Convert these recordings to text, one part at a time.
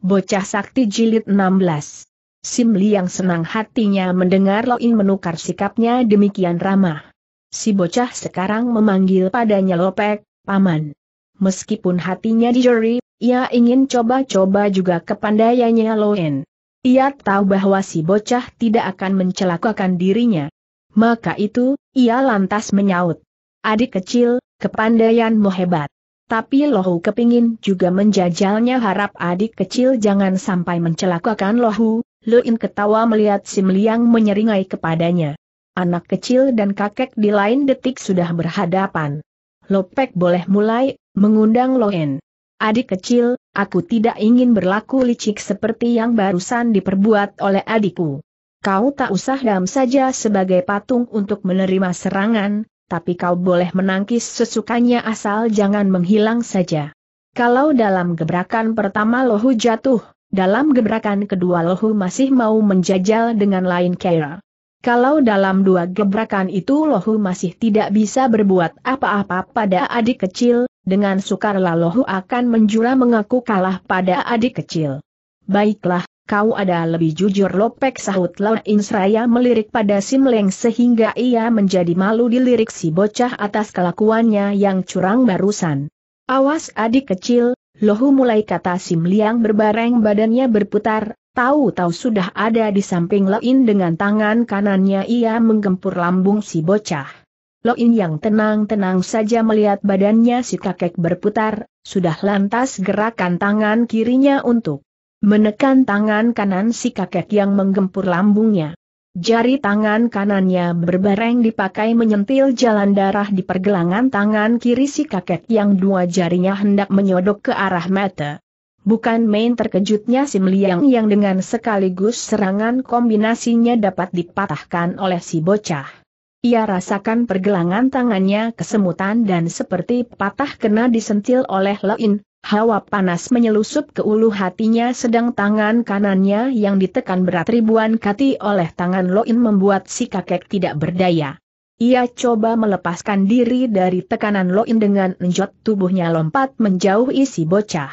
Bocah Sakti Jilid 16 Sim Liang senang hatinya mendengar Loin menukar sikapnya demikian ramah. Si bocah sekarang memanggil padanya Lopek, Paman. Meskipun hatinya dijeri, ia ingin coba-coba juga kepandaiannya Loen. Ia tahu bahwa si bocah tidak akan mencelakakan dirinya. Maka itu, ia lantas menyaut. Adik kecil, kepandaianmu hebat. Tapi Lohu kepingin juga menjajalnya harap adik kecil jangan sampai mencelakakan Lohu, Luin ketawa melihat Simliang Meliang menyeringai kepadanya. Anak kecil dan kakek di lain detik sudah berhadapan. Lopek boleh mulai, mengundang Loen. Adik kecil, aku tidak ingin berlaku licik seperti yang barusan diperbuat oleh adikku. Kau tak usah dam saja sebagai patung untuk menerima serangan, tapi kau boleh menangkis sesukanya asal jangan menghilang saja. Kalau dalam gebrakan pertama lohu jatuh, dalam gebrakan kedua lohu masih mau menjajal dengan lain kera. Kalau dalam dua gebrakan itu lohu masih tidak bisa berbuat apa-apa pada adik kecil, dengan sukarlah lohu akan menjura mengaku kalah pada adik kecil. Baiklah, kau ada lebih jujur lopek sahut Lau Insraya melirik pada Leng sehingga ia menjadi malu dilirik si bocah atas kelakuannya yang curang barusan. Awas adik kecil, lohu mulai kata Simliang berbareng badannya berputar, tahu-tahu sudah ada di samping In dengan tangan kanannya ia menggempur lambung si bocah. In yang tenang-tenang saja melihat badannya si kakek berputar, sudah lantas gerakan tangan kirinya untuk Menekan tangan kanan si kakek yang menggempur lambungnya. Jari tangan kanannya berbareng dipakai menyentil jalan darah di pergelangan tangan kiri si kakek yang dua jarinya hendak menyodok ke arah mata. Bukan main terkejutnya si meliang yang dengan sekaligus serangan kombinasinya dapat dipatahkan oleh si bocah. Ia rasakan pergelangan tangannya kesemutan dan seperti patah kena disentil oleh Lein, Hawa panas menyelusup ke ulu hatinya sedang tangan kanannya yang ditekan berat ribuan kati oleh tangan Loin membuat si kakek tidak berdaya. Ia coba melepaskan diri dari tekanan Loin dengan enjot tubuhnya lompat menjauh isi bocah.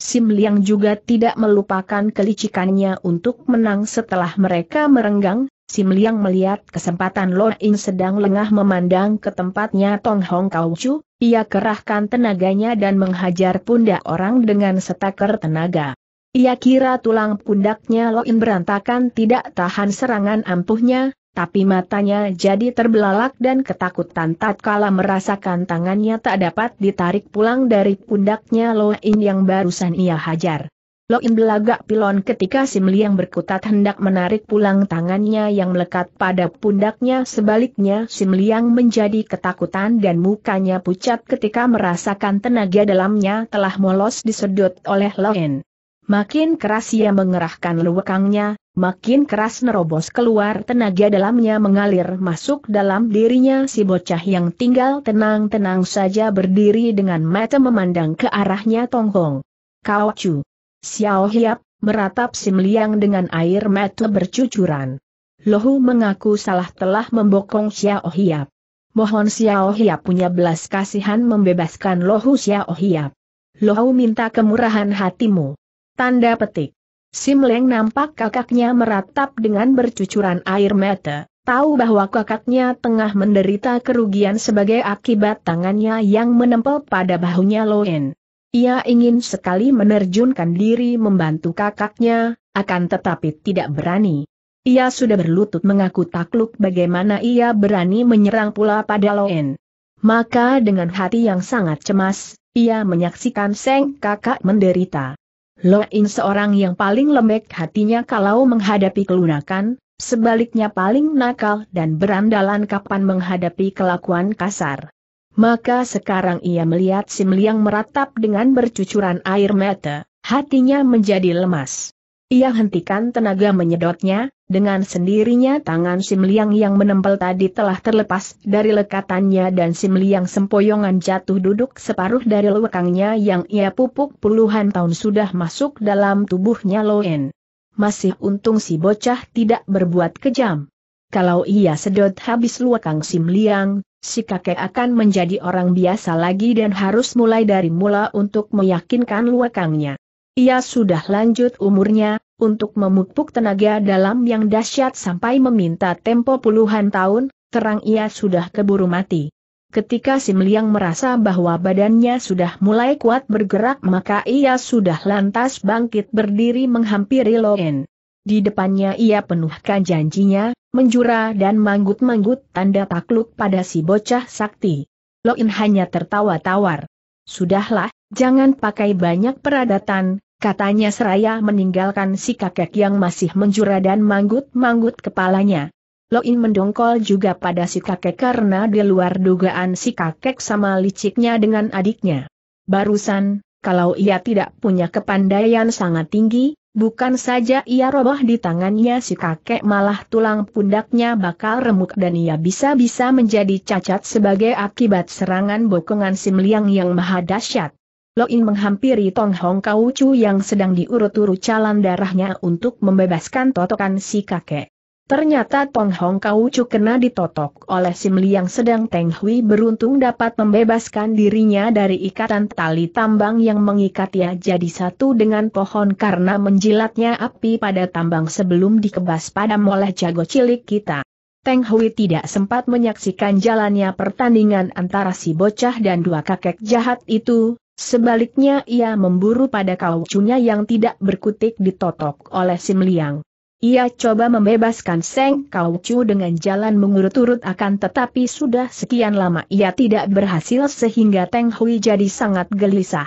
Sim Liang juga tidak melupakan kelicikannya untuk menang setelah mereka merenggang, Sim Liang melihat kesempatan Loin sedang lengah memandang ke tempatnya Tong Hong Kau Chu, ia kerahkan tenaganya dan menghajar pundak orang dengan setaker tenaga. Ia kira tulang pundaknya Loin berantakan tidak tahan serangan ampuhnya, tapi matanya jadi terbelalak dan ketakutan tatkala merasakan tangannya tak dapat ditarik pulang dari pundaknya Loin yang barusan ia hajar. Loin belagak pilon ketika si Meliang berkutat hendak menarik pulang tangannya yang melekat pada pundaknya sebaliknya si Meliang menjadi ketakutan dan mukanya pucat ketika merasakan tenaga dalamnya telah molos disedot oleh Loin. Makin keras ia mengerahkan lewekangnya, makin keras nerobos keluar tenaga dalamnya mengalir masuk dalam dirinya si bocah yang tinggal tenang-tenang saja berdiri dengan mata memandang ke arahnya Tonghong. Kau cu. Xiao Hiap, meratap Sim Liang dengan air mata bercucuran. Lohu mengaku salah telah membokong Xiao Hiap. Mohon Xiao Hiap punya belas kasihan membebaskan Lohu Xiao Hiap. Lohu minta kemurahan hatimu. Tanda petik. Sim Liang nampak kakaknya meratap dengan bercucuran air mata, tahu bahwa kakaknya tengah menderita kerugian sebagai akibat tangannya yang menempel pada bahunya Loen. Ia ingin sekali menerjunkan diri membantu kakaknya, akan tetapi tidak berani. Ia sudah berlutut mengaku takluk bagaimana ia berani menyerang pula pada Loen. Maka dengan hati yang sangat cemas, ia menyaksikan Seng kakak menderita. Loen seorang yang paling lembek hatinya kalau menghadapi kelunakan, sebaliknya paling nakal dan berandalan kapan menghadapi kelakuan kasar. Maka sekarang ia melihat Sim Liang meratap dengan bercucuran air mata, hatinya menjadi lemas. Ia hentikan tenaga menyedotnya, dengan sendirinya tangan Sim Liang yang menempel tadi telah terlepas dari lekatannya dan Sim Liang sempoyongan jatuh duduk separuh dari lekangnya yang ia pupuk puluhan tahun sudah masuk dalam tubuhnya Loen. Masih untung si bocah tidak berbuat kejam. Kalau ia sedot habis luakang Sim Liang, si kakek akan menjadi orang biasa lagi dan harus mulai dari mula untuk meyakinkan luakangnya. Ia sudah lanjut umurnya, untuk memupuk tenaga dalam yang dahsyat sampai meminta tempo puluhan tahun, terang ia sudah keburu mati. Ketika Sim Liang merasa bahwa badannya sudah mulai kuat bergerak maka ia sudah lantas bangkit berdiri menghampiri Loen. Di depannya ia penuhkan janjinya, menjura dan manggut-manggut tanda takluk pada si bocah sakti. Loin hanya tertawa tawar. Sudahlah, jangan pakai banyak peradatan, katanya seraya meninggalkan si kakek yang masih menjura dan manggut-manggut kepalanya. Loin mendongkol juga pada si kakek karena di luar dugaan si kakek sama liciknya dengan adiknya. Barusan, kalau ia tidak punya kepandaian sangat tinggi, Bukan saja ia roboh di tangannya si kakek malah tulang pundaknya bakal remuk dan ia bisa-bisa menjadi cacat sebagai akibat serangan bokongan Simliang yang maha dahsyat. Loin menghampiri Tong Hong Kau Chu yang sedang diurut-urut calon darahnya untuk membebaskan totokan si kakek. Ternyata Tong Hong Kaucu kena ditotok oleh Sim Liang sedang Teng Hui beruntung dapat membebaskan dirinya dari ikatan tali tambang yang mengikatnya jadi satu dengan pohon karena menjilatnya api pada tambang sebelum dikebas padam oleh jago cilik kita. Teng Hui tidak sempat menyaksikan jalannya pertandingan antara si bocah dan dua kakek jahat itu, sebaliknya ia memburu pada kaucunya yang tidak berkutik ditotok oleh Sim Liang. Ia coba membebaskan Seng Kau Chu dengan jalan mengurut-urut akan tetapi sudah sekian lama ia tidak berhasil sehingga Teng Hui jadi sangat gelisah.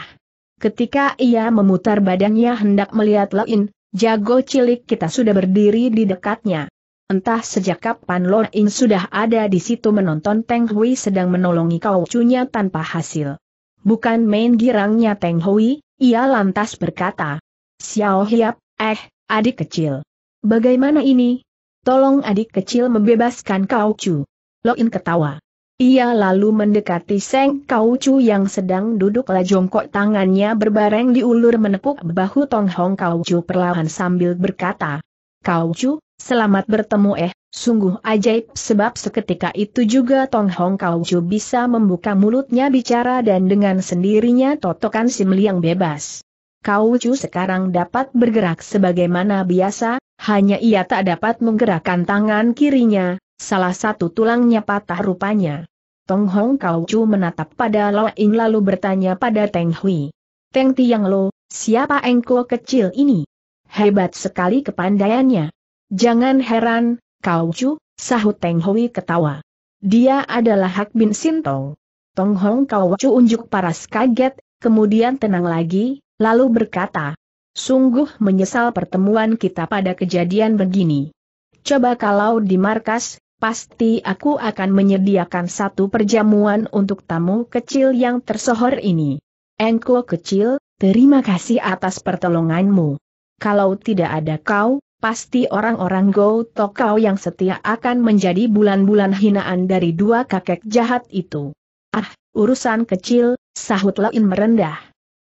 Ketika ia memutar badannya hendak melihat Lain, jago cilik kita sudah berdiri di dekatnya. Entah sejak kapan Lain sudah ada di situ menonton Teng Hui sedang menolongi Kau Chu-nya tanpa hasil. Bukan main girangnya Teng Hui, ia lantas berkata, Xiao Hiap, eh, adik kecil. Bagaimana ini? Tolong adik kecil membebaskan Kau Chu. Loin ketawa. Ia lalu mendekati Seng Kau Chu yang sedang duduklah jongkok tangannya berbareng diulur menepuk bahu Tong Hong Kau Chu perlahan sambil berkata. Kau Chu, selamat bertemu eh, sungguh ajaib sebab seketika itu juga Tong Hong Kau Chu bisa membuka mulutnya bicara dan dengan sendirinya totokan Sim Liang bebas. Kau Chu sekarang dapat bergerak sebagaimana biasa, hanya ia tak dapat menggerakkan tangan kirinya, salah satu tulangnya patah rupanya. Tong Hong Kau Chu menatap pada Lo In lalu bertanya pada Teng Hui. Teng Tiang Lo, siapa engkau kecil ini? Hebat sekali kepandaiannya. Jangan heran, Kau Chu, sahut Teng Hui ketawa. Dia adalah Hak Bin Sintong. Tong Hong Kau Chu unjuk paras kaget, kemudian tenang lagi, lalu berkata, Sungguh menyesal pertemuan kita pada kejadian begini. Coba kalau di markas, pasti aku akan menyediakan satu perjamuan untuk tamu kecil yang tersohor ini. Engko kecil, terima kasih atas pertolonganmu. Kalau tidak ada kau, pasti orang-orang Go kau yang setia akan menjadi bulan-bulan hinaan dari dua kakek jahat itu. Ah, urusan kecil, sahut Lain merendah.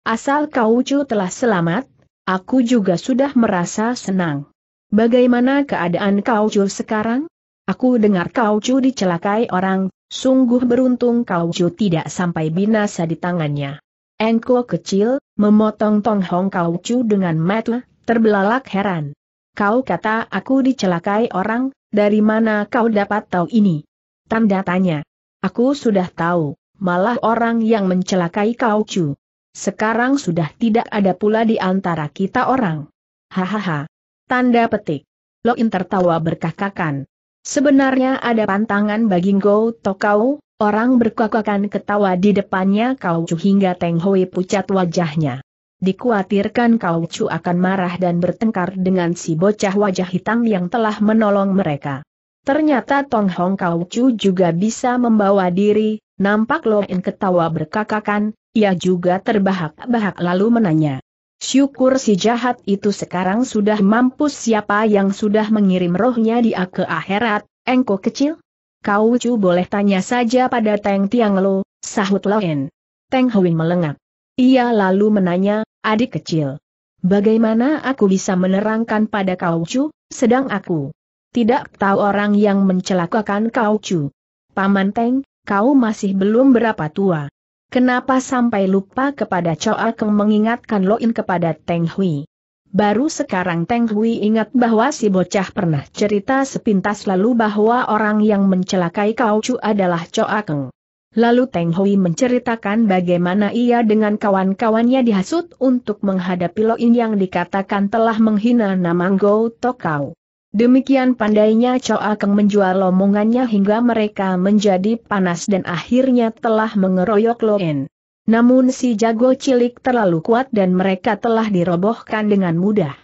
Asal cu telah selamat, Aku juga sudah merasa senang. Bagaimana keadaan kau Chu sekarang? Aku dengar kau Chu dicelakai orang, sungguh beruntung kau Chu tidak sampai binasa di tangannya. Engko kecil, memotong Tong Hong kau Chu dengan mata, terbelalak heran. Kau kata aku dicelakai orang, dari mana kau dapat tahu ini? Tanda tanya. Aku sudah tahu, malah orang yang mencelakai kau Chu. Sekarang sudah tidak ada pula di antara kita orang. Hahaha. Tanda petik. in tertawa berkakakan. Sebenarnya ada pantangan bagi Ngo Tokau, orang berkakakan ketawa di depannya Kau Chu hingga Teng Hui pucat wajahnya. Dikuatirkan Kau Chu akan marah dan bertengkar dengan si bocah wajah hitam yang telah menolong mereka. Ternyata Tong Hong Kau Chu juga bisa membawa diri, nampak lo in ketawa berkakakan, ia juga terbahak-bahak lalu menanya. Syukur si jahat itu sekarang sudah mampus siapa yang sudah mengirim rohnya dia ke akhirat, engko kecil? Kau cu boleh tanya saja pada Teng Tiang Lo, sahut Loen. Teng Hwin melengak. Ia lalu menanya, adik kecil. Bagaimana aku bisa menerangkan pada kau cu, sedang aku tidak tahu orang yang mencelakakan kau cu. Paman Teng, kau masih belum berapa tua. Kenapa sampai lupa kepada Choa Keng mengingatkan Loin kepada Teng Hui? Baru sekarang Teng Hui ingat bahwa si bocah pernah cerita sepintas lalu bahwa orang yang mencelakai Kau Chu adalah Choa Keng. Lalu Teng Hui menceritakan bagaimana ia dengan kawan-kawannya dihasut untuk menghadapi Loin yang dikatakan telah menghina nama Go Tokau. Demikian pandainya Choa Keng menjual lomongannya hingga mereka menjadi panas dan akhirnya telah mengeroyok Loen. Namun si jago cilik terlalu kuat dan mereka telah dirobohkan dengan mudah.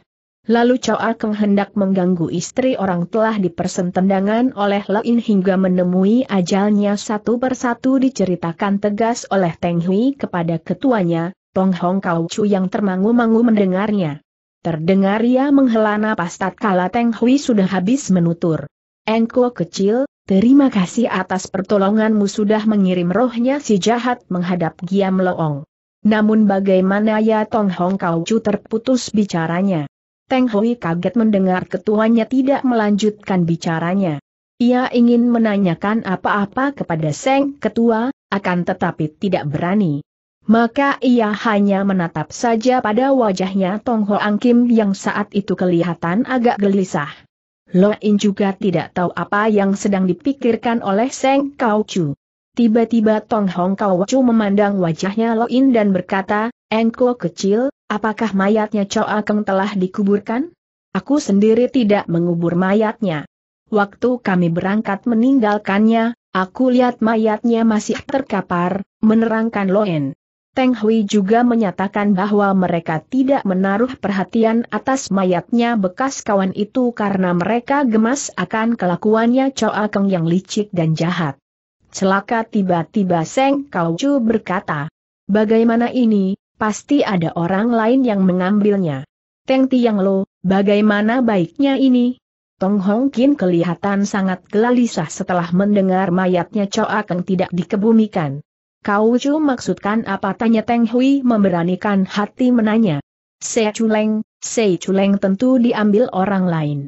Lalu Choa Keng hendak mengganggu istri orang telah dipersentendangan oleh Loen hingga menemui ajalnya satu persatu diceritakan tegas oleh Teng Hui kepada ketuanya, Tong Hong Kau Chu yang termangu-mangu mendengarnya. Terdengar ia menghela napas tatkala Teng Hui sudah habis menutur. Engko kecil, terima kasih atas pertolonganmu sudah mengirim rohnya si jahat menghadap Giam Loong. Namun bagaimana ya Tong Hong Kau Chu terputus bicaranya. Teng Hui kaget mendengar ketuanya tidak melanjutkan bicaranya. Ia ingin menanyakan apa-apa kepada Seng Ketua, akan tetapi tidak berani. Maka ia hanya menatap saja pada wajahnya Tong Hoang Kim yang saat itu kelihatan agak gelisah. Lo In juga tidak tahu apa yang sedang dipikirkan oleh Seng Kau Chu. Tiba-tiba Tong Hong Kau Chu memandang wajahnya Lo In dan berkata, Engko kecil, apakah mayatnya Choa Keng telah dikuburkan? Aku sendiri tidak mengubur mayatnya. Waktu kami berangkat meninggalkannya, aku lihat mayatnya masih terkapar, menerangkan Loen. Teng Hui juga menyatakan bahwa mereka tidak menaruh perhatian atas mayatnya bekas kawan itu karena mereka gemas akan kelakuannya Choa Keng yang licik dan jahat. Celaka tiba-tiba Seng Kau Chu berkata, Bagaimana ini, pasti ada orang lain yang mengambilnya. Teng Tiang Lo, bagaimana baiknya ini? Tong Hong Kin kelihatan sangat gelisah setelah mendengar mayatnya Choa Keng tidak dikebumikan. Kau Chu maksudkan apa tanya Teng Hui memberanikan hati menanya. Se Chuleng, Se Chuleng tentu diambil orang lain.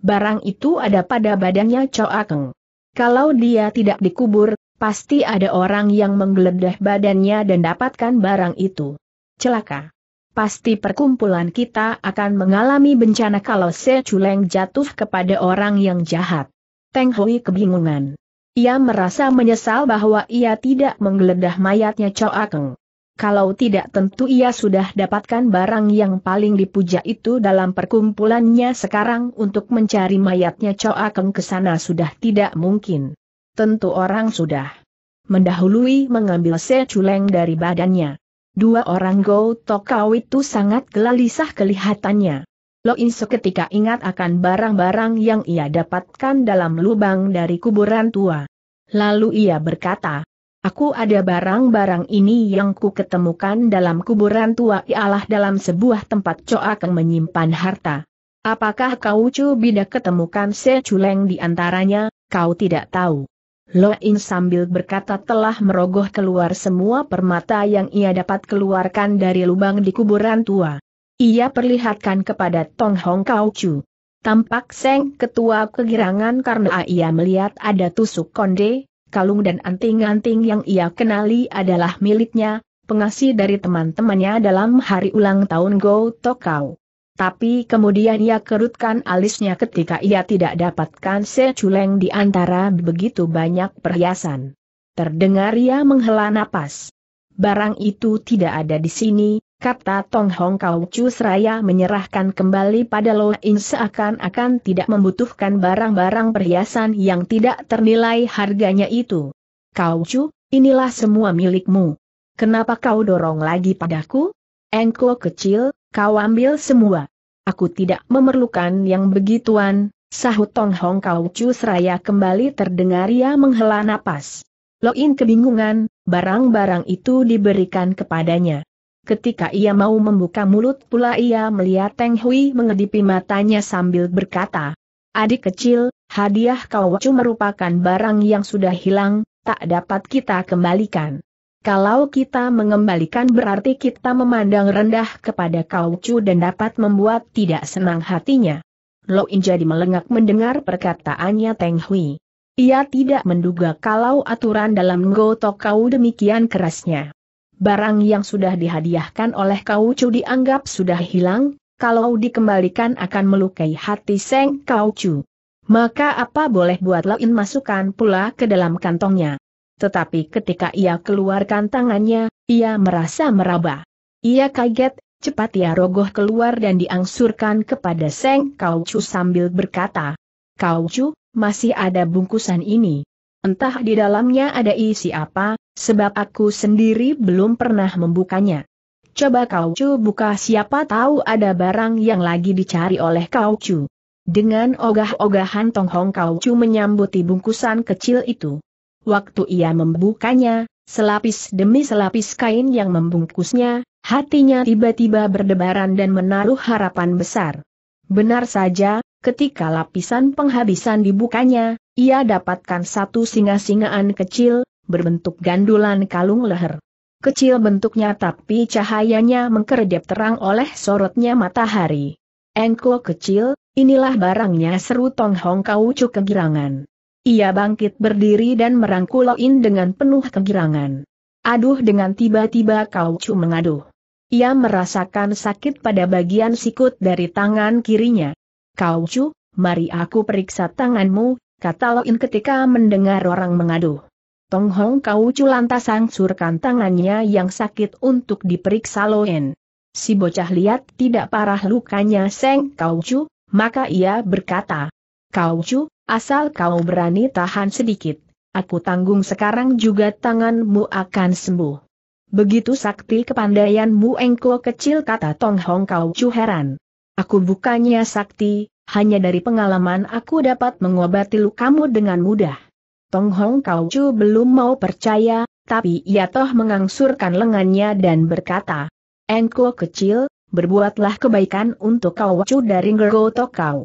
Barang itu ada pada badannya Choa Akeng. Kalau dia tidak dikubur, pasti ada orang yang menggeledah badannya dan dapatkan barang itu. Celaka. Pasti perkumpulan kita akan mengalami bencana kalau Se Chuleng jatuh kepada orang yang jahat. Teng Hui kebingungan. Ia merasa menyesal bahwa ia tidak menggeledah mayatnya Coakeng. Kalau tidak tentu ia sudah dapatkan barang yang paling dipuja itu dalam perkumpulannya sekarang untuk mencari mayatnya Coakeng ke sana sudah tidak mungkin. Tentu orang sudah mendahului mengambil seculeng dari badannya. Dua orang Go Tokau itu sangat gelisah kelihatannya. Lo In seketika ingat akan barang-barang yang ia dapatkan dalam lubang dari kuburan tua. Lalu ia berkata, Aku ada barang-barang ini yang ku ketemukan dalam kuburan tua ialah dalam sebuah tempat coak yang menyimpan harta. Apakah kau bidak ketemukan seculeng di antaranya, kau tidak tahu. Lo In sambil berkata telah merogoh keluar semua permata yang ia dapat keluarkan dari lubang di kuburan tua. Ia perlihatkan kepada Tong Hong Kau Chu. Tampak Seng Ketua kegirangan karena ia melihat ada tusuk konde, kalung dan anting-anting yang ia kenali adalah miliknya, pengasih dari teman-temannya dalam hari ulang tahun Go Tokau. Tapi kemudian ia kerutkan alisnya ketika ia tidak dapatkan seculeng di antara begitu banyak perhiasan. Terdengar ia menghela napas. Barang itu tidak ada di sini, kata Tong Hong Kau Chu seraya menyerahkan kembali pada Lo In seakan-akan tidak membutuhkan barang-barang perhiasan yang tidak ternilai harganya itu. Kau Chu, inilah semua milikmu. Kenapa kau dorong lagi padaku? Engko kecil, kau ambil semua. Aku tidak memerlukan yang begituan, sahut Tong Hong Kau Chu seraya kembali terdengar ia menghela napas. In kebingungan, barang-barang itu diberikan kepadanya. Ketika ia mau membuka mulut pula ia melihat Teng Hui mengedipi matanya sambil berkata, Adik kecil, hadiah kau wacu merupakan barang yang sudah hilang, tak dapat kita kembalikan. Kalau kita mengembalikan berarti kita memandang rendah kepada kau dan dapat membuat tidak senang hatinya. Lo In jadi melengak mendengar perkataannya Teng Hui. Ia tidak menduga kalau aturan dalam Go kau demikian kerasnya. Barang yang sudah dihadiahkan oleh kau chu dianggap sudah hilang, kalau dikembalikan akan melukai hati Seng kau chu. Maka apa boleh buat Lain masukkan pula ke dalam kantongnya. Tetapi ketika ia keluarkan tangannya, ia merasa meraba. Ia kaget, cepat ia rogoh keluar dan diangsurkan kepada Seng kau chu sambil berkata, kau chu masih ada bungkusan ini. Entah di dalamnya ada isi apa, sebab aku sendiri belum pernah membukanya. Coba kau cu buka siapa tahu ada barang yang lagi dicari oleh kau cu. Dengan ogah-ogahan Tong Hong Kau cu menyambuti bungkusan kecil itu. Waktu ia membukanya, selapis demi selapis kain yang membungkusnya, hatinya tiba-tiba berdebaran dan menaruh harapan besar. Benar saja, ketika lapisan penghabisan dibukanya, ia dapatkan satu singa-singaan kecil, berbentuk gandulan kalung leher. Kecil bentuknya tapi cahayanya mengkeredap terang oleh sorotnya matahari. Engko kecil, inilah barangnya seru Tong Hong Kaucu kegirangan. Ia bangkit berdiri dan merangkul Loin dengan penuh kegirangan. Aduh dengan tiba-tiba Kaucu mengaduh. Ia merasakan sakit pada bagian sikut dari tangan kirinya. Kaucu, mari aku periksa tanganmu, kata Loin ketika mendengar orang mengadu. Tong Hong Kau Chu lantas angsurkan tangannya yang sakit untuk diperiksa Loin. Si bocah lihat tidak parah lukanya Seng Kau Chu, maka ia berkata, Kau Chu, asal kau berani tahan sedikit, aku tanggung sekarang juga tanganmu akan sembuh. Begitu sakti kepandaianmu engko kecil kata Tong Hong Kau Chu heran. Aku bukannya sakti, hanya dari pengalaman aku dapat mengobati lukamu dengan mudah. Tong Hong Kau belum mau percaya, tapi ia toh mengangsurkan lengannya dan berkata, Engko kecil, berbuatlah kebaikan untuk Kau Chu dari Ngergotok kau.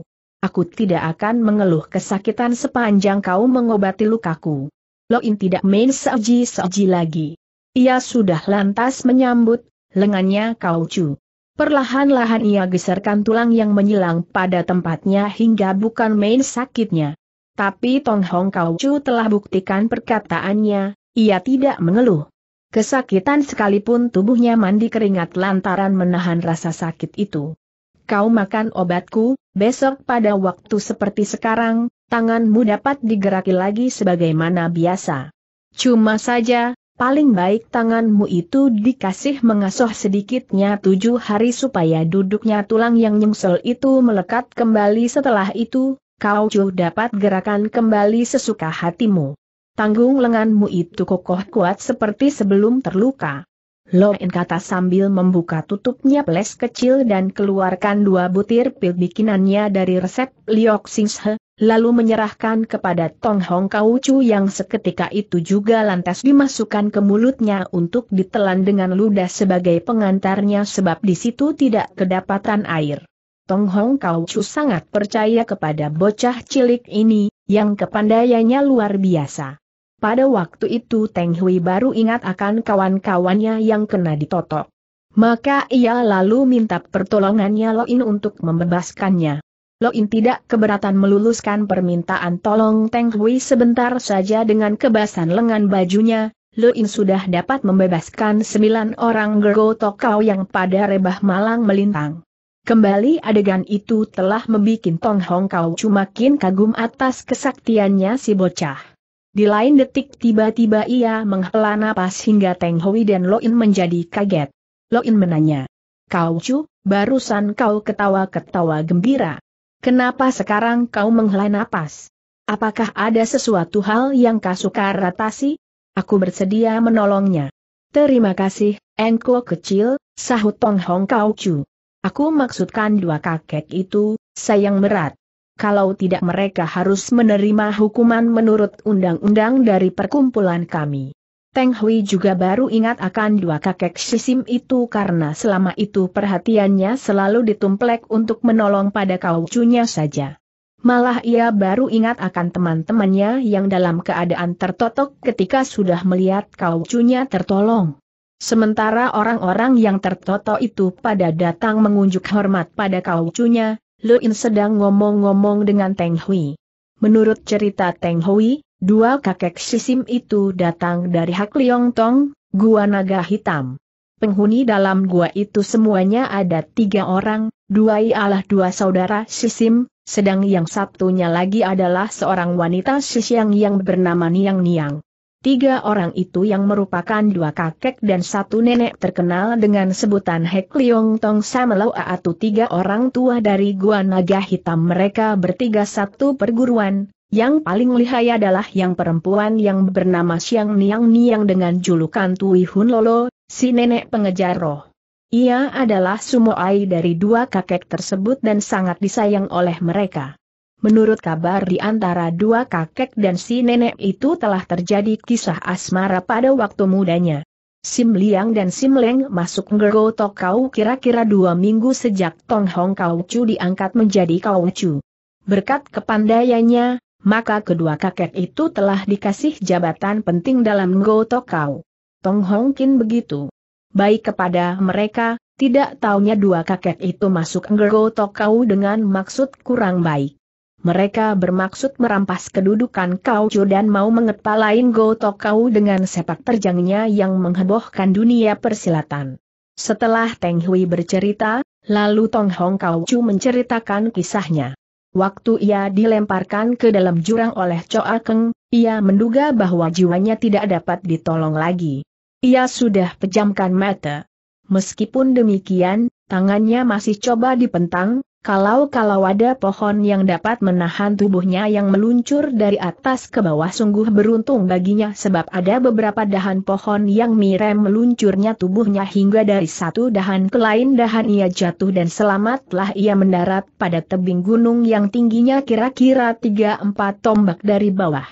Aku tidak akan mengeluh kesakitan sepanjang kau mengobati lukaku. Loin tidak main seji-seji lagi. Ia sudah lantas menyambut, lengannya Kau Chu. Perlahan-lahan ia geserkan tulang yang menyilang pada tempatnya hingga bukan main sakitnya. Tapi Tong Hong Kau Chu telah buktikan perkataannya, ia tidak mengeluh. Kesakitan sekalipun tubuhnya mandi keringat lantaran menahan rasa sakit itu. Kau makan obatku, besok pada waktu seperti sekarang, tanganmu dapat digeraki lagi sebagaimana biasa. Cuma saja, paling baik tanganmu itu dikasih mengasuh sedikitnya tujuh hari supaya duduknya tulang yang nyengsel itu melekat kembali setelah itu, kau juh dapat gerakan kembali sesuka hatimu. Tanggung lenganmu itu kokoh kuat seperti sebelum terluka. Loen kata sambil membuka tutupnya peles kecil dan keluarkan dua butir pil bikinannya dari resep Liok Singshe, lalu menyerahkan kepada Tong Hong Kau Chu yang seketika itu juga lantas dimasukkan ke mulutnya untuk ditelan dengan ludah sebagai pengantarnya sebab di situ tidak kedapatan air. Tong Hong Kau Chu sangat percaya kepada bocah cilik ini, yang kepandaiannya luar biasa. Pada waktu itu Teng Hui baru ingat akan kawan-kawannya yang kena ditotok. Maka ia lalu minta pertolongannya Loin untuk membebaskannya. Loin tidak keberatan meluluskan permintaan tolong Teng Hui sebentar saja dengan kebasan lengan bajunya, Loin sudah dapat membebaskan sembilan orang gergo tokau yang pada rebah malang melintang. Kembali adegan itu telah membuat Tong Hong Kau cumakin kagum atas kesaktiannya si bocah. Di lain detik tiba-tiba ia menghela napas hingga Teng Hui dan Loin menjadi kaget. Loin menanya, Kau Chu, barusan kau ketawa-ketawa gembira. Kenapa sekarang kau menghela napas? Apakah ada sesuatu hal yang kau suka ratasi? Aku bersedia menolongnya. Terima kasih, engko kecil, sahut Tong Hong Kau Chu. Aku maksudkan dua kakek itu, sayang berat. Kalau tidak mereka harus menerima hukuman menurut undang-undang dari perkumpulan kami. Teng Hui juga baru ingat akan dua kakek Sisim itu karena selama itu perhatiannya selalu ditumplek untuk menolong pada kaucunya saja. Malah ia baru ingat akan teman-temannya yang dalam keadaan tertotok ketika sudah melihat kaucunya tertolong. Sementara orang-orang yang tertotok itu pada datang mengunjuk hormat pada kaucunya, Luin sedang ngomong-ngomong dengan Teng Hui. Menurut cerita Teng Hui, Dua kakek sisim itu datang dari Hak Liong Tong, Gua Naga Hitam. Penghuni dalam gua itu semuanya ada tiga orang, dua ialah dua saudara sisim, sedang yang satunya lagi adalah seorang wanita sisyang yang bernama Niang Niang. Tiga orang itu yang merupakan dua kakek dan satu nenek terkenal dengan sebutan Hek Liong Tong Samelau atau tiga orang tua dari Gua Naga Hitam mereka bertiga satu perguruan, yang paling lihai adalah yang perempuan yang bernama Siang Niang Niang dengan julukan Tui Hun Lolo, si nenek pengejar roh. Ia adalah sumoai dari dua kakek tersebut dan sangat disayang oleh mereka. Menurut kabar di antara dua kakek dan si nenek itu telah terjadi kisah asmara pada waktu mudanya. Sim Liang dan Sim Leng masuk Ngero Tokau kira-kira dua minggu sejak Tong Hong Kau Chu diangkat menjadi Kau Chu. Berkat kepandaiannya, maka kedua kakek itu telah dikasih jabatan penting dalam Ngo Tokau. Tong Hong Kin begitu. Baik kepada mereka, tidak taunya dua kakek itu masuk Ngo Tokau dengan maksud kurang baik. Mereka bermaksud merampas kedudukan kau Chu dan mau mengepalain Ngo Tokau dengan sepak terjangnya yang menghebohkan dunia persilatan. Setelah Teng Hui bercerita, lalu Tong Hong Kau Chu menceritakan kisahnya. Waktu ia dilemparkan ke dalam jurang oleh Choa Keng, ia menduga bahwa jiwanya tidak dapat ditolong lagi. Ia sudah pejamkan mata. Meskipun demikian, tangannya masih coba dipentang, kalau-kalau ada pohon yang dapat menahan tubuhnya yang meluncur dari atas ke bawah sungguh beruntung baginya sebab ada beberapa dahan pohon yang mirem meluncurnya tubuhnya hingga dari satu dahan ke lain dahan ia jatuh dan selamatlah ia mendarat pada tebing gunung yang tingginya kira-kira 3-4 tombak dari bawah.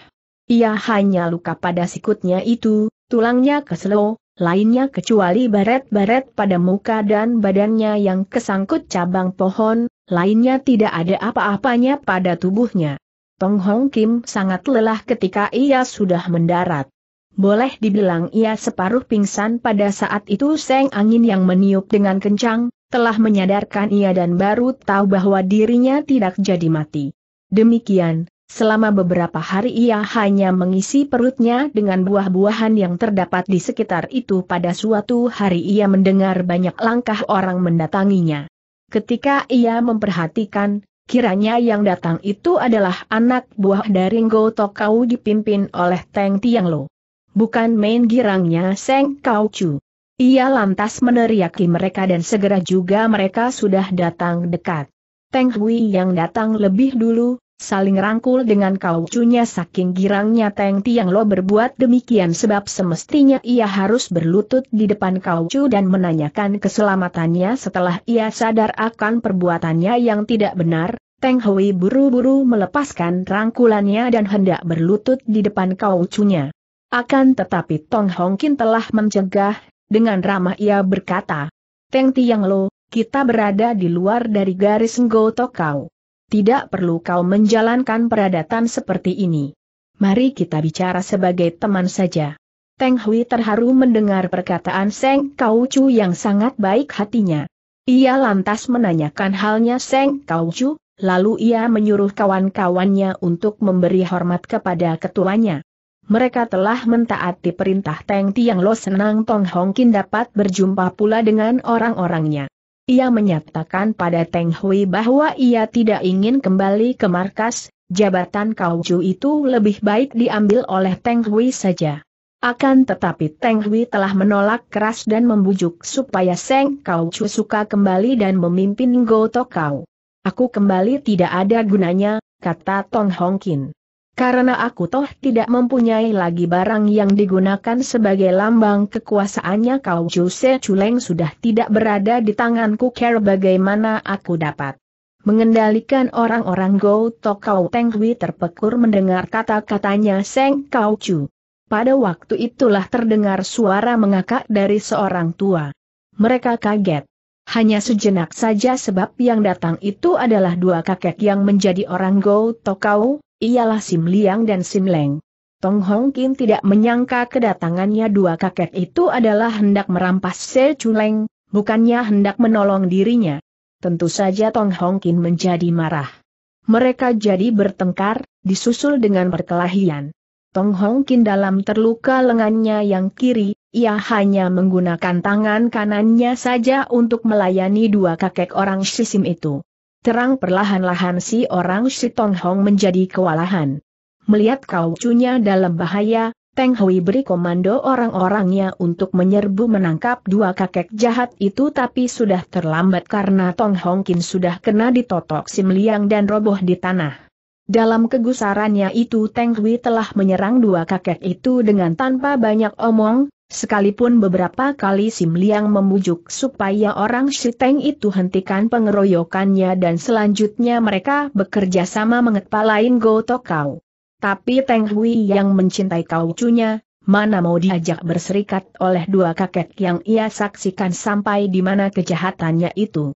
Ia hanya luka pada sikutnya itu, tulangnya keselo, lainnya kecuali baret-baret pada muka dan badannya yang kesangkut cabang pohon, lainnya tidak ada apa-apanya pada tubuhnya. Tong Hong Kim sangat lelah ketika ia sudah mendarat. Boleh dibilang ia separuh pingsan pada saat itu seng angin yang meniup dengan kencang, telah menyadarkan ia dan baru tahu bahwa dirinya tidak jadi mati. Demikian, Selama beberapa hari ia hanya mengisi perutnya dengan buah-buahan yang terdapat di sekitar itu pada suatu hari ia mendengar banyak langkah orang mendatanginya. Ketika ia memperhatikan, kiranya yang datang itu adalah anak buah dari Ngo Tokau dipimpin oleh Teng Tianglo. Bukan main girangnya Seng Kau Chu. Ia lantas meneriaki mereka dan segera juga mereka sudah datang dekat. Teng Hui yang datang lebih dulu, saling rangkul dengan kaucunya saking girangnya Teng Tiang Lo berbuat demikian sebab semestinya ia harus berlutut di depan kaucu dan menanyakan keselamatannya setelah ia sadar akan perbuatannya yang tidak benar, Teng Hui buru-buru melepaskan rangkulannya dan hendak berlutut di depan kaucunya. Akan tetapi Tong Hong Kin telah mencegah, dengan ramah ia berkata, Teng Tiang Lo, kita berada di luar dari garis Ngoto kau. Tidak perlu kau menjalankan peradatan seperti ini. Mari kita bicara sebagai teman saja. Teng Hui terharu mendengar perkataan Seng Kau Chu yang sangat baik hatinya. Ia lantas menanyakan halnya Seng Kau Chu, lalu ia menyuruh kawan-kawannya untuk memberi hormat kepada ketuanya. Mereka telah mentaati perintah Teng Tiang Lo senang Tong Hong Kin dapat berjumpa pula dengan orang-orangnya. Ia menyatakan pada Teng Hui bahwa ia tidak ingin kembali ke markas, jabatan Kau Chu itu lebih baik diambil oleh Teng Hui saja. Akan tetapi Teng Hui telah menolak keras dan membujuk supaya Seng Kau Chu suka kembali dan memimpin Goto Kau. Aku kembali tidak ada gunanya, kata Tong Hongkin. Karena aku toh tidak mempunyai lagi barang yang digunakan sebagai lambang kekuasaannya kau Jose Culeng sudah tidak berada di tanganku care bagaimana aku dapat mengendalikan orang-orang Go Tokau Teng Hui terpekur mendengar kata-katanya Seng Kau Chu. Pada waktu itulah terdengar suara mengakak dari seorang tua. Mereka kaget. Hanya sejenak saja sebab yang datang itu adalah dua kakek yang menjadi orang Go Kau ialah Sim Liang dan Sim Leng. Tong Hong Kin tidak menyangka kedatangannya dua kakek itu adalah hendak merampas Se Leng, bukannya hendak menolong dirinya. Tentu saja Tong Hong Kin menjadi marah. Mereka jadi bertengkar, disusul dengan perkelahian. Tong Hong Kin dalam terluka lengannya yang kiri, ia hanya menggunakan tangan kanannya saja untuk melayani dua kakek orang Shisim itu. Terang perlahan-lahan si orang si Tong Hong menjadi kewalahan. Melihat kau cunya dalam bahaya, Teng Hui beri komando orang-orangnya untuk menyerbu menangkap dua kakek jahat itu tapi sudah terlambat karena Tong Hong Kin sudah kena ditotok si meliang dan roboh di tanah. Dalam kegusarannya itu Teng Hui telah menyerang dua kakek itu dengan tanpa banyak omong, Sekalipun beberapa kali Sim Liang membujuk supaya orang Shiteng itu hentikan pengeroyokannya dan selanjutnya mereka bekerja sama mengepal lain Go kau. Tapi Teng Hui yang mencintai kau cunya, mana mau diajak berserikat oleh dua kakek yang ia saksikan sampai di mana kejahatannya itu.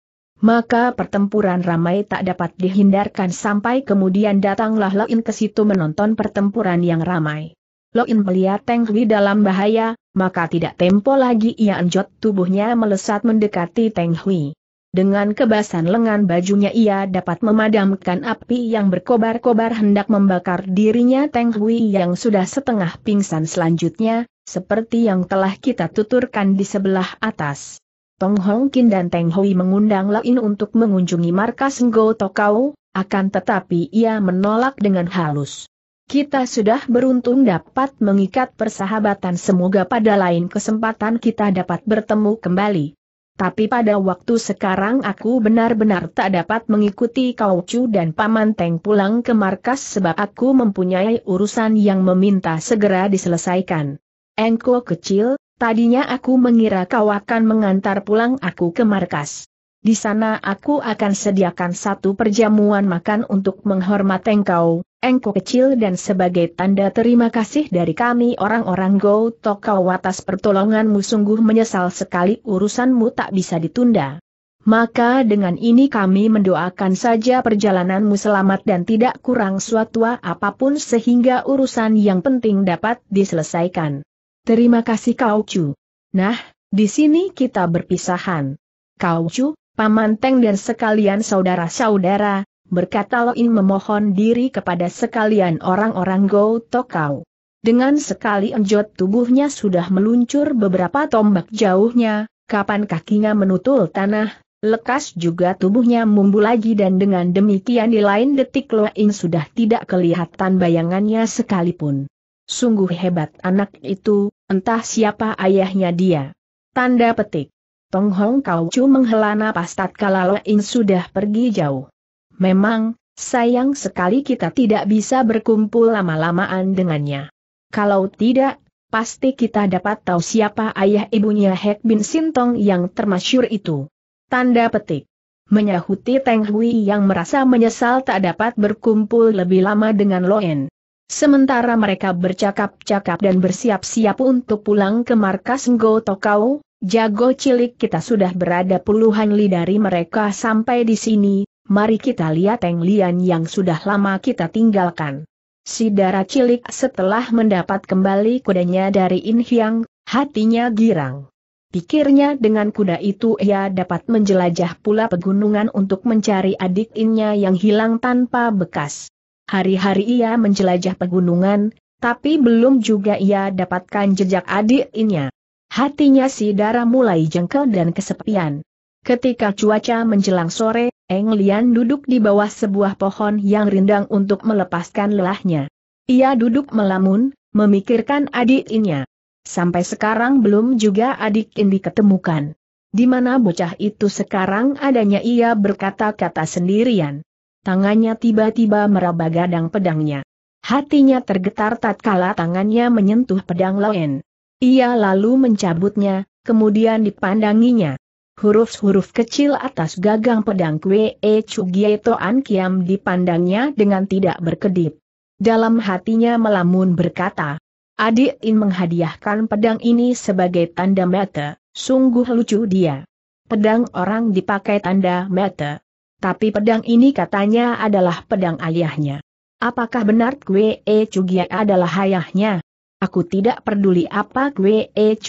Maka pertempuran ramai tak dapat dihindarkan sampai kemudian datanglah lain ke situ menonton pertempuran yang ramai. Loin melihat Teng Hui dalam bahaya, maka tidak tempo lagi ia anjot tubuhnya melesat mendekati Teng Hui. Dengan kebasan lengan bajunya ia dapat memadamkan api yang berkobar-kobar hendak membakar dirinya Teng Hui yang sudah setengah pingsan selanjutnya, seperti yang telah kita tuturkan di sebelah atas. Tong Hong Kin dan Teng Hui mengundang Loin untuk mengunjungi markas Ngo Tokau, akan tetapi ia menolak dengan halus. Kita sudah beruntung dapat mengikat persahabatan semoga pada lain kesempatan kita dapat bertemu kembali. Tapi pada waktu sekarang aku benar-benar tak dapat mengikuti Kau Chu dan Paman Teng pulang ke markas sebab aku mempunyai urusan yang meminta segera diselesaikan. Engko kecil, tadinya aku mengira kau akan mengantar pulang aku ke markas. Di sana aku akan sediakan satu perjamuan makan untuk menghormati engkau, engko kecil dan sebagai tanda terima kasih dari kami orang-orang Go Tokau atas pertolonganmu sungguh menyesal sekali urusanmu tak bisa ditunda. Maka dengan ini kami mendoakan saja perjalananmu selamat dan tidak kurang suatu apapun sehingga urusan yang penting dapat diselesaikan. Terima kasih Kau Chu. Nah, di sini kita berpisahan. Kau Chu, Paman Teng dan sekalian saudara-saudara, berkata Loin memohon diri kepada sekalian orang-orang Go Tokau. Dengan sekali enjot tubuhnya sudah meluncur beberapa tombak jauhnya, kapan kakinya menutul tanah, lekas juga tubuhnya mumbu lagi dan dengan demikian di lain detik Loin sudah tidak kelihatan bayangannya sekalipun. Sungguh hebat anak itu, entah siapa ayahnya dia. Tanda petik. Tong Hong Kau cuma menghela napas tatkala Loin sudah pergi jauh. Memang, sayang sekali kita tidak bisa berkumpul lama-lamaan dengannya. Kalau tidak, pasti kita dapat tahu siapa ayah ibunya Hek Bin Sintong yang termasyur itu. Tanda petik. Menyahuti Teng Hui yang merasa menyesal tak dapat berkumpul lebih lama dengan Loen. Sementara mereka bercakap-cakap dan bersiap-siap untuk pulang ke markas Ngo Tokau, jago cilik kita sudah berada puluhan li dari mereka sampai di sini, mari kita lihat Eng Lian yang sudah lama kita tinggalkan. Si darah cilik setelah mendapat kembali kudanya dari In Hyang, hatinya girang. Pikirnya dengan kuda itu ia dapat menjelajah pula pegunungan untuk mencari adik innya yang hilang tanpa bekas. Hari-hari ia menjelajah pegunungan, tapi belum juga ia dapatkan jejak adik innya. Hatinya si darah mulai jengkel dan kesepian. Ketika cuaca menjelang sore, Eng Lian duduk di bawah sebuah pohon yang rindang untuk melepaskan lelahnya. Ia duduk melamun, memikirkan adiknya. Sampai sekarang belum juga adik ini ketemukan. Di mana bocah itu sekarang adanya ia berkata-kata sendirian. Tangannya tiba-tiba meraba gadang pedangnya. Hatinya tergetar tatkala tangannya menyentuh pedang Loen. Ia lalu mencabutnya, kemudian dipandanginya. Huruf-huruf kecil atas gagang pedang Kwe E Chugie Toan Kiam dipandangnya dengan tidak berkedip. Dalam hatinya melamun berkata, Adik In menghadiahkan pedang ini sebagai tanda mata, sungguh lucu dia. Pedang orang dipakai tanda mata. Tapi pedang ini katanya adalah pedang ayahnya. Apakah benar Kwe E adalah ayahnya? Aku tidak peduli apa Kwe E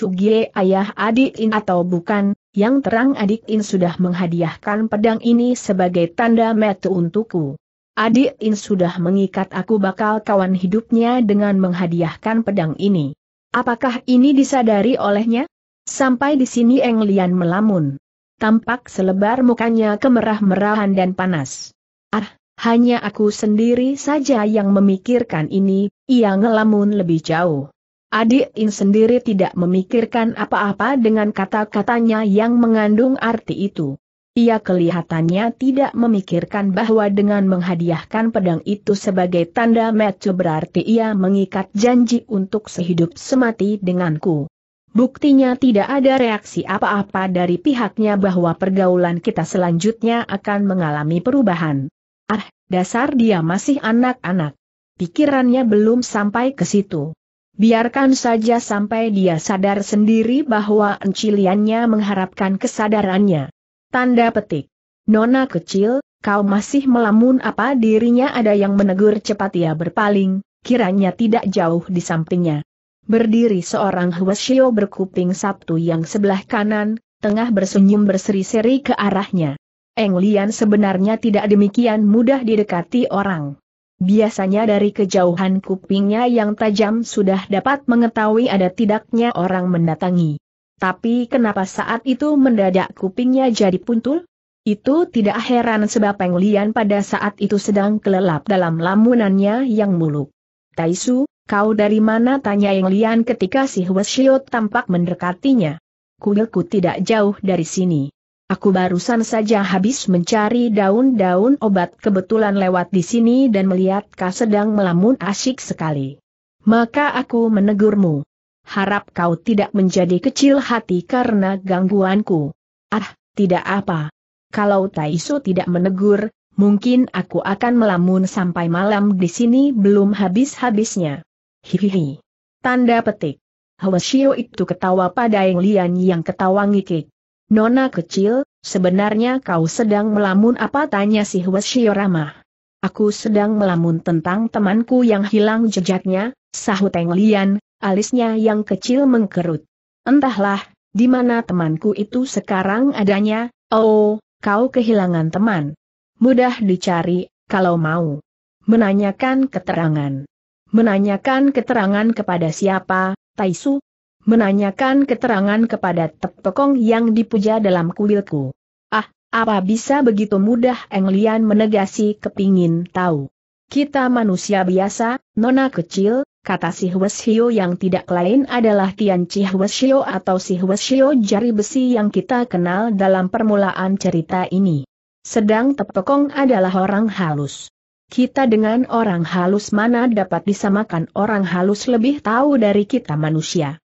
ayah adik In atau bukan, yang terang adik In sudah menghadiahkan pedang ini sebagai tanda metu untukku. Adik In sudah mengikat aku bakal kawan hidupnya dengan menghadiahkan pedang ini. Apakah ini disadari olehnya? Sampai di sini Eng Lian melamun. Tampak selebar mukanya kemerah-merahan dan panas. Ah, hanya aku sendiri saja yang memikirkan ini, ia ngelamun lebih jauh. Adik In sendiri tidak memikirkan apa-apa dengan kata-katanya yang mengandung arti itu. Ia kelihatannya tidak memikirkan bahwa dengan menghadiahkan pedang itu sebagai tanda mecu berarti ia mengikat janji untuk sehidup semati denganku. Buktinya tidak ada reaksi apa-apa dari pihaknya bahwa pergaulan kita selanjutnya akan mengalami perubahan. Ah, dasar dia masih anak-anak. Pikirannya belum sampai ke situ. Biarkan saja sampai dia sadar sendiri bahwa enciliannya mengharapkan kesadarannya. Tanda petik. Nona kecil, kau masih melamun apa dirinya ada yang menegur cepat ia berpaling, kiranya tidak jauh di sampingnya. Berdiri seorang Huashio berkuping Sabtu yang sebelah kanan, tengah bersenyum berseri-seri ke arahnya. Eng Lian sebenarnya tidak demikian mudah didekati orang. Biasanya dari kejauhan kupingnya yang tajam sudah dapat mengetahui ada tidaknya orang mendatangi. Tapi kenapa saat itu mendadak kupingnya jadi puntul? Itu tidak heran sebab Peng pada saat itu sedang kelelap dalam lamunannya yang muluk. Taisu, kau dari mana tanya Yang Lian ketika si Hwasyo tampak mendekatinya. Kuilku tidak jauh dari sini. Aku barusan saja habis mencari daun-daun obat kebetulan lewat di sini dan melihat kau sedang melamun asyik sekali. Maka aku menegurmu. Harap kau tidak menjadi kecil hati karena gangguanku. Ah, tidak apa. Kalau Taisu tidak menegur, mungkin aku akan melamun sampai malam di sini belum habis-habisnya. Hihihi. Tanda petik. Hwasio itu ketawa pada yang lian yang ketawa ngikik. Nona kecil, sebenarnya kau sedang melamun apa tanya si Hwasyo Aku sedang melamun tentang temanku yang hilang jejaknya, sahut Eng Lian, alisnya yang kecil mengkerut. Entahlah, di mana temanku itu sekarang adanya, oh, kau kehilangan teman. Mudah dicari, kalau mau. Menanyakan keterangan. Menanyakan keterangan kepada siapa, Taisu, menanyakan keterangan kepada tepekong yang dipuja dalam kuilku. Ah, apa bisa begitu mudah Eng menegasi kepingin tahu. Kita manusia biasa, nona kecil, kata si Hweshio yang tidak lain adalah Tian Chi Hweshio atau si Hweshio jari besi yang kita kenal dalam permulaan cerita ini. Sedang Tepekong adalah orang halus. Kita dengan orang halus mana dapat disamakan orang halus lebih tahu dari kita manusia.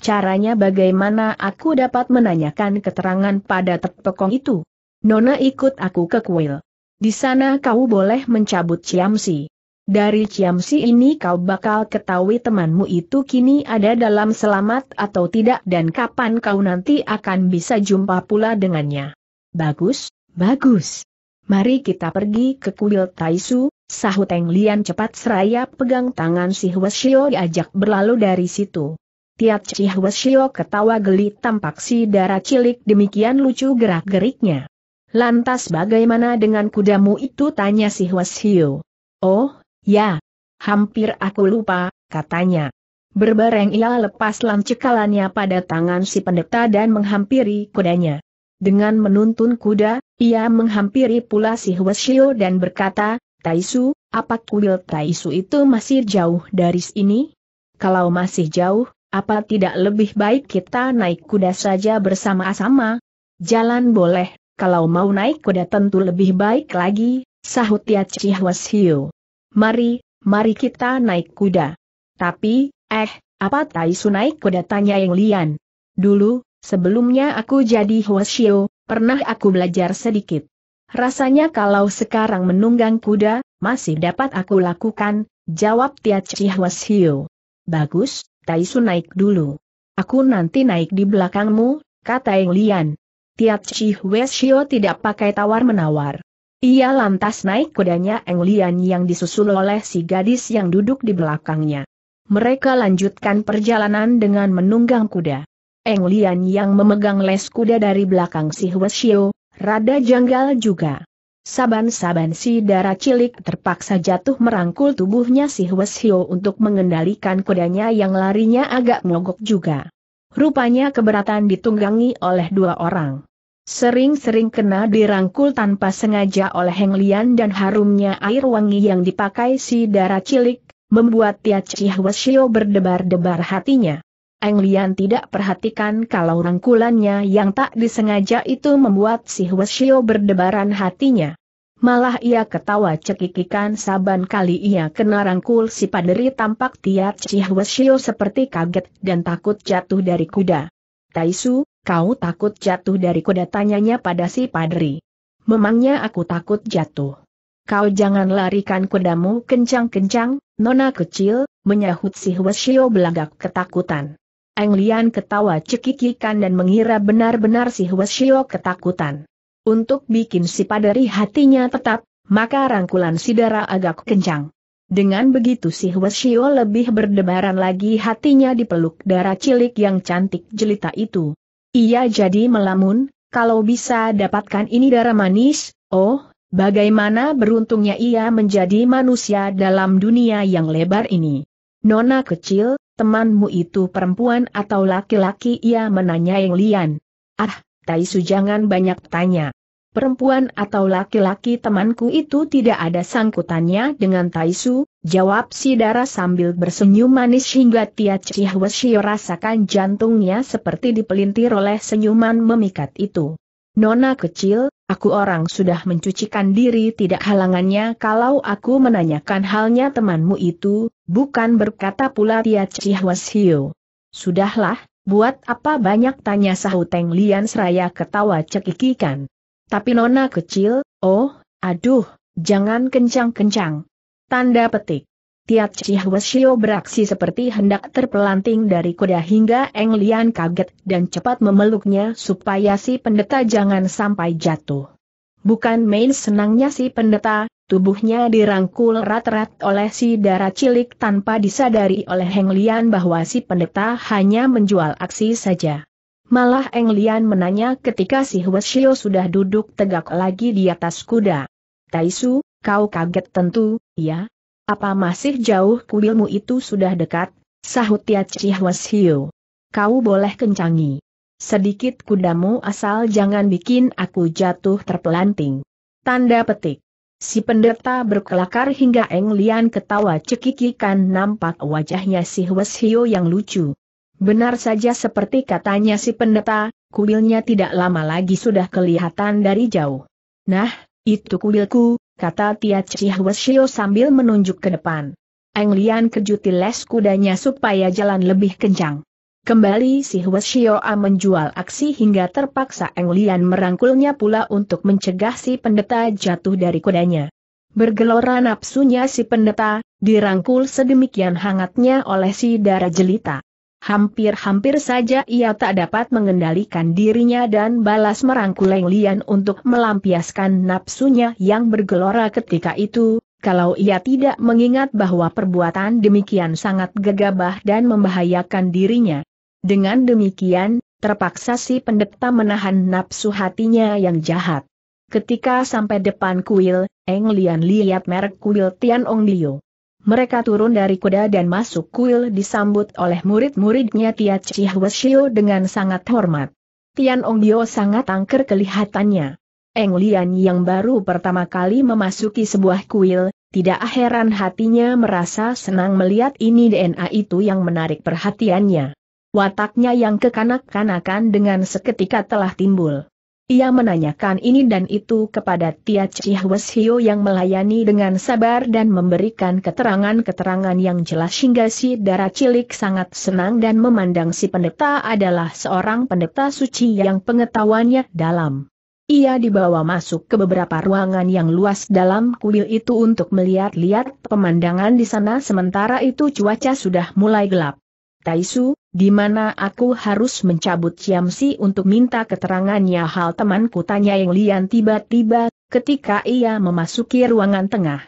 Caranya bagaimana aku dapat menanyakan keterangan pada tepekong itu? Nona ikut aku ke kuil. Di sana kau boleh mencabut ciamsi. Dari ciamsi ini kau bakal ketahui temanmu itu kini ada dalam selamat atau tidak dan kapan kau nanti akan bisa jumpa pula dengannya. Bagus, bagus. Mari kita pergi ke kuil Taisu, sahut Eng Lian cepat seraya pegang tangan si Hwasyo diajak berlalu dari situ. Tiat Chihuashio ketawa geli tampak si darah cilik demikian lucu gerak-geriknya. Lantas bagaimana dengan kudamu itu tanya si Huashio. Oh, ya. Hampir aku lupa, katanya. Berbareng ia lepas lancekalannya pada tangan si pendeta dan menghampiri kudanya. Dengan menuntun kuda, ia menghampiri pula si Huashio dan berkata, Taisu, apa kuil Taisu itu masih jauh dari sini? Kalau masih jauh, apa tidak lebih baik kita naik kuda saja bersama-sama? Jalan boleh, kalau mau naik kuda tentu lebih baik lagi, sahut Tia Cihwas Hiu. Mari, mari kita naik kuda. Tapi, eh, apa Taisu naik kuda tanya yang lian? Dulu, sebelumnya aku jadi Hwas Hiu, pernah aku belajar sedikit. Rasanya kalau sekarang menunggang kuda, masih dapat aku lakukan, jawab Tia Cihwas Hiu. Bagus, Taisu naik dulu. Aku nanti naik di belakangmu, kata Eng Lian. Tiat Chi Shio tidak pakai tawar-menawar. Ia lantas naik kudanya Eng Lian yang disusul oleh si gadis yang duduk di belakangnya. Mereka lanjutkan perjalanan dengan menunggang kuda. Eng Lian yang memegang les kuda dari belakang si Shio, rada janggal juga. Saban-saban si darah cilik terpaksa jatuh merangkul tubuhnya si Hwes Hio untuk mengendalikan kudanya yang larinya agak mogok juga. Rupanya keberatan ditunggangi oleh dua orang. Sering-sering kena dirangkul tanpa sengaja oleh Heng Lian dan harumnya air wangi yang dipakai si darah cilik, membuat Tia Chi Hwes Hio berdebar-debar hatinya. Eng Lian tidak perhatikan kalau rangkulannya yang tak disengaja itu membuat si Huesio berdebaran hatinya. Malah ia ketawa cekikikan saban kali ia kena rangkul si paderi tampak tiat si Huesio seperti kaget dan takut jatuh dari kuda. Taisu, kau takut jatuh dari kuda tanyanya pada si paderi. Memangnya aku takut jatuh. Kau jangan larikan kudamu kencang-kencang, nona kecil, menyahut si Huesio belagak ketakutan. Eng Lian ketawa cekikikan dan mengira benar-benar si Hwasyo ketakutan. Untuk bikin si padari hatinya tetap, maka rangkulan si darah agak kencang. Dengan begitu si Hwasyo lebih berdebaran lagi hatinya dipeluk darah cilik yang cantik jelita itu. Ia jadi melamun, kalau bisa dapatkan ini darah manis, oh, bagaimana beruntungnya ia menjadi manusia dalam dunia yang lebar ini. Nona kecil, temanmu itu perempuan atau laki-laki ia menanyai Lian. Ah, Tai Su jangan banyak tanya. Perempuan atau laki-laki temanku itu tidak ada sangkutannya dengan Tai Su, jawab si Dara sambil bersenyum manis hingga Tia Chihwesio rasakan jantungnya seperti dipelintir oleh senyuman memikat itu. Nona kecil, aku orang sudah mencucikan diri tidak halangannya kalau aku menanyakan halnya temanmu itu, bukan berkata pula Tia cihwas Hiu. Sudahlah, buat apa banyak tanya sahuteng Lian seraya ketawa cekikikan. Tapi nona kecil, oh, aduh, jangan kencang-kencang. Tanda petik. Tiat Chihuashio beraksi seperti hendak terpelanting dari kuda hingga Eng Lian kaget dan cepat memeluknya supaya si pendeta jangan sampai jatuh. Bukan main senangnya si pendeta, tubuhnya dirangkul rat-rat oleh si darah cilik tanpa disadari oleh Eng Lian bahwa si pendeta hanya menjual aksi saja. Malah Eng Lian menanya ketika si Huashio sudah duduk tegak lagi di atas kuda. Taisu, kau kaget tentu, ya? Apa masih jauh kuilmu itu sudah dekat? Sahut Tia Chihuas Hiu. Kau boleh kencangi. Sedikit kudamu asal jangan bikin aku jatuh terpelanting. Tanda petik. Si pendeta berkelakar hingga Eng Lian ketawa cekikikan nampak wajahnya si Hwes Hio yang lucu. Benar saja seperti katanya si pendeta, kuilnya tidak lama lagi sudah kelihatan dari jauh. Nah, itu kuilku, kata Tia Chihweshio sambil menunjuk ke depan. Eng Lian kejuti les kudanya supaya jalan lebih kencang. Kembali si A menjual aksi hingga terpaksa Eng Lian merangkulnya pula untuk mencegah si pendeta jatuh dari kudanya. Bergelora nafsunya si pendeta, dirangkul sedemikian hangatnya oleh si darah jelita. Hampir-hampir saja ia tak dapat mengendalikan dirinya dan balas merangkul Leng Lian untuk melampiaskan nafsunya yang bergelora ketika itu, kalau ia tidak mengingat bahwa perbuatan demikian sangat gegabah dan membahayakan dirinya. Dengan demikian, terpaksa si pendeta menahan nafsu hatinya yang jahat. Ketika sampai depan kuil, Eng Lian lihat merek kuil Tian Ong Liu. Mereka turun dari kuda dan masuk kuil disambut oleh murid-muridnya Tia Chihweshio dengan sangat hormat. Tian Ong Dio sangat angker kelihatannya. Eng Lian yang baru pertama kali memasuki sebuah kuil, tidak heran hatinya merasa senang melihat ini DNA itu yang menarik perhatiannya. Wataknya yang kekanak-kanakan dengan seketika telah timbul. Ia menanyakan ini dan itu kepada Tia Chihwes Hio yang melayani dengan sabar dan memberikan keterangan-keterangan yang jelas hingga si darah cilik sangat senang dan memandang si pendeta adalah seorang pendeta suci yang pengetahuannya dalam. Ia dibawa masuk ke beberapa ruangan yang luas dalam kuil itu untuk melihat-lihat pemandangan di sana sementara itu cuaca sudah mulai gelap. Taisu, di mana aku harus mencabut Ciamsi untuk minta keterangannya hal temanku tanya yang lian tiba-tiba, ketika ia memasuki ruangan tengah.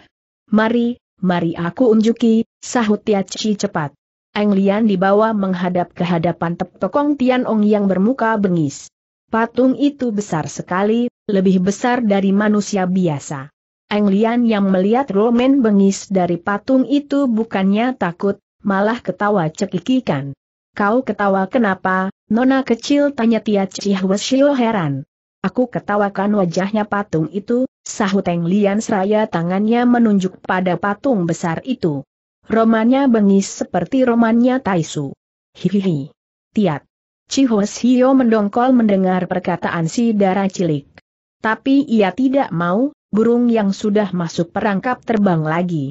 Mari, mari aku unjuki, sahut Tiaci cepat. Eng Lian dibawa menghadap ke hadapan tepokong Tian Ong yang bermuka bengis. Patung itu besar sekali, lebih besar dari manusia biasa. Eng Lian yang melihat Roman bengis dari patung itu bukannya takut, malah ketawa cekikikan. Kau ketawa kenapa, nona kecil tanya Tia Chihweshio heran. Aku ketawakan wajahnya patung itu, sahut Eng Lian seraya tangannya menunjuk pada patung besar itu. Romannya bengis seperti romannya Taisu. Hihihi. Tiat. Chihweshio mendongkol mendengar perkataan si darah cilik. Tapi ia tidak mau, burung yang sudah masuk perangkap terbang lagi.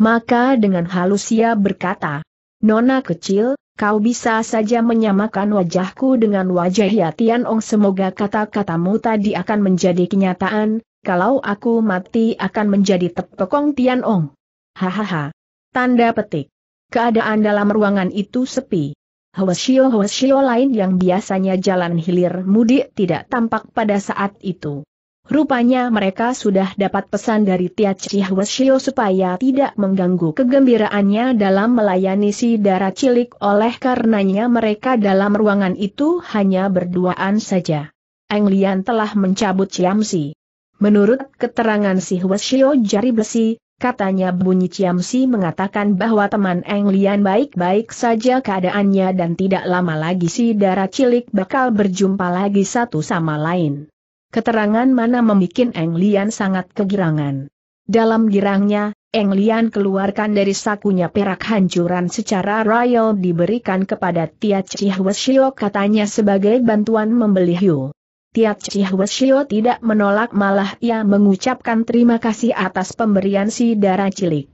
Maka dengan halus ia berkata, Nona kecil, kau bisa saja menyamakan wajahku dengan wajah Yatian Ong semoga kata-katamu tadi akan menjadi kenyataan, kalau aku mati akan menjadi Tepokong Tian Ong. Hahaha. Tanda petik. Keadaan dalam ruangan itu sepi. Hwasyo-hwasyo lain yang biasanya jalan hilir mudik tidak tampak pada saat itu. Rupanya mereka sudah dapat pesan dari Tia Chihweshio supaya tidak mengganggu kegembiraannya dalam melayani si darah cilik oleh karenanya mereka dalam ruangan itu hanya berduaan saja. Eng Lian telah mencabut Ciamsi. Menurut keterangan si Hweshio jari besi, katanya bunyi Ciamsi mengatakan bahwa teman Eng Lian baik-baik saja keadaannya dan tidak lama lagi si darah cilik bakal berjumpa lagi satu sama lain. Keterangan mana membuat Eng Lian sangat kegirangan. Dalam girangnya, Eng Lian keluarkan dari sakunya perak hancuran secara royal diberikan kepada Tiat Chihweshio katanya sebagai bantuan membeli Hiu. Tiat Chihweshio tidak menolak malah ia mengucapkan terima kasih atas pemberian si darah cilik.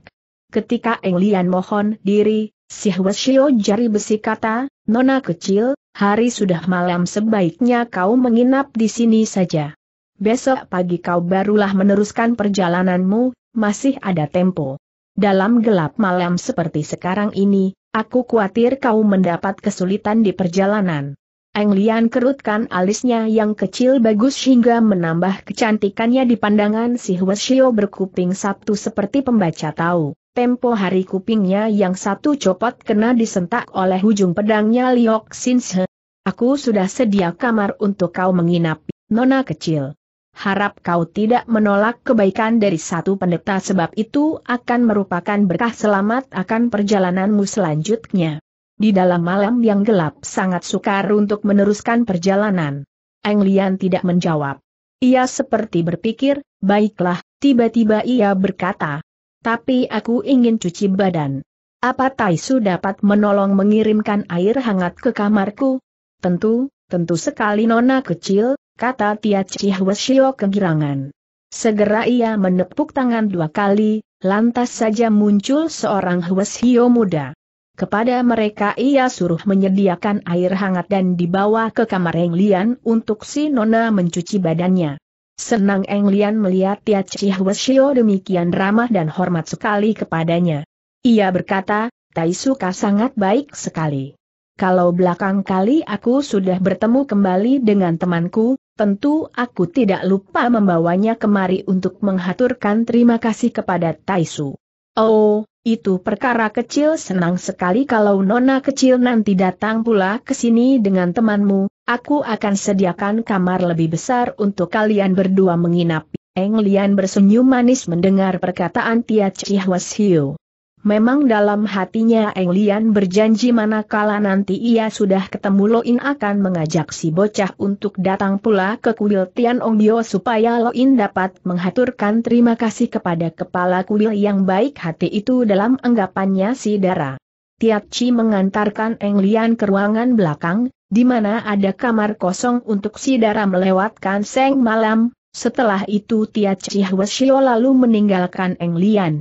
Ketika Eng Lian mohon diri, Chihweshio jari besi kata, Nona kecil, hari sudah malam sebaiknya kau menginap di sini saja. Besok pagi kau barulah meneruskan perjalananmu, masih ada tempo. Dalam gelap malam seperti sekarang ini, aku khawatir kau mendapat kesulitan di perjalanan. Eng Lian kerutkan alisnya yang kecil bagus hingga menambah kecantikannya di pandangan si Huesio berkuping Sabtu seperti pembaca tahu. Tempo hari kupingnya yang satu copot kena disentak oleh ujung pedangnya Liok Sinse. Aku sudah sedia kamar untuk kau menginap, nona kecil. Harap kau tidak menolak kebaikan dari satu pendeta sebab itu akan merupakan berkah selamat akan perjalananmu selanjutnya. Di dalam malam yang gelap sangat sukar untuk meneruskan perjalanan. Eng Lian tidak menjawab. Ia seperti berpikir, baiklah, tiba-tiba ia berkata. Tapi aku ingin cuci badan. Apa Taisu dapat menolong mengirimkan air hangat ke kamarku? Tentu, tentu sekali nona kecil, kata Tia Chihweshio kegirangan. Segera ia menepuk tangan dua kali, lantas saja muncul seorang Hweshio muda. Kepada mereka ia suruh menyediakan air hangat dan dibawa ke kamar Eng Lian untuk si Nona mencuci badannya. Senang Eng Lian melihat Tia Cih Wesio demikian ramah dan hormat sekali kepadanya. Ia berkata, Tai Suka sangat baik sekali. Kalau belakang kali aku sudah bertemu kembali dengan temanku, tentu aku tidak lupa membawanya kemari untuk menghaturkan terima kasih kepada Taisu. Oh, itu perkara kecil senang sekali kalau nona kecil nanti datang pula ke sini dengan temanmu, aku akan sediakan kamar lebih besar untuk kalian berdua menginap. Eng Lian bersenyum manis mendengar perkataan Tia Hiu. Memang dalam hatinya Eng Lian berjanji manakala nanti ia sudah ketemu Loin akan mengajak si bocah untuk datang pula ke kuil Tian Ong Bio supaya Loin dapat menghaturkan terima kasih kepada kepala kuil yang baik hati itu dalam anggapannya si Dara. Tiat Chi mengantarkan Eng Lian ke ruangan belakang, di mana ada kamar kosong untuk si Dara melewatkan seng malam, setelah itu Tiat Chi Hwesio lalu meninggalkan Eng Lian.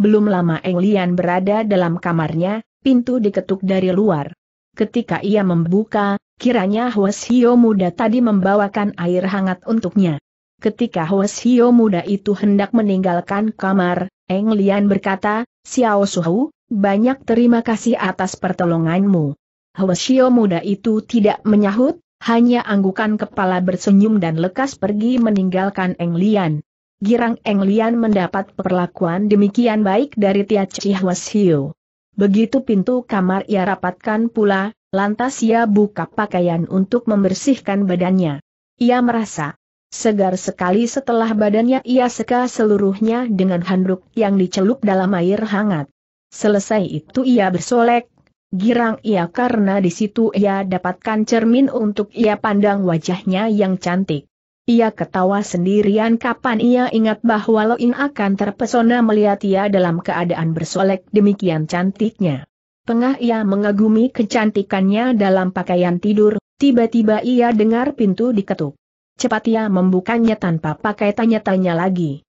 Belum lama Eng Lian berada dalam kamarnya, pintu diketuk dari luar. Ketika ia membuka, kiranya Hwas Hio muda tadi membawakan air hangat untuknya. Ketika Hwas Hio muda itu hendak meninggalkan kamar, Eng Lian berkata, Xiao Suhu, banyak terima kasih atas pertolonganmu. Hio muda itu tidak menyahut, hanya anggukan kepala bersenyum dan lekas pergi meninggalkan Eng Lian. Girang Englian mendapat perlakuan demikian baik dari Tia Chihuas Hiu. Begitu pintu kamar ia rapatkan pula, lantas ia buka pakaian untuk membersihkan badannya. Ia merasa segar sekali setelah badannya ia seka seluruhnya dengan handuk yang dicelup dalam air hangat. Selesai itu ia bersolek, girang ia karena di situ ia dapatkan cermin untuk ia pandang wajahnya yang cantik. Ia ketawa sendirian kapan ia ingat bahwa Loin akan terpesona melihat ia dalam keadaan bersolek demikian cantiknya. Tengah ia mengagumi kecantikannya dalam pakaian tidur, tiba-tiba ia dengar pintu diketuk. Cepat ia membukanya tanpa pakai tanya-tanya lagi.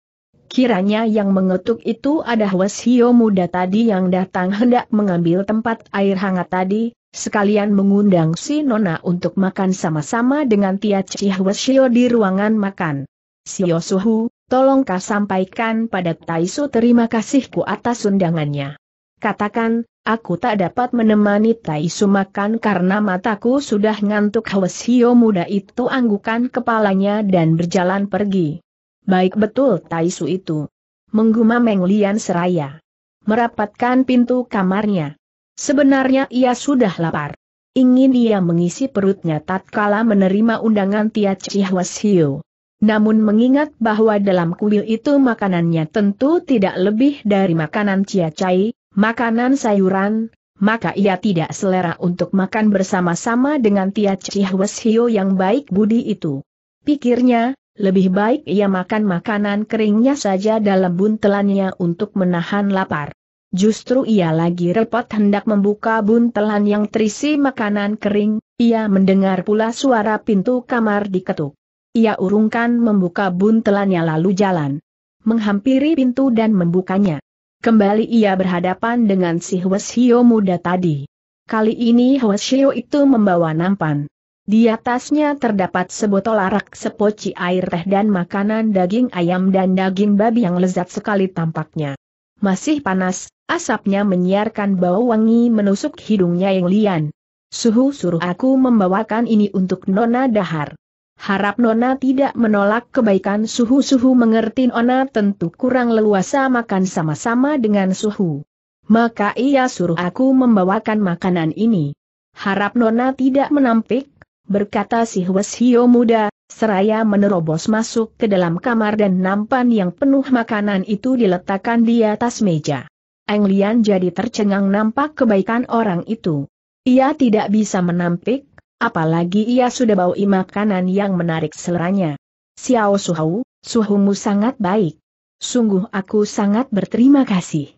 Kiranya yang mengetuk itu ada Wes muda tadi yang datang hendak mengambil tempat air hangat tadi, sekalian mengundang si Nona untuk makan sama-sama dengan Tia Shio di ruangan makan. Sio Suhu, tolong sampaikan pada Taisu terima kasihku atas undangannya. Katakan, aku tak dapat menemani Taisu makan karena mataku sudah ngantuk Hwesio muda itu anggukan kepalanya dan berjalan pergi. Baik betul Taisu itu. Menggumam Meng Seraya. Merapatkan pintu kamarnya. Sebenarnya ia sudah lapar. Ingin ia mengisi perutnya tatkala menerima undangan Tia Cihwas Hiu. Namun mengingat bahwa dalam kuil itu makanannya tentu tidak lebih dari makanan cia ciacai, makanan sayuran, maka ia tidak selera untuk makan bersama-sama dengan Tia Cihwas Hiu yang baik budi itu. Pikirnya, lebih baik ia makan makanan keringnya saja dalam buntelannya untuk menahan lapar. Justru ia lagi repot hendak membuka buntelan yang terisi makanan kering, ia mendengar pula suara pintu kamar diketuk. Ia urungkan membuka buntelannya lalu jalan. Menghampiri pintu dan membukanya. Kembali ia berhadapan dengan si Hweshio muda tadi. Kali ini Hweshio itu membawa nampan. Di atasnya terdapat sebotol arak sepoci air teh dan makanan daging ayam dan daging babi yang lezat sekali tampaknya. Masih panas, asapnya menyiarkan bau wangi menusuk hidungnya yang lian. Suhu suruh aku membawakan ini untuk Nona Dahar. Harap Nona tidak menolak kebaikan suhu-suhu mengerti Nona tentu kurang leluasa makan sama-sama dengan suhu. Maka ia suruh aku membawakan makanan ini. Harap Nona tidak menampik, berkata si Hwes Hio muda, Seraya menerobos masuk ke dalam kamar dan nampan yang penuh makanan itu diletakkan di atas meja. Eng Lian jadi tercengang nampak kebaikan orang itu. Ia tidak bisa menampik, apalagi ia sudah bawa makanan yang menarik seleranya. Xiao suhu suhumu sangat baik. Sungguh aku sangat berterima kasih.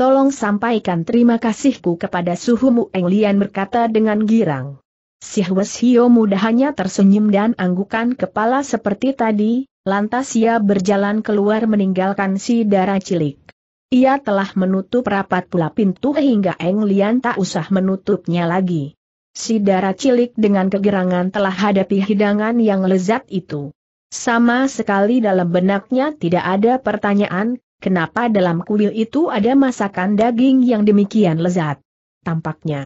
Tolong sampaikan terima kasihku kepada suhumu Eng Lian berkata dengan girang. Si Hwasio muda hanya tersenyum dan anggukan kepala seperti tadi, lantas ia berjalan keluar meninggalkan si darah cilik. Ia telah menutup rapat pula pintu hingga Eng Lian tak usah menutupnya lagi. Si darah cilik dengan kegerangan telah hadapi hidangan yang lezat itu. Sama sekali dalam benaknya tidak ada pertanyaan, kenapa dalam kuil itu ada masakan daging yang demikian lezat. Tampaknya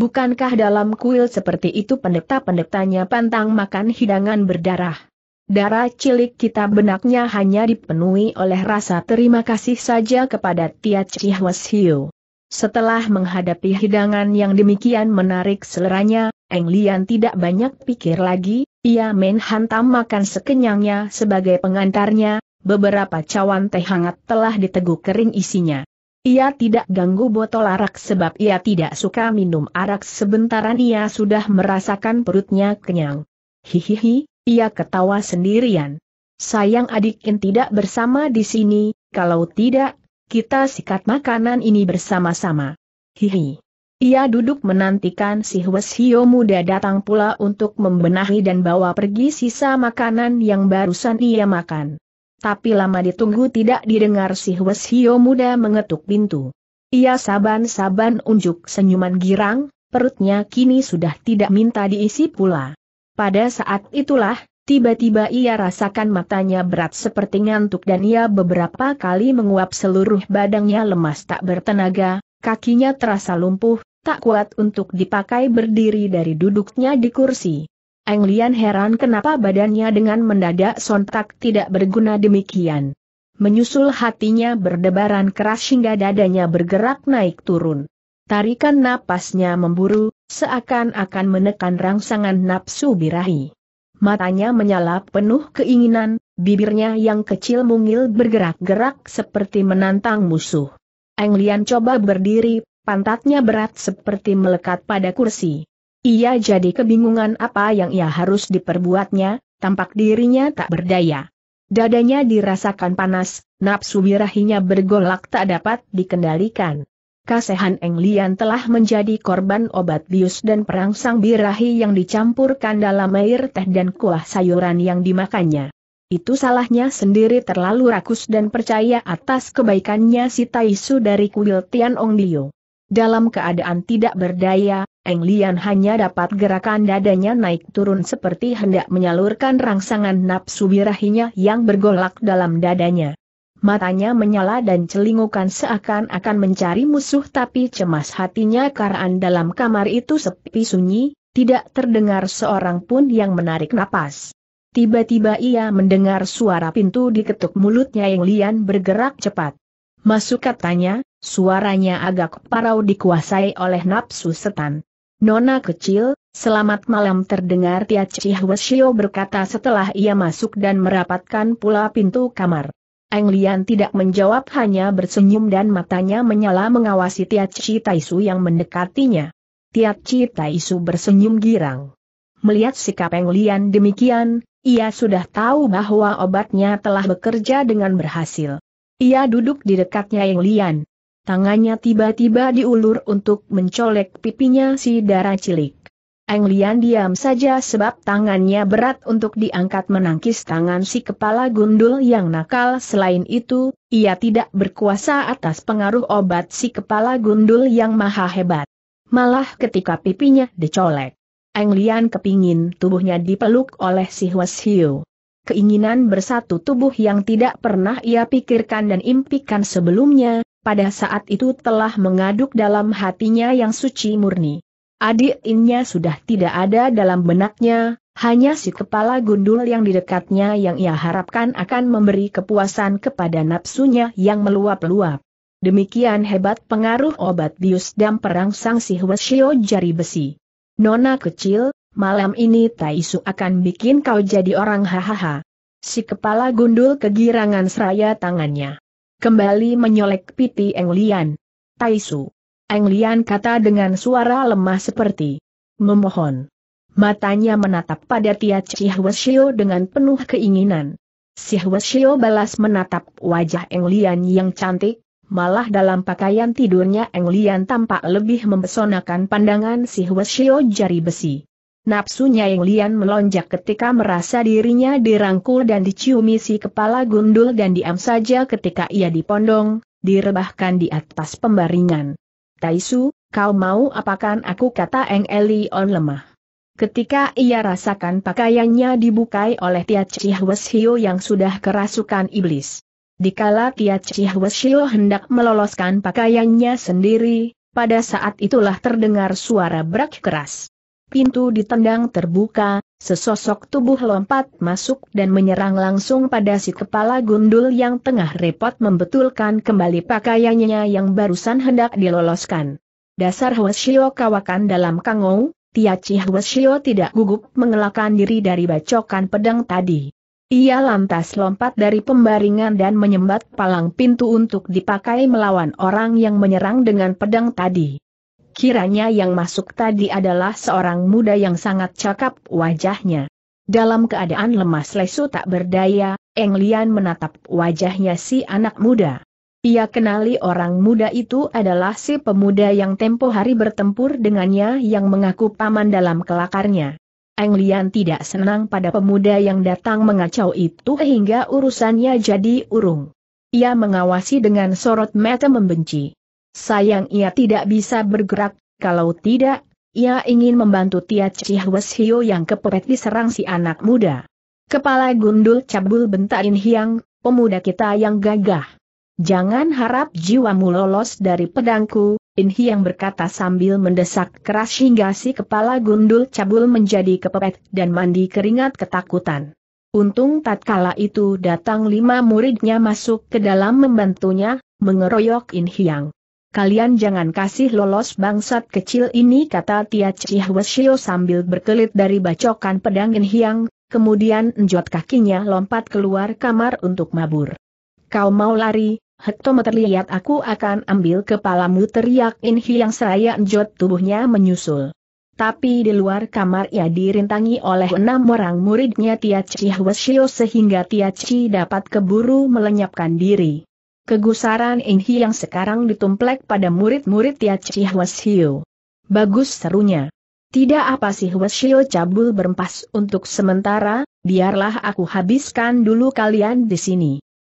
Bukankah dalam kuil seperti itu pendeta-pendetanya pantang makan hidangan berdarah? Darah cilik kita benaknya hanya dipenuhi oleh rasa terima kasih saja kepada Tia Chihwas Hiu. Setelah menghadapi hidangan yang demikian menarik seleranya, Eng Lian tidak banyak pikir lagi, ia menhantam makan sekenyangnya sebagai pengantarnya, beberapa cawan teh hangat telah diteguh kering isinya. Ia tidak ganggu botol arak sebab ia tidak suka minum arak sebentaran ia sudah merasakan perutnya kenyang. Hihihi, ia ketawa sendirian. Sayang adikin tidak bersama di sini, kalau tidak, kita sikat makanan ini bersama-sama. Hihi. Ia duduk menantikan si Hwesio muda datang pula untuk membenahi dan bawa pergi sisa makanan yang barusan ia makan. Tapi lama ditunggu tidak didengar si Hwes Hio muda mengetuk pintu. Ia saban-saban unjuk senyuman girang, perutnya kini sudah tidak minta diisi pula. Pada saat itulah, tiba-tiba ia rasakan matanya berat seperti ngantuk dan ia beberapa kali menguap seluruh badannya lemas tak bertenaga, kakinya terasa lumpuh, tak kuat untuk dipakai berdiri dari duduknya di kursi. Eng Lian heran kenapa badannya dengan mendadak sontak tidak berguna demikian. Menyusul hatinya berdebaran keras hingga dadanya bergerak naik turun. Tarikan napasnya memburu, seakan-akan menekan rangsangan nafsu birahi. Matanya menyala penuh keinginan, bibirnya yang kecil mungil bergerak-gerak seperti menantang musuh. Eng Lian coba berdiri, pantatnya berat seperti melekat pada kursi. Ia jadi kebingungan apa yang ia harus diperbuatnya, tampak dirinya tak berdaya. Dadanya dirasakan panas, nafsu birahinya bergolak tak dapat dikendalikan. Kasehan Eng Lian telah menjadi korban obat bius dan perangsang birahi yang dicampurkan dalam air teh dan kuah sayuran yang dimakannya. Itu salahnya sendiri terlalu rakus dan percaya atas kebaikannya si Taisu dari kuil Tian Ong Liu. Dalam keadaan tidak berdaya, Eng Lian hanya dapat gerakan dadanya naik turun seperti hendak menyalurkan rangsangan nafsu birahinya yang bergolak dalam dadanya. Matanya menyala dan celingukan seakan-akan mencari musuh tapi cemas hatinya karena dalam kamar itu sepi sunyi, tidak terdengar seorang pun yang menarik napas. Tiba-tiba ia mendengar suara pintu diketuk mulutnya yang Lian bergerak cepat. Masuk katanya, Suaranya agak parau dikuasai oleh nafsu setan. Nona kecil, selamat malam terdengar Tia Cihwesio berkata setelah ia masuk dan merapatkan pula pintu kamar. Eng Lian tidak menjawab hanya bersenyum dan matanya menyala mengawasi Tia Chi Taisu yang mendekatinya. Tia Chi Taisu bersenyum girang. Melihat sikap Eng Lian demikian, ia sudah tahu bahwa obatnya telah bekerja dengan berhasil. Ia duduk di dekatnya Eng Lian tangannya tiba-tiba diulur untuk mencolek pipinya si darah cilik. Eng Lian diam saja sebab tangannya berat untuk diangkat menangkis tangan si kepala gundul yang nakal. Selain itu, ia tidak berkuasa atas pengaruh obat si kepala gundul yang maha hebat. Malah ketika pipinya dicolek, Eng Lian kepingin tubuhnya dipeluk oleh si Hwas Hiu. Keinginan bersatu tubuh yang tidak pernah ia pikirkan dan impikan sebelumnya, pada saat itu telah mengaduk dalam hatinya yang suci murni. Adik innya sudah tidak ada dalam benaknya, hanya si kepala gundul yang di dekatnya yang ia harapkan akan memberi kepuasan kepada nafsunya yang meluap-luap. Demikian hebat pengaruh obat bius dan perang sang si Hwasyo jari besi. Nona kecil, malam ini Taisu akan bikin kau jadi orang hahaha. Si kepala gundul kegirangan seraya tangannya kembali menyolek piti Eng Lian. Taisu. Eng Lian kata dengan suara lemah seperti memohon. Matanya menatap pada Tia Chihwasio dengan penuh keinginan. Chihwasio balas menatap wajah Eng Lian yang cantik, malah dalam pakaian tidurnya Eng Lian tampak lebih mempesonakan pandangan Chihwasio jari besi. Napsunya yang lian melonjak ketika merasa dirinya dirangkul dan diciumi si kepala gundul dan diam saja ketika ia dipondong, direbahkan di atas pembaringan. Taisu, kau mau apakan aku kata Eng Elion lemah. Ketika ia rasakan pakaiannya dibukai oleh Tia Chihweshio yang sudah kerasukan iblis. Dikala Tia Chihweshio hendak meloloskan pakaiannya sendiri, pada saat itulah terdengar suara berak keras pintu ditendang terbuka, sesosok tubuh lompat masuk dan menyerang langsung pada si kepala gundul yang tengah repot membetulkan kembali pakaiannya yang barusan hendak diloloskan. Dasar Hwasyo kawakan dalam kangou, Tiachi Hwasyo tidak gugup mengelakkan diri dari bacokan pedang tadi. Ia lantas lompat dari pembaringan dan menyembat palang pintu untuk dipakai melawan orang yang menyerang dengan pedang tadi. Kiranya yang masuk tadi adalah seorang muda yang sangat cakap wajahnya. Dalam keadaan lemas lesu tak berdaya, Eng Lian menatap wajahnya si anak muda. Ia kenali orang muda itu adalah si pemuda yang tempo hari bertempur dengannya yang mengaku paman dalam kelakarnya. Eng Lian tidak senang pada pemuda yang datang mengacau itu hingga urusannya jadi urung. Ia mengawasi dengan sorot mata membenci. Sayang ia tidak bisa bergerak, kalau tidak, ia ingin membantu Tia Chihwes Hio yang kepepet diserang si anak muda. Kepala gundul cabul bentakin Hiang, pemuda kita yang gagah. Jangan harap jiwamu lolos dari pedangku, In Hiang berkata sambil mendesak keras hingga si kepala gundul cabul menjadi kepepet dan mandi keringat ketakutan. Untung tatkala itu datang lima muridnya masuk ke dalam membantunya, mengeroyok In Hiang. Kalian jangan kasih lolos bangsat kecil ini kata Tia Wesio sambil berkelit dari bacokan pedang Hiang, kemudian njot kakinya lompat keluar kamar untuk mabur. Kau mau lari, hektometer lihat aku akan ambil kepalamu teriak In Hiang seraya njot tubuhnya menyusul. Tapi di luar kamar ia dirintangi oleh enam orang muridnya Tia Wesio sehingga Tia Cih dapat keburu melenyapkan diri. Kegusaran Enghi yang sekarang ditumplek pada murid-murid Ya Chihwasio. Bagus serunya. Tidak apa sih Wesio cabul berempas untuk sementara, biarlah aku habiskan dulu kalian di sini.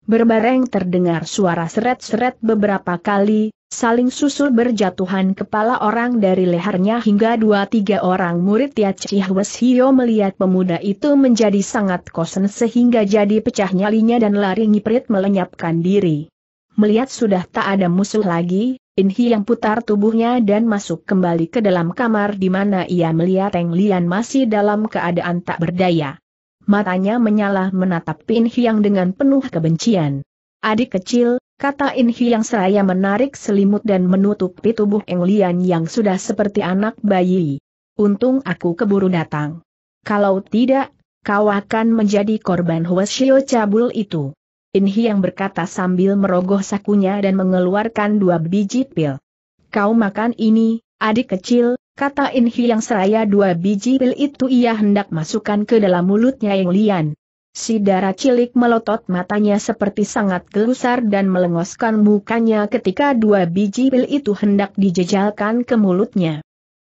Berbareng terdengar suara seret-seret beberapa kali, saling susul berjatuhan kepala orang dari lehernya hingga dua tiga orang murid Chi Wesio melihat pemuda itu menjadi sangat kosen sehingga jadi pecah nyalinya dan lari ngiprit melenyapkan diri. Melihat sudah tak ada musuh lagi, Inhi yang putar tubuhnya dan masuk kembali ke dalam kamar di mana ia melihat Teng Lian masih dalam keadaan tak berdaya. Matanya menyala menatap Inhi yang dengan penuh kebencian. Adik kecil, kata Inhi yang seraya menarik selimut dan menutupi tubuh Eng Lian yang sudah seperti anak bayi. Untung aku keburu datang. Kalau tidak, kau akan menjadi korban Huasio cabul itu. Inhi yang berkata sambil merogoh sakunya dan mengeluarkan dua biji pil. Kau makan ini, adik kecil, kata Inhi yang seraya dua biji pil itu ia hendak masukkan ke dalam mulutnya yang lian. Si darah cilik melotot matanya seperti sangat gelusar dan melengoskan mukanya ketika dua biji pil itu hendak dijejalkan ke mulutnya.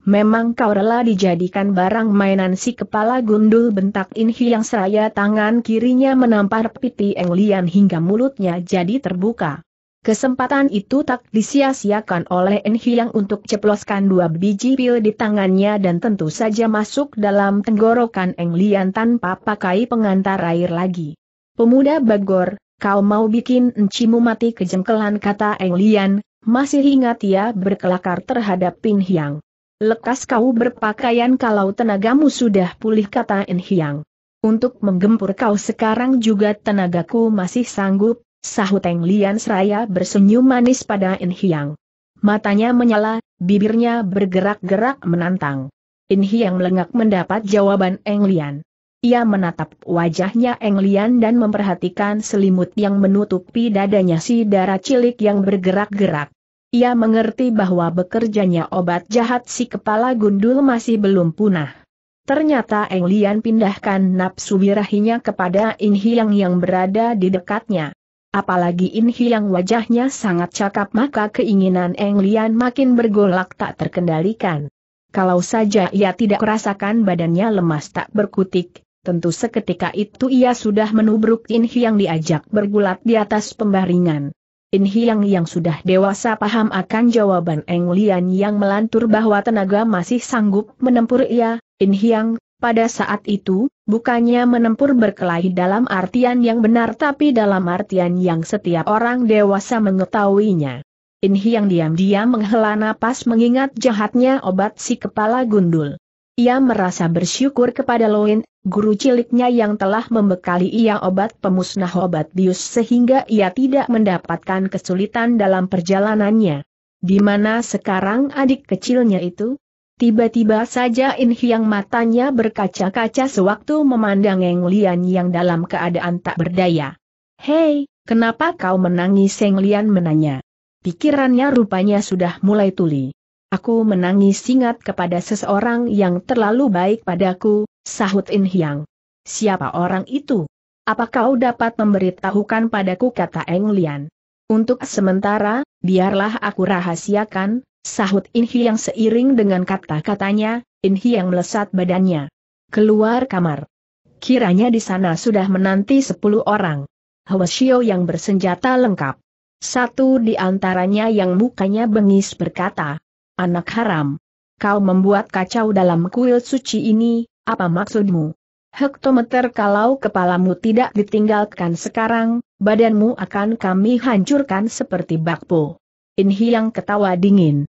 Memang kau rela dijadikan barang mainan si kepala gundul bentak Inhi yang seraya tangan kirinya menampar pipi Eng Lian hingga mulutnya jadi terbuka. Kesempatan itu tak disia-siakan oleh En yang untuk ceploskan dua biji pil di tangannya dan tentu saja masuk dalam tenggorokan Eng Lian tanpa pakai pengantar air lagi. Pemuda Bagor, kau mau bikin encimu mati kejengkelan kata Eng Lian, masih ingat ia berkelakar terhadap Pin Hiang. Lekas kau berpakaian kalau tenagamu sudah pulih kata En Hiang. Untuk menggempur kau sekarang juga tenagaku masih sanggup, sahut Eng Lian Seraya bersenyum manis pada En Hiang. Matanya menyala, bibirnya bergerak-gerak menantang. In Hiang lengak mendapat jawaban Eng Lian. Ia menatap wajahnya Eng Lian dan memperhatikan selimut yang menutupi dadanya si darah cilik yang bergerak-gerak. Ia mengerti bahwa bekerjanya obat jahat si kepala gundul masih belum punah. Ternyata Eng Lian pindahkan nafsu birahinya kepada In Hiang yang berada di dekatnya. Apalagi In Hiang wajahnya sangat cakap maka keinginan Eng Lian makin bergolak tak terkendalikan. Kalau saja ia tidak merasakan badannya lemas tak berkutik, tentu seketika itu ia sudah menubruk In Hiang diajak bergulat di atas pembaringan. In Hiang yang sudah dewasa paham akan jawaban Eng Lian yang melantur bahwa tenaga masih sanggup menempur ia, In Hiang, pada saat itu, bukannya menempur berkelahi dalam artian yang benar tapi dalam artian yang setiap orang dewasa mengetahuinya. In Hiang diam-diam menghela napas mengingat jahatnya obat si kepala gundul. Ia merasa bersyukur kepada Loin, guru ciliknya yang telah membekali ia obat pemusnah obat bius sehingga ia tidak mendapatkan kesulitan dalam perjalanannya. Di mana sekarang adik kecilnya itu? Tiba-tiba saja In Hyang matanya berkaca-kaca sewaktu memandang Eng Lian yang dalam keadaan tak berdaya. Hei, kenapa kau menangis Eng Lian menanya. Pikirannya rupanya sudah mulai tuli. Aku menangis ingat kepada seseorang yang terlalu baik padaku, sahut In Hyang. Siapa orang itu? Apa kau dapat memberitahukan padaku kata Eng Lian? Untuk sementara, biarlah aku rahasiakan, sahut In Hyang seiring dengan kata-katanya, In Hyang melesat badannya. Keluar kamar. Kiranya di sana sudah menanti sepuluh orang. Hwasio yang bersenjata lengkap. Satu di antaranya yang mukanya bengis berkata, Anak haram. Kau membuat kacau dalam kuil suci ini, apa maksudmu? Hektometer kalau kepalamu tidak ditinggalkan sekarang, badanmu akan kami hancurkan seperti bakpo. Inhi yang ketawa dingin.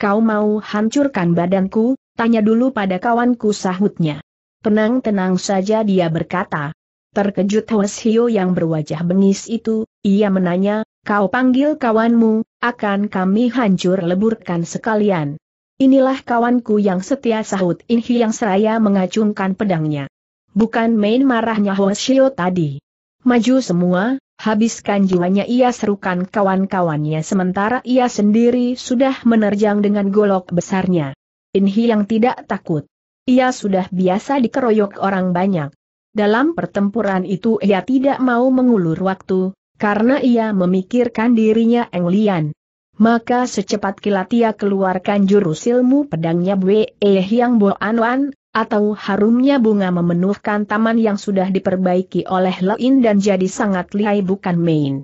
Kau mau hancurkan badanku, tanya dulu pada kawanku sahutnya. Tenang-tenang saja dia berkata. Terkejut Hwasio yang berwajah bengis itu, ia menanya, kau panggil kawanmu, akan kami hancur leburkan sekalian. Inilah kawanku yang setia sahut Inhi yang seraya mengacungkan pedangnya. Bukan main marahnya Hoshio tadi. Maju semua, habiskan jiwanya ia serukan kawan-kawannya sementara ia sendiri sudah menerjang dengan golok besarnya. Inhi yang tidak takut. Ia sudah biasa dikeroyok orang banyak. Dalam pertempuran itu ia tidak mau mengulur waktu, karena ia memikirkan dirinya Eng Lian. Maka secepat kilat ia keluarkan jurus ilmu pedangnya Bwe Yang eh Bo Anwan, atau harumnya bunga memenuhkan taman yang sudah diperbaiki oleh Lein dan jadi sangat lihai bukan main.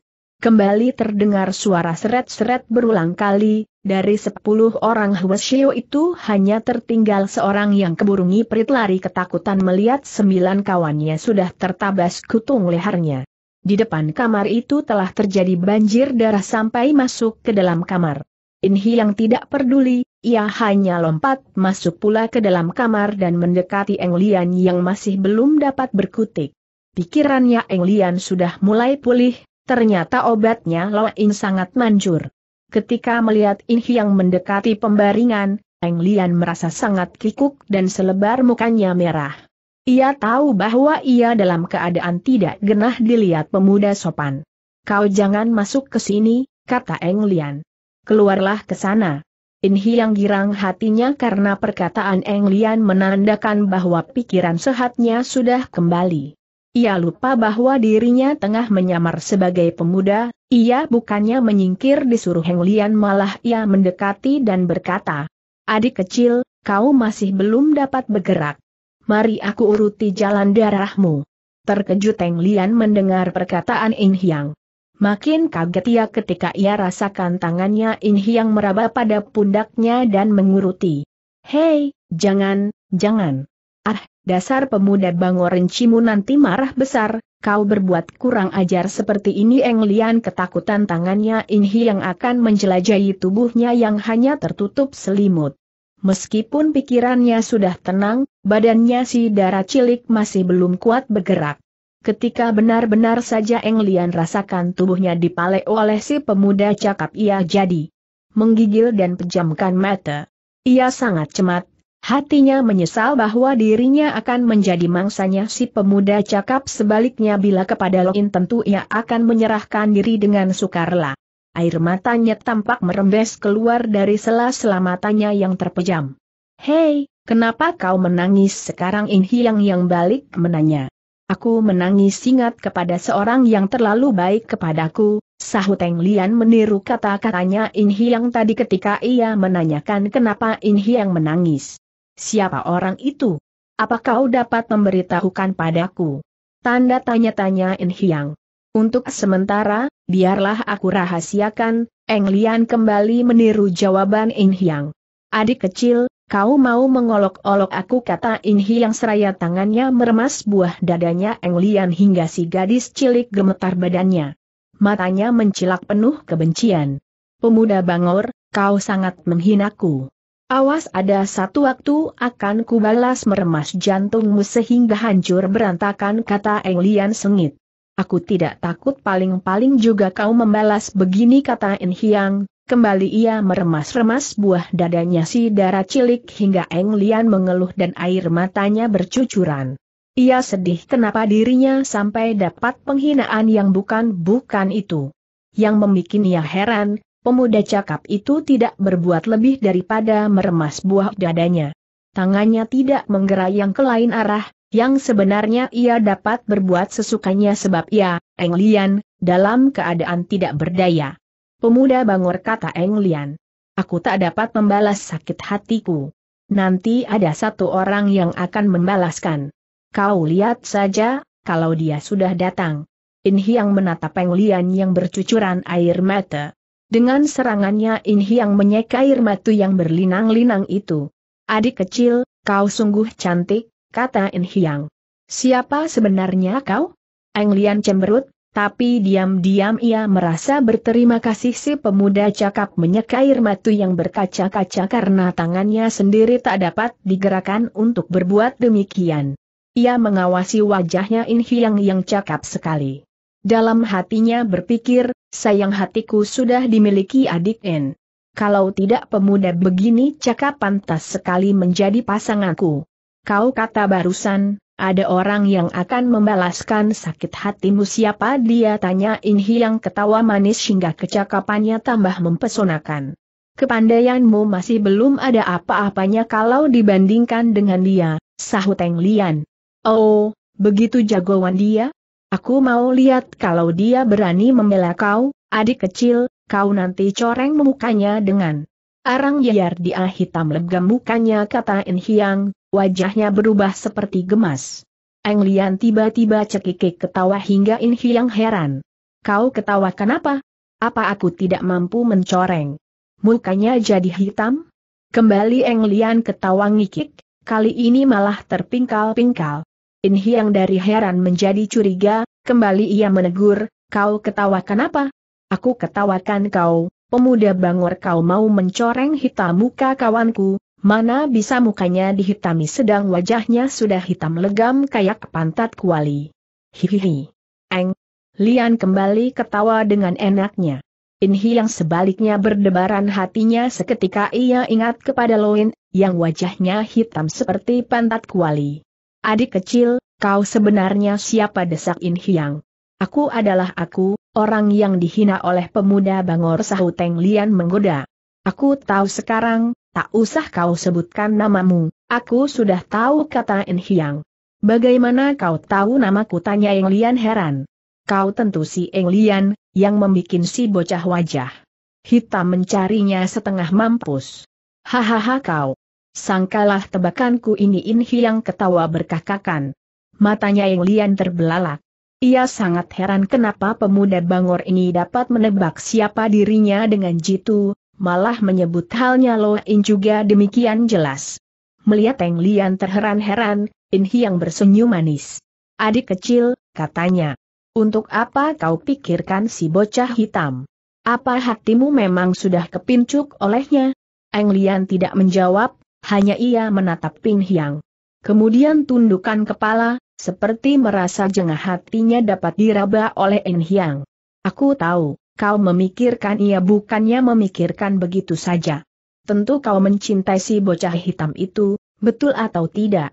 Kembali terdengar suara seret-seret berulang kali, dari sepuluh orang Huashio itu hanya tertinggal seorang yang keburu ngiprit lari ketakutan melihat sembilan kawannya sudah tertabas kutung lehernya. Di depan kamar itu telah terjadi banjir darah sampai masuk ke dalam kamar. Inhi yang tidak peduli, ia hanya lompat masuk pula ke dalam kamar dan mendekati Englian yang masih belum dapat berkutik. Pikirannya Englian sudah mulai pulih, ternyata obatnya Loin sangat manjur. Ketika melihat Inhi yang mendekati pembaringan, Englian merasa sangat kikuk dan selebar mukanya merah. Ia tahu bahwa ia dalam keadaan tidak genah dilihat pemuda sopan. Kau jangan masuk ke sini, kata Eng Lian. Keluarlah ke sana. Inhi yang girang hatinya karena perkataan Eng Lian menandakan bahwa pikiran sehatnya sudah kembali. Ia lupa bahwa dirinya tengah menyamar sebagai pemuda, ia bukannya menyingkir disuruh Heng Lian malah ia mendekati dan berkata, Adik kecil, kau masih belum dapat bergerak mari aku uruti jalan darahmu. Terkejut Teng Lian mendengar perkataan In Hiang. Makin kaget ia ketika ia rasakan tangannya In Hiang meraba pada pundaknya dan menguruti. Hei, jangan, jangan. Ah, dasar pemuda bangor rencimu nanti marah besar, kau berbuat kurang ajar seperti ini Eng Lian ketakutan tangannya In Hiang akan menjelajahi tubuhnya yang hanya tertutup selimut. Meskipun pikirannya sudah tenang, badannya si darah cilik masih belum kuat bergerak. Ketika benar-benar saja Eng Lian rasakan tubuhnya dipalek oleh si pemuda cakap ia jadi menggigil dan pejamkan mata. Ia sangat cemat, hatinya menyesal bahwa dirinya akan menjadi mangsanya si pemuda cakap sebaliknya bila kepada Loin tentu ia akan menyerahkan diri dengan sukarela air matanya tampak merembes keluar dari sela-sela matanya yang terpejam. Hei, kenapa kau menangis sekarang In Hiang yang balik menanya. Aku menangis ingat kepada seorang yang terlalu baik kepadaku, sahut Eng Lian meniru kata-katanya In Hiang tadi ketika ia menanyakan kenapa In Hiang menangis. Siapa orang itu? Apa kau dapat memberitahukan padaku? Tanda tanya-tanya In Hiang. Untuk sementara, biarlah aku rahasiakan, Eng Lian kembali meniru jawaban In Hiang. Adik kecil, kau mau mengolok-olok aku kata In Hiang seraya tangannya meremas buah dadanya Eng Lian hingga si gadis cilik gemetar badannya. Matanya mencilak penuh kebencian. Pemuda Bangor, kau sangat menghinaku. Awas ada satu waktu akan kubalas meremas jantungmu sehingga hancur berantakan kata Eng Lian sengit. Aku tidak takut paling-paling juga kau membalas begini kata En Hiang, Kembali ia meremas-remas buah dadanya si darah cilik hingga Eng Lian mengeluh dan air matanya bercucuran. Ia sedih kenapa dirinya sampai dapat penghinaan yang bukan-bukan itu. Yang membuat ia heran, pemuda cakap itu tidak berbuat lebih daripada meremas buah dadanya. Tangannya tidak menggerayang ke lain arah, yang sebenarnya ia dapat berbuat sesukanya sebab ia, Eng Lian, dalam keadaan tidak berdaya. Pemuda bangor kata Eng Lian. Aku tak dapat membalas sakit hatiku. Nanti ada satu orang yang akan membalaskan. Kau lihat saja, kalau dia sudah datang. In Hiang menatap Eng Lian yang bercucuran air mata. Dengan serangannya In Hiang menyeka air mata yang berlinang-linang itu. Adik kecil, kau sungguh cantik, kata In Hiang. Siapa sebenarnya kau? Eng Lian cemberut, tapi diam-diam ia merasa berterima kasih si pemuda cakap menyeka air matu yang berkaca-kaca karena tangannya sendiri tak dapat digerakkan untuk berbuat demikian. Ia mengawasi wajahnya In Hiang yang cakap sekali. Dalam hatinya berpikir, sayang hatiku sudah dimiliki adik En. Kalau tidak pemuda begini cakap pantas sekali menjadi pasanganku. Kau kata barusan, ada orang yang akan membalaskan sakit hatimu siapa dia tanya Inhi yang ketawa manis hingga kecakapannya tambah mempesonakan. Kepandaianmu masih belum ada apa-apanya kalau dibandingkan dengan dia, sahut Eng Lian. Oh, begitu jagoan dia? Aku mau lihat kalau dia berani membela kau, adik kecil, kau nanti coreng mukanya dengan Arang liar dia hitam legam mukanya kata In Hiang, wajahnya berubah seperti gemas. Eng Lian tiba-tiba cekikik ketawa hingga In Hiang heran. Kau ketawa kenapa? Apa aku tidak mampu mencoreng? Mukanya jadi hitam? Kembali Eng Lian ketawa ngikik, kali ini malah terpingkal-pingkal. In Hiang dari heran menjadi curiga, kembali ia menegur, kau ketawa kenapa? Aku ketawakan kau, pemuda bangor kau mau mencoreng hitam muka kawanku, mana bisa mukanya dihitami sedang wajahnya sudah hitam legam kayak pantat kuali. Hihihi. Eng. Lian kembali ketawa dengan enaknya. Inhi yang sebaliknya berdebaran hatinya seketika ia ingat kepada Loin, yang wajahnya hitam seperti pantat kuali. Adik kecil, kau sebenarnya siapa desak Inhi yang? Aku adalah aku, orang yang dihina oleh pemuda Bangor sahuteng Lian menggoda. Aku tahu sekarang, tak usah kau sebutkan namamu, aku sudah tahu kata In Hiang. Bagaimana kau tahu namaku tanya Eng Lian heran. Kau tentu si Eng Lian, yang membuat si bocah wajah. Hitam mencarinya setengah mampus. Hahaha kau. Sangkalah tebakanku ini In Hiang ketawa berkakakan. Matanya Eng Lian terbelalak. Ia sangat heran kenapa pemuda Bangor ini dapat menebak siapa dirinya dengan jitu, malah menyebut halnya Lo In juga demikian jelas. Melihat Teng Lian terheran-heran, In Hiang bersenyum manis. Adik kecil, katanya. Untuk apa kau pikirkan si bocah hitam? Apa hatimu memang sudah kepincuk olehnya? Eng Lian tidak menjawab, hanya ia menatap Ping Hiang. Kemudian tundukkan kepala, seperti merasa jengah hatinya dapat diraba oleh En Hiang. Aku tahu, kau memikirkan ia bukannya memikirkan begitu saja. Tentu kau mencintai si bocah hitam itu, betul atau tidak?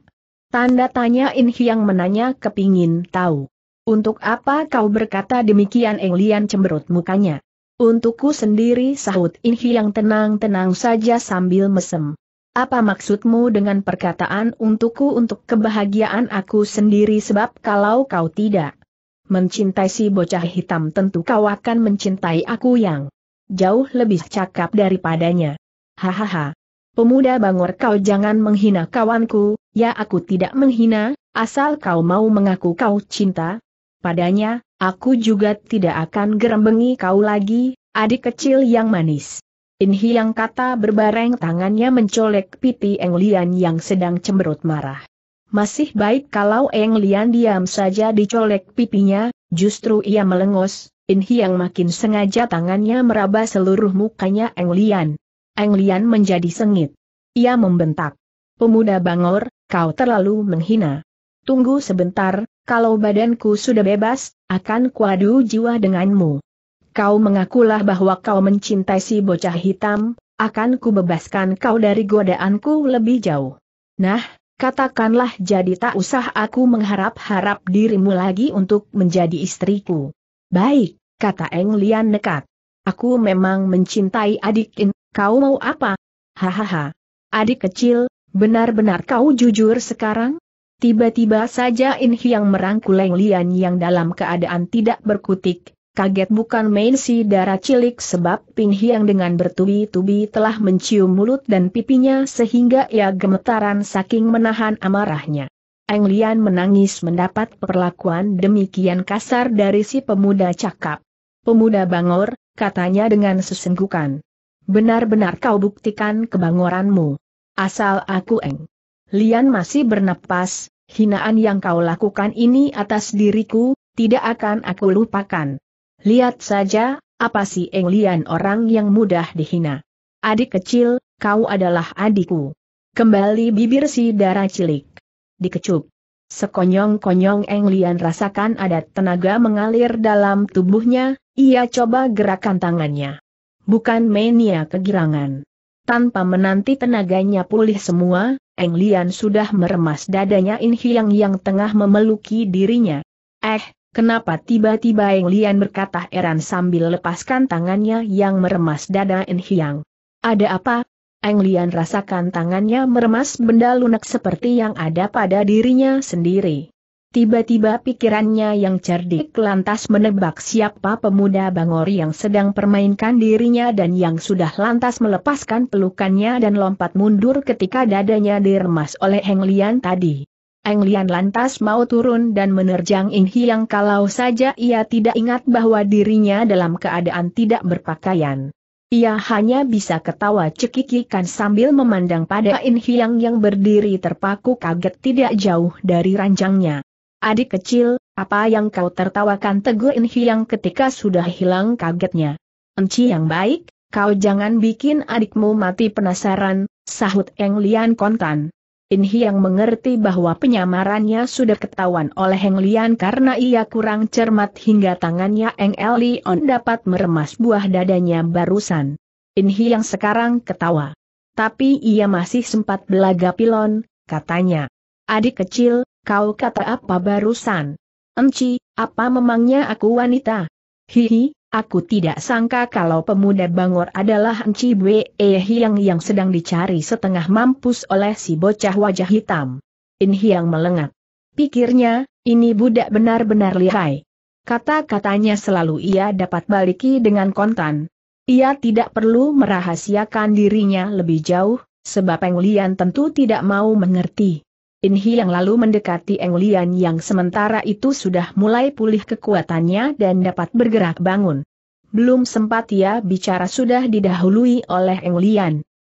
Tanda tanya In Hyang menanya kepingin tahu. Untuk apa kau berkata demikian Eng Lian cemberut mukanya? Untukku sendiri sahut In Hyang tenang-tenang saja sambil mesem. Apa maksudmu dengan perkataan untukku untuk kebahagiaan aku sendiri sebab kalau kau tidak mencintai si bocah hitam tentu kau akan mencintai aku yang jauh lebih cakap daripadanya. Hahaha. Pemuda bangor kau jangan menghina kawanku, ya aku tidak menghina, asal kau mau mengaku kau cinta. Padanya, aku juga tidak akan gerembengi kau lagi, adik kecil yang manis. In Hiang kata berbareng tangannya mencolek piti Eng Lian yang sedang cemberut marah. Masih baik kalau Eng Lian diam saja dicolek pipinya, justru ia melengos, In Hiang makin sengaja tangannya meraba seluruh mukanya Eng Lian. Eng Lian menjadi sengit. Ia membentak. Pemuda Bangor, kau terlalu menghina. Tunggu sebentar, kalau badanku sudah bebas, akan kuadu jiwa denganmu kau mengakulah bahwa kau mencintai si bocah hitam, akan kubebaskan kau dari godaanku lebih jauh. Nah, katakanlah jadi tak usah aku mengharap-harap dirimu lagi untuk menjadi istriku. Baik, kata Eng Lian nekat. Aku memang mencintai adik In, kau mau apa? Hahaha. Adik kecil, benar-benar kau jujur sekarang? Tiba-tiba saja In Hyang merangkul Eng Lian yang dalam keadaan tidak berkutik, Kaget bukan main si darah cilik sebab Ping Hiang dengan bertubi-tubi telah mencium mulut dan pipinya sehingga ia gemetaran saking menahan amarahnya. Eng Lian menangis mendapat perlakuan demikian kasar dari si pemuda cakap. Pemuda bangor, katanya dengan sesenggukan. Benar-benar kau buktikan kebangoranmu. Asal aku Eng. Lian masih bernapas, hinaan yang kau lakukan ini atas diriku, tidak akan aku lupakan. Lihat saja, apa sih Eng Lian orang yang mudah dihina. Adik kecil, kau adalah adikku. Kembali bibir si darah cilik. Dikecup. Sekonyong-konyong Eng Lian rasakan ada tenaga mengalir dalam tubuhnya, ia coba gerakan tangannya. Bukan mania kegirangan. Tanpa menanti tenaganya pulih semua, Eng Lian sudah meremas dadanya In yang tengah memeluki dirinya. Eh, Kenapa tiba-tiba Eng Lian berkata Eran sambil lepaskan tangannya yang meremas dada En Hiang. Ada apa? Eng Lian rasakan tangannya meremas benda lunak seperti yang ada pada dirinya sendiri. Tiba-tiba pikirannya yang cerdik lantas menebak siapa pemuda Bangor yang sedang permainkan dirinya dan yang sudah lantas melepaskan pelukannya dan lompat mundur ketika dadanya diremas oleh Eng Lian tadi. Eng Lian lantas mau turun dan menerjang In Hiang kalau saja ia tidak ingat bahwa dirinya dalam keadaan tidak berpakaian. Ia hanya bisa ketawa cekikikan sambil memandang pada In Hiang yang berdiri terpaku kaget tidak jauh dari ranjangnya. Adik kecil, apa yang kau tertawakan tegur In Hiang ketika sudah hilang kagetnya. Enci yang baik, kau jangan bikin adikmu mati penasaran, sahut Eng Lian kontan. Inhi yang mengerti bahwa penyamarannya sudah ketahuan oleh Heng Lian karena ia kurang cermat hingga tangannya Eng Elion dapat meremas buah dadanya barusan. Inhi yang sekarang ketawa. Tapi ia masih sempat belaga pilon, katanya. Adik kecil, kau kata apa barusan? Enci, apa memangnya aku wanita? Hihi, Aku tidak sangka kalau pemuda Bangor adalah Enci Bwe e Hiang yang sedang dicari setengah mampus oleh si bocah wajah hitam. In Hiang melengat. Pikirnya, ini budak benar-benar lihai. Kata-katanya selalu ia dapat baliki dengan kontan. Ia tidak perlu merahasiakan dirinya lebih jauh, sebab Peng Lian tentu tidak mau mengerti. Inhi yang lalu mendekati Eng Lian yang sementara itu sudah mulai pulih kekuatannya dan dapat bergerak bangun. Belum sempat ia bicara sudah didahului oleh Eng Lian.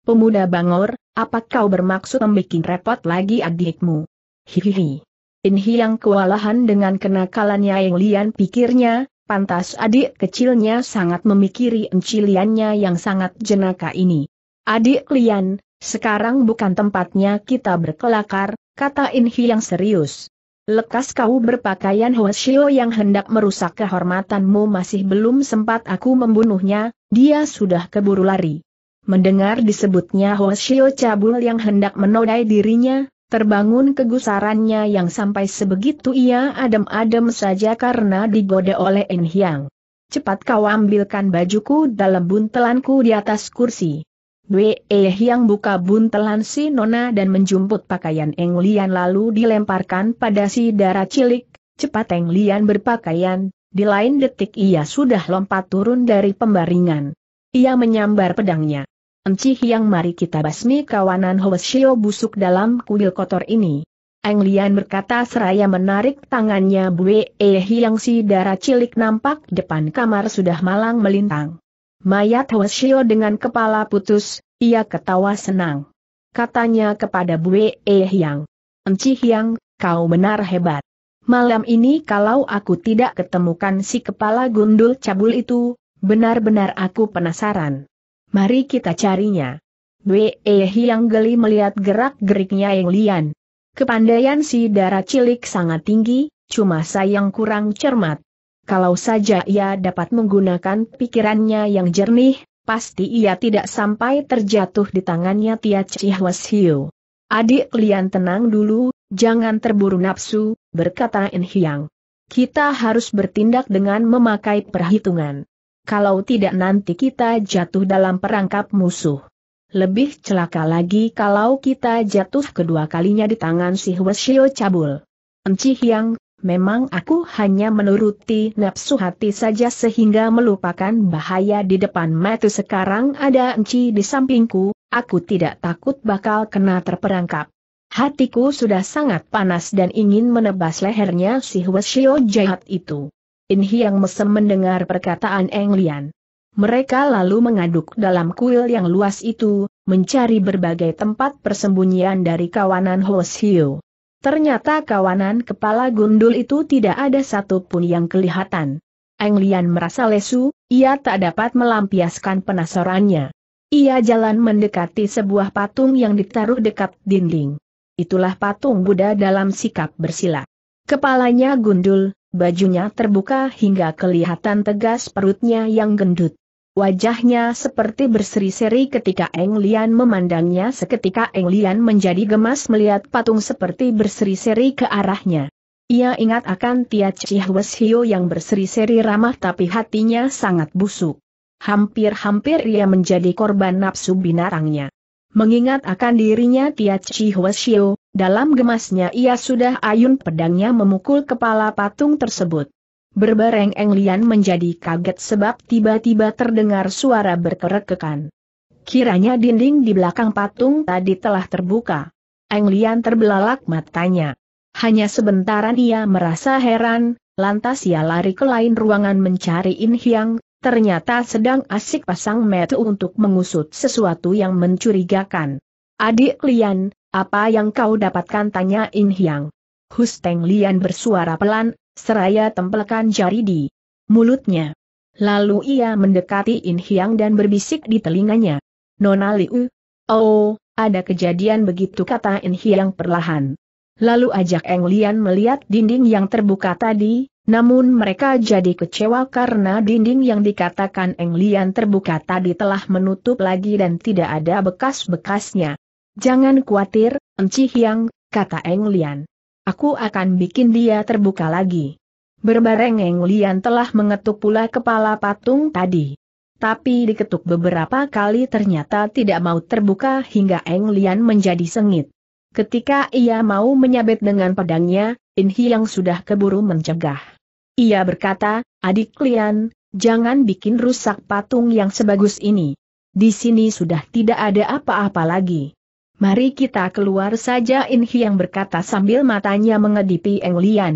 Pemuda Bangor, apa kau bermaksud membuat repot lagi adikmu? Hihihi. Inhi yang kewalahan dengan kenakalannya Eng Lian pikirnya, pantas adik kecilnya sangat memikiri enciliannya yang sangat jenaka ini. Adik Lian, sekarang bukan tempatnya kita berkelakar, kata Hi yang serius. Lekas kau berpakaian Hoshio yang hendak merusak kehormatanmu masih belum sempat aku membunuhnya, dia sudah keburu lari. Mendengar disebutnya Hoshio cabul yang hendak menodai dirinya, Terbangun kegusarannya yang sampai sebegitu ia adem-adem saja karena digoda oleh In Hiang. Cepat kau ambilkan bajuku dalam buntelanku di atas kursi. Wei yang buka buntelan si Nona dan menjumput pakaian Eng Lian lalu dilemparkan pada si darah cilik, cepat Eng Lian berpakaian, di lain detik ia sudah lompat turun dari pembaringan. Ia menyambar pedangnya. Enci yang mari kita basmi kawanan Hoesio busuk dalam kuil kotor ini. Eng Lian berkata seraya menarik tangannya Bue Eh yang si darah cilik nampak depan kamar sudah malang melintang. Mayat Hoshio dengan kepala putus, ia ketawa senang. Katanya kepada Bue Eh Yang. Enci Hyang, kau benar hebat. Malam ini kalau aku tidak ketemukan si kepala gundul cabul itu, benar-benar aku penasaran. Mari kita carinya. Bue Eh Yang geli melihat gerak-geriknya Yang Lian. Kepandaian si darah cilik sangat tinggi, cuma sayang kurang cermat kalau saja ia dapat menggunakan pikirannya yang jernih, pasti ia tidak sampai terjatuh di tangannya Tia Cihwas Hiu. Adik lian tenang dulu, jangan terburu nafsu, berkata In Hyang. Kita harus bertindak dengan memakai perhitungan. Kalau tidak nanti kita jatuh dalam perangkap musuh. Lebih celaka lagi kalau kita jatuh kedua kalinya di tangan si Hwasyo Cabul. Enci Hyang memang aku hanya menuruti nafsu hati saja sehingga melupakan bahaya di depan mata sekarang ada enci di sampingku, aku tidak takut bakal kena terperangkap. Hatiku sudah sangat panas dan ingin menebas lehernya si Hueshio jahat itu. Inhi yang mesem mendengar perkataan Englian. Mereka lalu mengaduk dalam kuil yang luas itu, mencari berbagai tempat persembunyian dari kawanan Hueshio. Ternyata kawanan kepala gundul itu tidak ada satupun yang kelihatan. Eng Lian merasa lesu, ia tak dapat melampiaskan penasarannya. Ia jalan mendekati sebuah patung yang ditaruh dekat dinding. Itulah patung Buddha dalam sikap bersila. Kepalanya gundul, bajunya terbuka hingga kelihatan tegas perutnya yang gendut. Wajahnya seperti berseri-seri ketika Eng Lian memandangnya seketika Eng Lian menjadi gemas melihat patung seperti berseri-seri ke arahnya. Ia ingat akan Tia Chihwes Hio yang berseri-seri ramah tapi hatinya sangat busuk. Hampir-hampir ia menjadi korban nafsu binarangnya. Mengingat akan dirinya Tia Chihwes Hio, dalam gemasnya ia sudah ayun pedangnya memukul kepala patung tersebut. Berbareng Eng Lian menjadi kaget sebab tiba-tiba terdengar suara berkerekekan. Kiranya dinding di belakang patung tadi telah terbuka. Eng Lian terbelalak matanya. Hanya sebentaran ia merasa heran, lantas ia lari ke lain ruangan mencari In Hyang, ternyata sedang asik pasang metu untuk mengusut sesuatu yang mencurigakan. Adik Lian, apa yang kau dapatkan tanya In Hyang. Husteng Lian bersuara pelan, seraya tempelkan jari di mulutnya. Lalu ia mendekati In Hiang dan berbisik di telinganya. Nona Liu, oh, ada kejadian begitu kata In Hiang perlahan. Lalu ajak Eng Lian melihat dinding yang terbuka tadi, namun mereka jadi kecewa karena dinding yang dikatakan Eng Lian terbuka tadi telah menutup lagi dan tidak ada bekas-bekasnya. Jangan khawatir, Enci Hiang, kata Eng Lian. Aku akan bikin dia terbuka lagi. Berbareng Lian telah mengetuk pula kepala patung tadi. Tapi diketuk beberapa kali ternyata tidak mau terbuka hingga Eng Lian menjadi sengit. Ketika ia mau menyabet dengan pedangnya, In Hyang sudah keburu mencegah. Ia berkata, adik Lian, jangan bikin rusak patung yang sebagus ini. Di sini sudah tidak ada apa-apa lagi. Mari kita keluar saja In Hiang berkata sambil matanya mengedipi Eng Lian.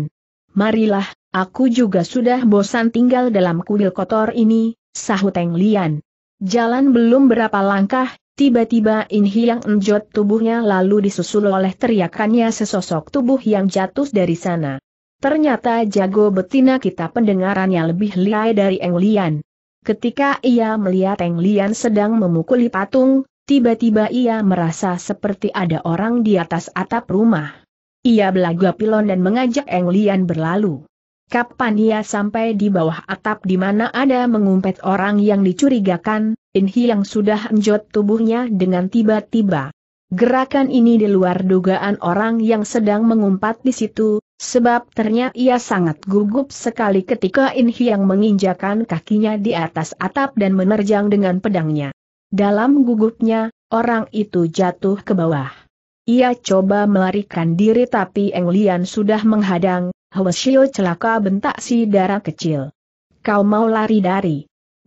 Marilah, aku juga sudah bosan tinggal dalam kuil kotor ini, sahut Eng Lian. Jalan belum berapa langkah, tiba-tiba In Hiang enjot tubuhnya lalu disusul oleh teriakannya sesosok tubuh yang jatuh dari sana. Ternyata jago betina kita pendengarannya lebih lihai dari Eng Lian. Ketika ia melihat Eng Lian sedang memukuli patung, tiba-tiba ia merasa seperti ada orang di atas atap rumah. Ia belagu pilon dan mengajak Eng Lian berlalu. Kapan ia sampai di bawah atap di mana ada mengumpet orang yang dicurigakan, Hi yang sudah enjot tubuhnya dengan tiba-tiba. Gerakan ini di luar dugaan orang yang sedang mengumpat di situ, sebab ternyata ia sangat gugup sekali ketika Hi yang menginjakan kakinya di atas atap dan menerjang dengan pedangnya. Dalam gugupnya, orang itu jatuh ke bawah. Ia coba melarikan diri tapi Eng Lian sudah menghadang, Hwasyo celaka bentak si darah kecil. Kau mau lari dari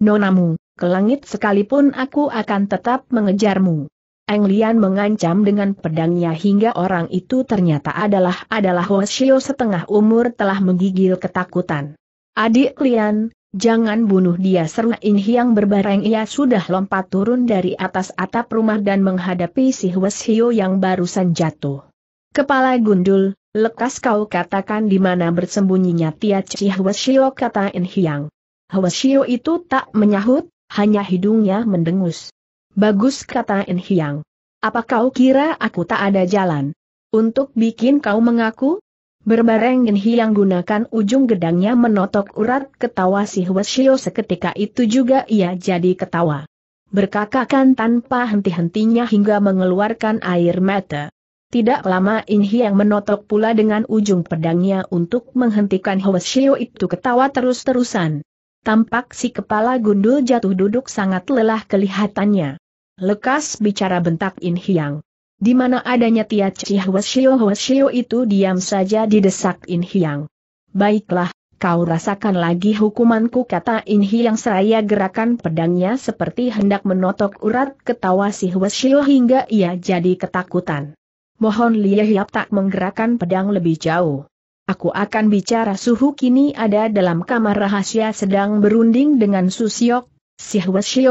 nonamu, ke langit sekalipun aku akan tetap mengejarmu. Eng Lian mengancam dengan pedangnya hingga orang itu ternyata adalah adalah Hwasyo setengah umur telah menggigil ketakutan. Adik Lian, Jangan bunuh dia seru In Hiang berbareng ia sudah lompat turun dari atas atap rumah dan menghadapi si Hwes Hio yang barusan jatuh. Kepala gundul, lekas kau katakan di mana bersembunyinya Tia Chi Hwes Hio kata In Hiang. Hwes Hio itu tak menyahut, hanya hidungnya mendengus. Bagus kata In Hiang. Apa kau kira aku tak ada jalan? Untuk bikin kau mengaku? Berbareng Genhi Hiang gunakan ujung gedangnya menotok urat ketawa si Hwasyo seketika itu juga ia jadi ketawa. Berkakakan tanpa henti-hentinya hingga mengeluarkan air mata. Tidak lama Inhi yang menotok pula dengan ujung pedangnya untuk menghentikan Hwasyo itu ketawa terus-terusan. Tampak si kepala gundul jatuh duduk sangat lelah kelihatannya. Lekas bicara bentak In Hiang. Di mana adanya Tia Chihwasio wasyo itu diam saja didesak desak In Hiang. Baiklah, kau rasakan lagi hukumanku kata In Hiang seraya gerakan pedangnya seperti hendak menotok urat ketawa si Hwasio hingga ia jadi ketakutan. Mohon Lia Hiap tak menggerakkan pedang lebih jauh. Aku akan bicara suhu kini ada dalam kamar rahasia sedang berunding dengan Susiok, si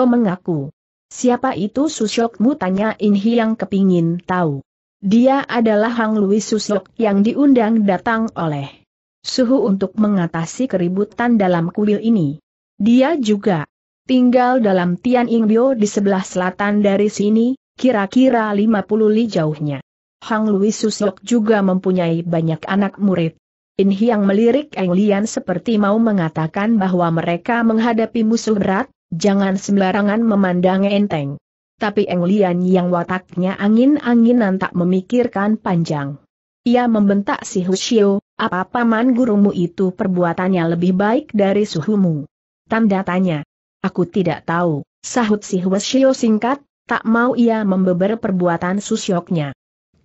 mengaku. Siapa itu susokmu tanya In yang kepingin tahu. Dia adalah Hang Lui Susyok yang diundang datang oleh Suhu untuk mengatasi keributan dalam kuil ini. Dia juga tinggal dalam Tian Ingbio di sebelah selatan dari sini, kira-kira 50 li jauhnya. Hang Lui Susyok juga mempunyai banyak anak murid. In Hiang melirik Eng Lian seperti mau mengatakan bahwa mereka menghadapi musuh berat, Jangan sembarangan memandang enteng. Tapi Eng Lian yang wataknya angin-anginan tak memikirkan panjang. Ia membentak si Hushio, apa paman gurumu itu perbuatannya lebih baik dari suhumu? Tanda tanya. Aku tidak tahu, sahut si Hushio singkat, tak mau ia membeber perbuatan susyoknya.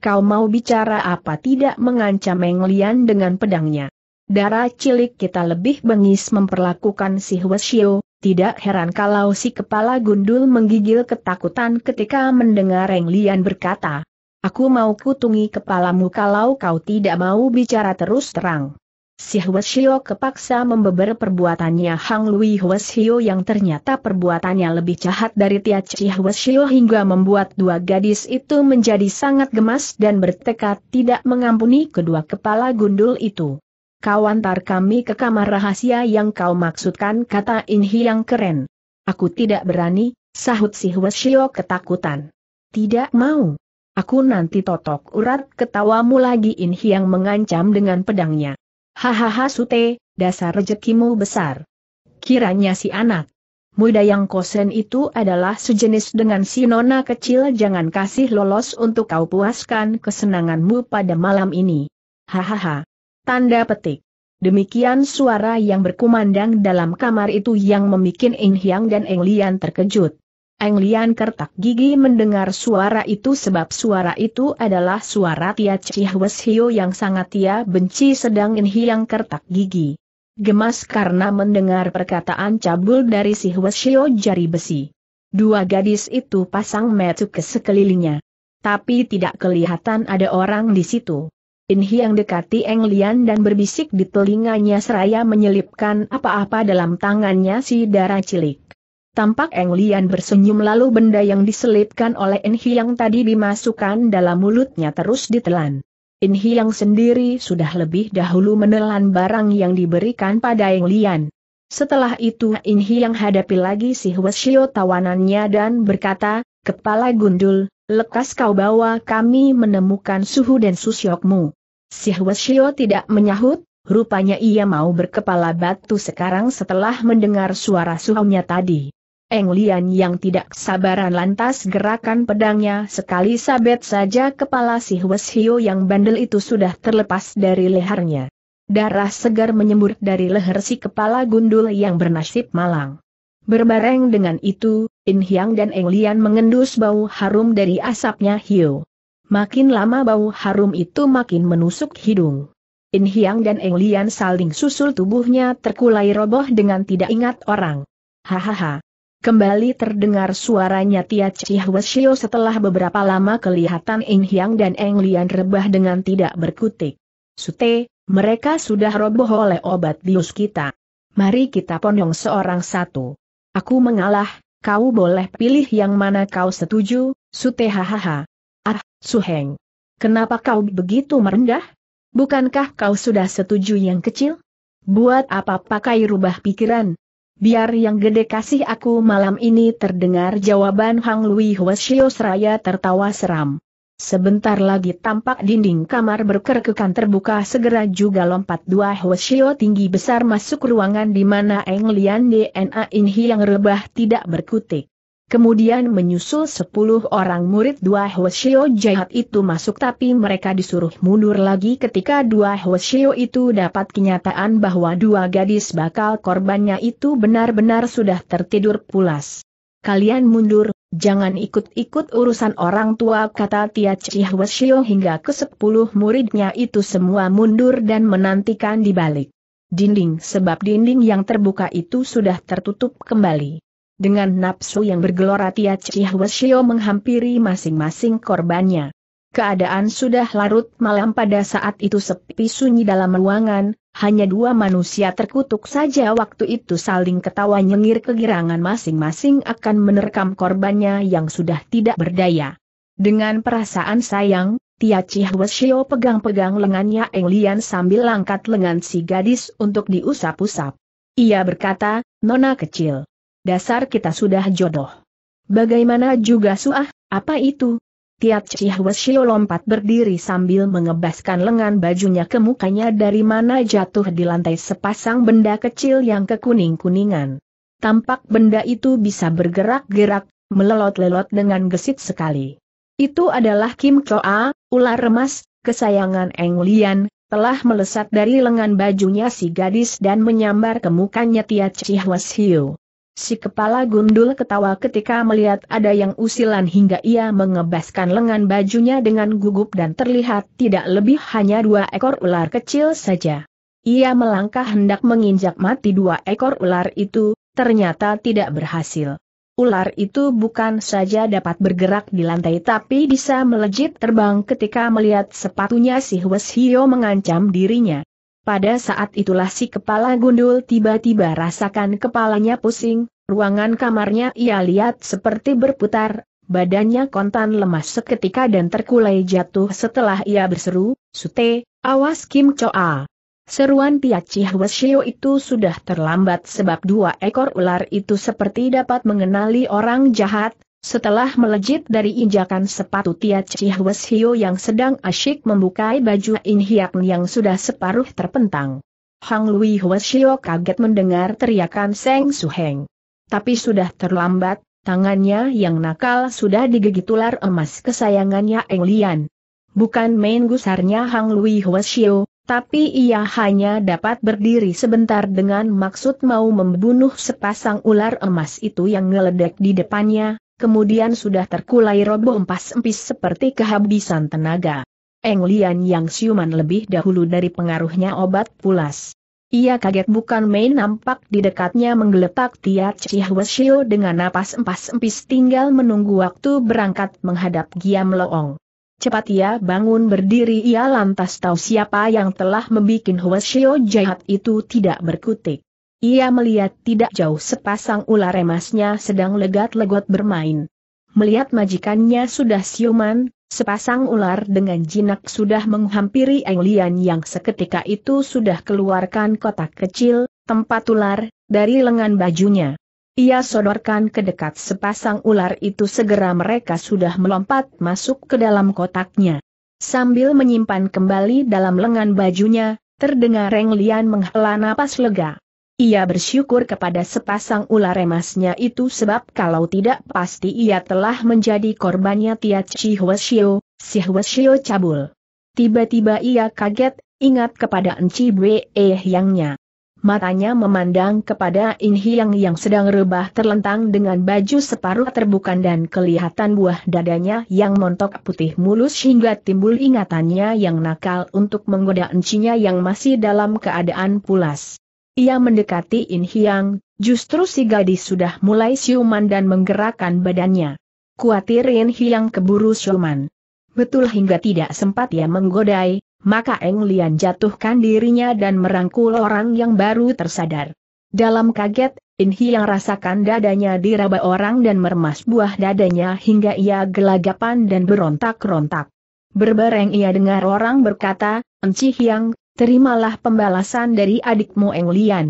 Kau mau bicara apa tidak mengancam Eng Lian dengan pedangnya. Darah cilik kita lebih bengis memperlakukan si Huashio. tidak heran kalau si kepala gundul menggigil ketakutan ketika mendengar Renglian Lian berkata, Aku mau kutungi kepalamu kalau kau tidak mau bicara terus terang. Si Huashio kepaksa membeber perbuatannya Hang Lui Huashio yang ternyata perbuatannya lebih jahat dari Tia Chi Huashio hingga membuat dua gadis itu menjadi sangat gemas dan bertekad tidak mengampuni kedua kepala gundul itu kau antar kami ke kamar rahasia yang kau maksudkan kata Inhi yang keren. Aku tidak berani, sahut si Huesio ketakutan. Tidak mau. Aku nanti totok urat ketawamu lagi Inhi yang mengancam dengan pedangnya. Hahaha sute, dasar rezekimu besar. Kiranya si anak. Muda yang kosen itu adalah sejenis dengan si nona kecil jangan kasih lolos untuk kau puaskan kesenanganmu pada malam ini. Hahaha. Tanda petik. Demikian suara yang berkumandang dalam kamar itu yang memikin In Hyang dan Eng Lian terkejut. Eng Lian kertak gigi mendengar suara itu sebab suara itu adalah suara Tia Chihwes Hio yang sangat Tia benci sedang In Hyang kertak gigi. Gemas karena mendengar perkataan cabul dari si Hwesio jari besi. Dua gadis itu pasang metu ke sekelilingnya. Tapi tidak kelihatan ada orang di situ. In Hyang dekati Eng Lian dan berbisik di telinganya seraya menyelipkan apa-apa dalam tangannya si darah cilik. Tampak Eng Lian bersenyum lalu benda yang diselipkan oleh In Hyang tadi dimasukkan dalam mulutnya terus ditelan. In Hyang sendiri sudah lebih dahulu menelan barang yang diberikan pada Eng Lian. Setelah itu In Hyang hadapi lagi si Hwasyo tawanannya dan berkata, Kepala gundul, Lekas kau bawa kami menemukan suhu dan susyokmu. Si Hwasyo tidak menyahut, rupanya ia mau berkepala batu sekarang setelah mendengar suara suhunya tadi. Eng Lian yang tidak sabaran lantas gerakan pedangnya sekali sabet saja kepala si Hwasyo yang bandel itu sudah terlepas dari lehernya. Darah segar menyembur dari leher si kepala gundul yang bernasib malang. Berbareng dengan itu, In Hyang dan Eng Lian mengendus bau harum dari asapnya Hiu. Makin lama bau harum itu makin menusuk hidung. In Hyang dan Eng Lian saling susul tubuhnya terkulai roboh dengan tidak ingat orang. Hahaha. Kembali terdengar suaranya Tia Chihwesio setelah beberapa lama kelihatan In Hyang dan Eng Lian rebah dengan tidak berkutik. Sute, mereka sudah roboh oleh obat bius kita. Mari kita ponong seorang satu. Aku mengalah, kau boleh pilih yang mana kau setuju, Sute hahaha. Ah, Suheng. Kenapa kau begitu merendah? Bukankah kau sudah setuju yang kecil? Buat apa pakai rubah pikiran? Biar yang gede kasih aku malam ini terdengar jawaban Hang Lui Hwasyo seraya tertawa seram. Sebentar lagi tampak dinding kamar berkerkekan terbuka segera juga lompat dua Hoshio tinggi besar masuk ruangan di mana Eng Lian DNA Inhi yang rebah tidak berkutik. Kemudian menyusul sepuluh orang murid dua hwasyo jahat itu masuk tapi mereka disuruh mundur lagi ketika dua hwasyo itu dapat kenyataan bahwa dua gadis bakal korbannya itu benar-benar sudah tertidur pulas. Kalian mundur, Jangan ikut-ikut urusan orang tua kata Tia Wesio hingga ke sepuluh muridnya itu semua mundur dan menantikan di balik dinding sebab dinding yang terbuka itu sudah tertutup kembali. Dengan nafsu yang bergelora Tia Wesio menghampiri masing-masing korbannya. Keadaan sudah larut malam pada saat itu sepi sunyi dalam ruangan, hanya dua manusia terkutuk saja waktu itu saling ketawa nyengir kegirangan masing-masing akan menerkam korbannya yang sudah tidak berdaya. Dengan perasaan sayang, Tia Chihwesio pegang-pegang lengannya Eng Lian sambil angkat lengan si gadis untuk diusap-usap. Ia berkata, Nona kecil. Dasar kita sudah jodoh. Bagaimana juga suah, apa itu, Tiat Chihuashio lompat berdiri sambil mengebaskan lengan bajunya ke mukanya dari mana jatuh di lantai sepasang benda kecil yang kekuning-kuningan. Tampak benda itu bisa bergerak-gerak, melelot-lelot dengan gesit sekali. Itu adalah Kim Choa, ular remas, kesayangan Eng Lian, telah melesat dari lengan bajunya si gadis dan menyambar ke mukanya Tiat Chihuashio. Si kepala gundul ketawa ketika melihat ada yang usilan hingga ia mengebaskan lengan bajunya dengan gugup dan terlihat tidak lebih hanya dua ekor ular kecil saja. Ia melangkah hendak menginjak mati dua ekor ular itu, ternyata tidak berhasil. Ular itu bukan saja dapat bergerak di lantai tapi bisa melejit terbang ketika melihat sepatunya si Hwes Hio mengancam dirinya. Pada saat itulah si kepala gundul tiba-tiba rasakan kepalanya pusing, ruangan kamarnya ia lihat seperti berputar, badannya kontan lemas seketika dan terkulai jatuh setelah ia berseru, Sute, awas Kim Choa. Seruan Piachi Hwasyo itu sudah terlambat sebab dua ekor ular itu seperti dapat mengenali orang jahat, setelah melejit dari injakan sepatu Tia Cihwes Hio yang sedang asyik membuka baju In Hiap yang sudah separuh terpentang. Hang Lui Hwes Hio kaget mendengar teriakan Seng Suheng. Tapi sudah terlambat, tangannya yang nakal sudah digigit ular emas kesayangannya Eng Lian. Bukan main gusarnya Hang Lui Hwes Hio, tapi ia hanya dapat berdiri sebentar dengan maksud mau membunuh sepasang ular emas itu yang ngeledek di depannya, kemudian sudah terkulai roboh empas-empis seperti kehabisan tenaga. Eng Lian Yang siuman lebih dahulu dari pengaruhnya obat pulas. Ia kaget bukan main nampak di dekatnya menggeletak Tia Shio dengan napas empas-empis tinggal menunggu waktu berangkat menghadap Giam Loong. Cepat ia bangun berdiri ia lantas tahu siapa yang telah membuat Shio jahat itu tidak berkutik. Ia melihat tidak jauh sepasang ular emasnya sedang legat-legot bermain. Melihat majikannya sudah siuman, sepasang ular dengan jinak sudah menghampiri Englian yang seketika itu sudah keluarkan kotak kecil, tempat ular, dari lengan bajunya. Ia sodorkan ke dekat sepasang ular itu segera mereka sudah melompat masuk ke dalam kotaknya. Sambil menyimpan kembali dalam lengan bajunya, terdengar Englian menghela napas lega. Ia bersyukur kepada sepasang ular emasnya itu sebab kalau tidak pasti ia telah menjadi korbannya Tiat Chihweshio, Chihweshio cabul. Tiba-tiba ia kaget, ingat kepada Enci Bwe Yangnya. Matanya memandang kepada In yang sedang rebah terlentang dengan baju separuh terbuka dan kelihatan buah dadanya yang montok putih mulus hingga timbul ingatannya yang nakal untuk menggoda encinya yang masih dalam keadaan pulas. Ia mendekati In Hyang, justru si gadis sudah mulai siuman dan menggerakkan badannya. Kuatir In Hyang keburu siuman. Betul hingga tidak sempat ia menggodai, maka Eng Lian jatuhkan dirinya dan merangkul orang yang baru tersadar. Dalam kaget, In Hyang rasakan dadanya diraba orang dan meremas buah dadanya hingga ia gelagapan dan berontak-rontak. Berbareng ia dengar orang berkata, Enci Hyang, Terimalah pembalasan dari adikmu Eng Lian.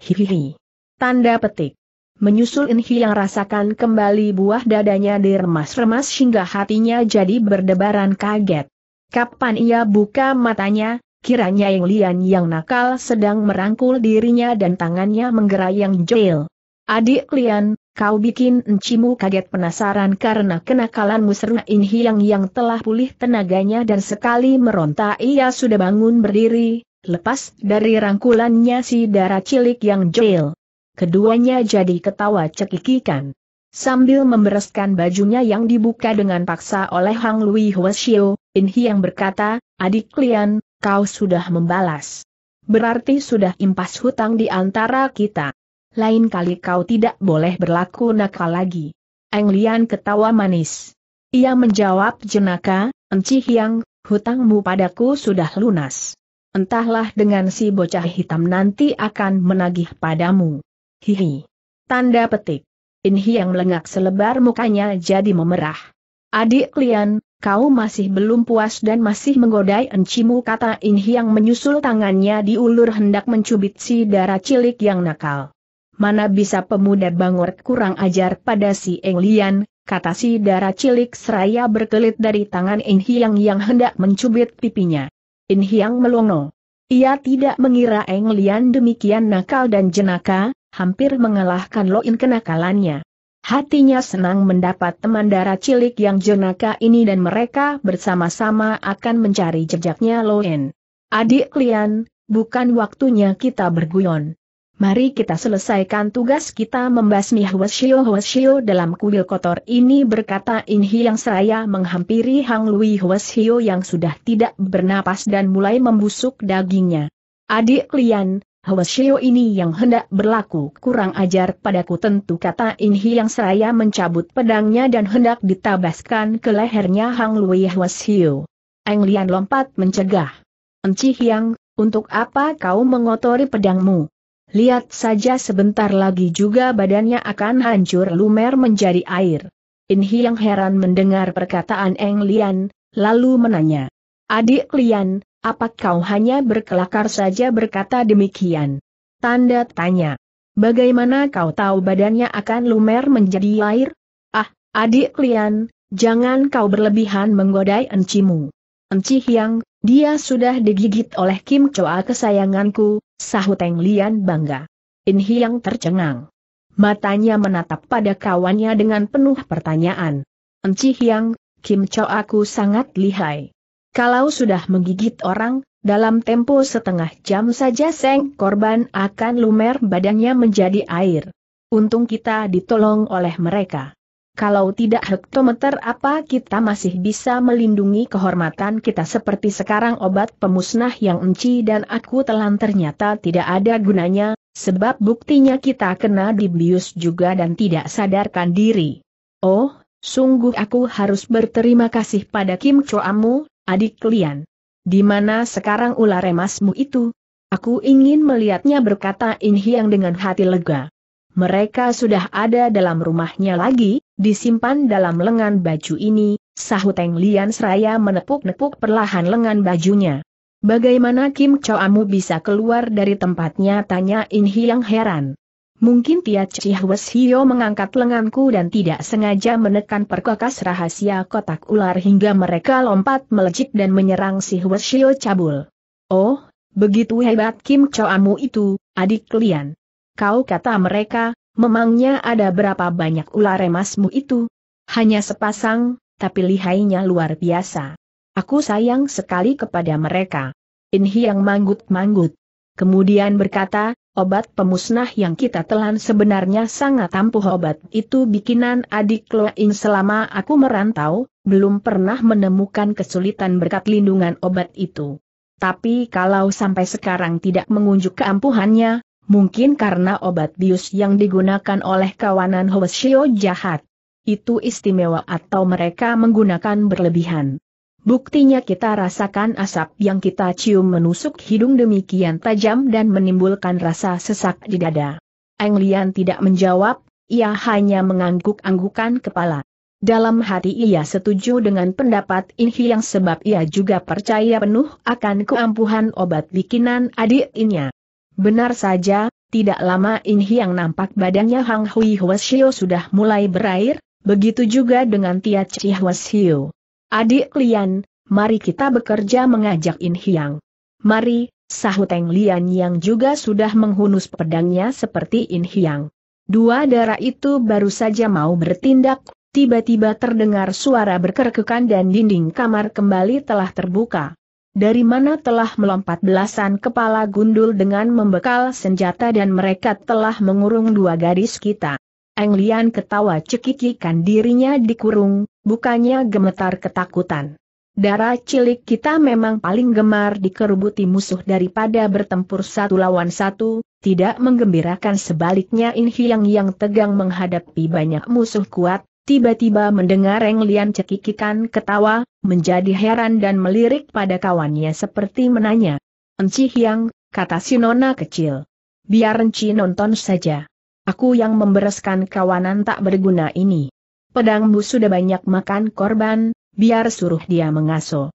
Hihihi. Tanda petik. Menyusul Inhi yang rasakan kembali buah dadanya diremas-remas hingga hatinya jadi berdebaran kaget. Kapan ia buka matanya, kiranya Eng Lian yang nakal sedang merangkul dirinya dan tangannya menggerayang jail. Adik Lian, kau bikin encimu kaget penasaran karena kenakalanmu seru In Hiang yang telah pulih tenaganya dan sekali meronta ia sudah bangun berdiri, lepas dari rangkulannya si darah cilik yang jail. Keduanya jadi ketawa cekikikan. Sambil membereskan bajunya yang dibuka dengan paksa oleh Hang Lui Huashio. In Hiang berkata, adik Lian, kau sudah membalas. Berarti sudah impas hutang di antara kita lain kali kau tidak boleh berlaku nakal lagi. Eng Lian ketawa manis. Ia menjawab jenaka, Enci Hiang, hutangmu padaku sudah lunas. Entahlah dengan si bocah hitam nanti akan menagih padamu. Hihi. Tanda petik. In Hiang melengak selebar mukanya jadi memerah. Adik Lian, kau masih belum puas dan masih menggodai encimu kata In Hiang menyusul tangannya diulur hendak mencubit si darah cilik yang nakal mana bisa pemuda Bangor kurang ajar pada si Englian? kata si darah cilik seraya berkelit dari tangan In Hiang yang hendak mencubit pipinya. In Hiang melongo. Ia tidak mengira Englian demikian nakal dan jenaka, hampir mengalahkan Loin kenakalannya. Hatinya senang mendapat teman darah cilik yang jenaka ini dan mereka bersama-sama akan mencari jejaknya Loen. Adik Lian, bukan waktunya kita berguyon. Mari kita selesaikan tugas kita membasmi Huashio Huashio dalam kuil kotor ini berkata In Hiang Seraya menghampiri Hang Lui Huashio yang sudah tidak bernapas dan mulai membusuk dagingnya. Adik Lian, Huashio ini yang hendak berlaku kurang ajar padaku tentu kata In Hiang Seraya mencabut pedangnya dan hendak ditabaskan ke lehernya Hang Lui Huashio. Eng Lian lompat mencegah. Enci Hiang, untuk apa kau mengotori pedangmu? Lihat saja sebentar lagi juga badannya akan hancur lumer menjadi air. In yang heran mendengar perkataan Eng Lian, lalu menanya. Adik Lian, apa kau hanya berkelakar saja berkata demikian? Tanda tanya. Bagaimana kau tahu badannya akan lumer menjadi air? Ah, adik Lian, jangan kau berlebihan menggodai encimu. Enci Hiang, dia sudah digigit oleh Kim Choa kesayanganku, Sahut Eng Lian bangga. In Hiang tercengang. Matanya menatap pada kawannya dengan penuh pertanyaan. Enci Hiang, Kim Cho aku sangat lihai. Kalau sudah menggigit orang, dalam tempo setengah jam saja seng korban akan lumer badannya menjadi air. Untung kita ditolong oleh mereka. Kalau tidak hektometer apa kita masih bisa melindungi kehormatan kita seperti sekarang obat pemusnah yang enci dan aku telan ternyata tidak ada gunanya, sebab buktinya kita kena dibius juga dan tidak sadarkan diri. Oh, sungguh aku harus berterima kasih pada Kim Choamu, adik kalian. Di mana sekarang ular emasmu itu? Aku ingin melihatnya berkata In dengan hati lega. Mereka sudah ada dalam rumahnya lagi, disimpan dalam lengan baju ini, sahut Eng Lian Seraya menepuk-nepuk perlahan lengan bajunya. Bagaimana Kim Choamu bisa keluar dari tempatnya tanya In Hiang heran. Mungkin Tia Chihwes Hio mengangkat lenganku dan tidak sengaja menekan perkakas rahasia kotak ular hingga mereka lompat melejit dan menyerang si Hwes Hio cabul. Oh, begitu hebat Kim Choamu itu, adik Lian. Kau kata mereka, Memangnya ada berapa banyak ular emasmu itu? Hanya sepasang, tapi lihainya luar biasa. Aku sayang sekali kepada mereka. Inhi yang manggut-manggut. Kemudian berkata, obat pemusnah yang kita telan sebenarnya sangat ampuh obat itu bikinan adik Loin selama aku merantau, belum pernah menemukan kesulitan berkat lindungan obat itu. Tapi kalau sampai sekarang tidak mengunjuk keampuhannya, mungkin karena obat bius yang digunakan oleh kawanan Hoshio jahat. Itu istimewa atau mereka menggunakan berlebihan. Buktinya kita rasakan asap yang kita cium menusuk hidung demikian tajam dan menimbulkan rasa sesak di dada. Eng Lian tidak menjawab, ia hanya mengangguk-anggukan kepala. Dalam hati ia setuju dengan pendapat Inhi yang sebab ia juga percaya penuh akan keampuhan obat bikinan adiknya. Benar saja, tidak lama In Hiang nampak badannya Hang Hui Hwasio sudah mulai berair, begitu juga dengan Tia Chi Hwasio. Adik Lian, mari kita bekerja mengajak In Hiang. Mari, sahuteng Lian yang juga sudah menghunus pedangnya seperti In Hiang. Dua darah itu baru saja mau bertindak, tiba-tiba terdengar suara berkerkekan dan dinding kamar kembali telah terbuka dari mana telah melompat belasan kepala gundul dengan membekal senjata dan mereka telah mengurung dua gadis kita. Eng Lian ketawa cekikikan dirinya dikurung, bukannya gemetar ketakutan. Darah cilik kita memang paling gemar dikerubuti musuh daripada bertempur satu lawan satu, tidak menggembirakan sebaliknya Inhiang yang tegang menghadapi banyak musuh kuat, tiba-tiba mendengar Eng Lian cekikikan ketawa, menjadi heran dan melirik pada kawannya seperti menanya. Enci Hiang, kata si nona kecil. Biar Enci nonton saja. Aku yang membereskan kawanan tak berguna ini. Pedangmu sudah banyak makan korban, biar suruh dia mengaso.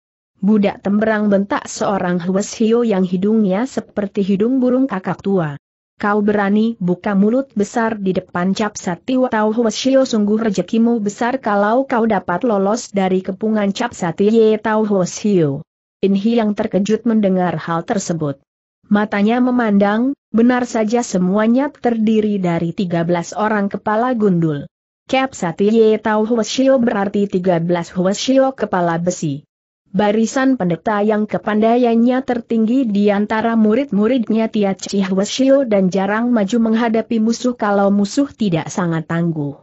Budak temberang bentak seorang Hues Hio yang hidungnya seperti hidung burung kakak tua kau berani buka mulut besar di depan cap Satya Tau Hwasyo sungguh rejekimu besar kalau kau dapat lolos dari kepungan cap Satya Tau Hwasyo. Inhi yang terkejut mendengar hal tersebut. Matanya memandang, benar saja semuanya terdiri dari 13 orang kepala gundul. Kep Satye Tau Hwasyo berarti 13 Hwasyo kepala besi barisan pendeta yang kepandaiannya tertinggi di antara murid-muridnya Tia Chihweshio dan jarang maju menghadapi musuh kalau musuh tidak sangat tangguh.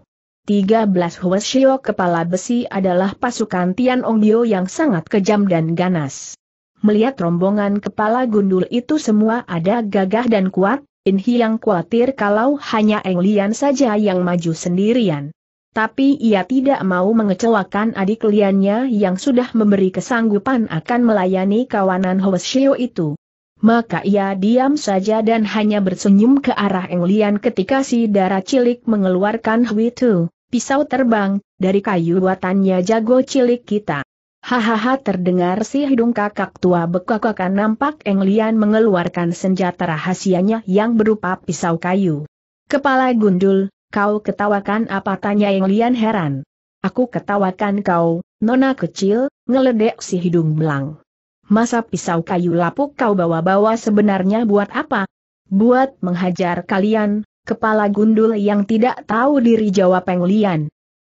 13 huweshio Kepala Besi adalah pasukan Tian Ongbio yang sangat kejam dan ganas. Melihat rombongan kepala gundul itu semua ada gagah dan kuat, Inhi yang khawatir kalau hanya Englian saja yang maju sendirian tapi ia tidak mau mengecewakan adik liannya yang sudah memberi kesanggupan akan melayani kawanan Hoshio itu. Maka ia diam saja dan hanya bersenyum ke arah Englian ketika si darah cilik mengeluarkan Hui Tu, pisau terbang, dari kayu buatannya jago cilik kita. Hahaha terdengar si hidung kakak tua bekakakan nampak Englian mengeluarkan senjata rahasianya yang berupa pisau kayu. Kepala gundul, Kau ketawakan apa tanya yang lian heran. Aku ketawakan kau, nona kecil, ngeledek si hidung belang. Masa pisau kayu lapuk kau bawa-bawa sebenarnya buat apa? Buat menghajar kalian, kepala gundul yang tidak tahu diri jawab yang lian.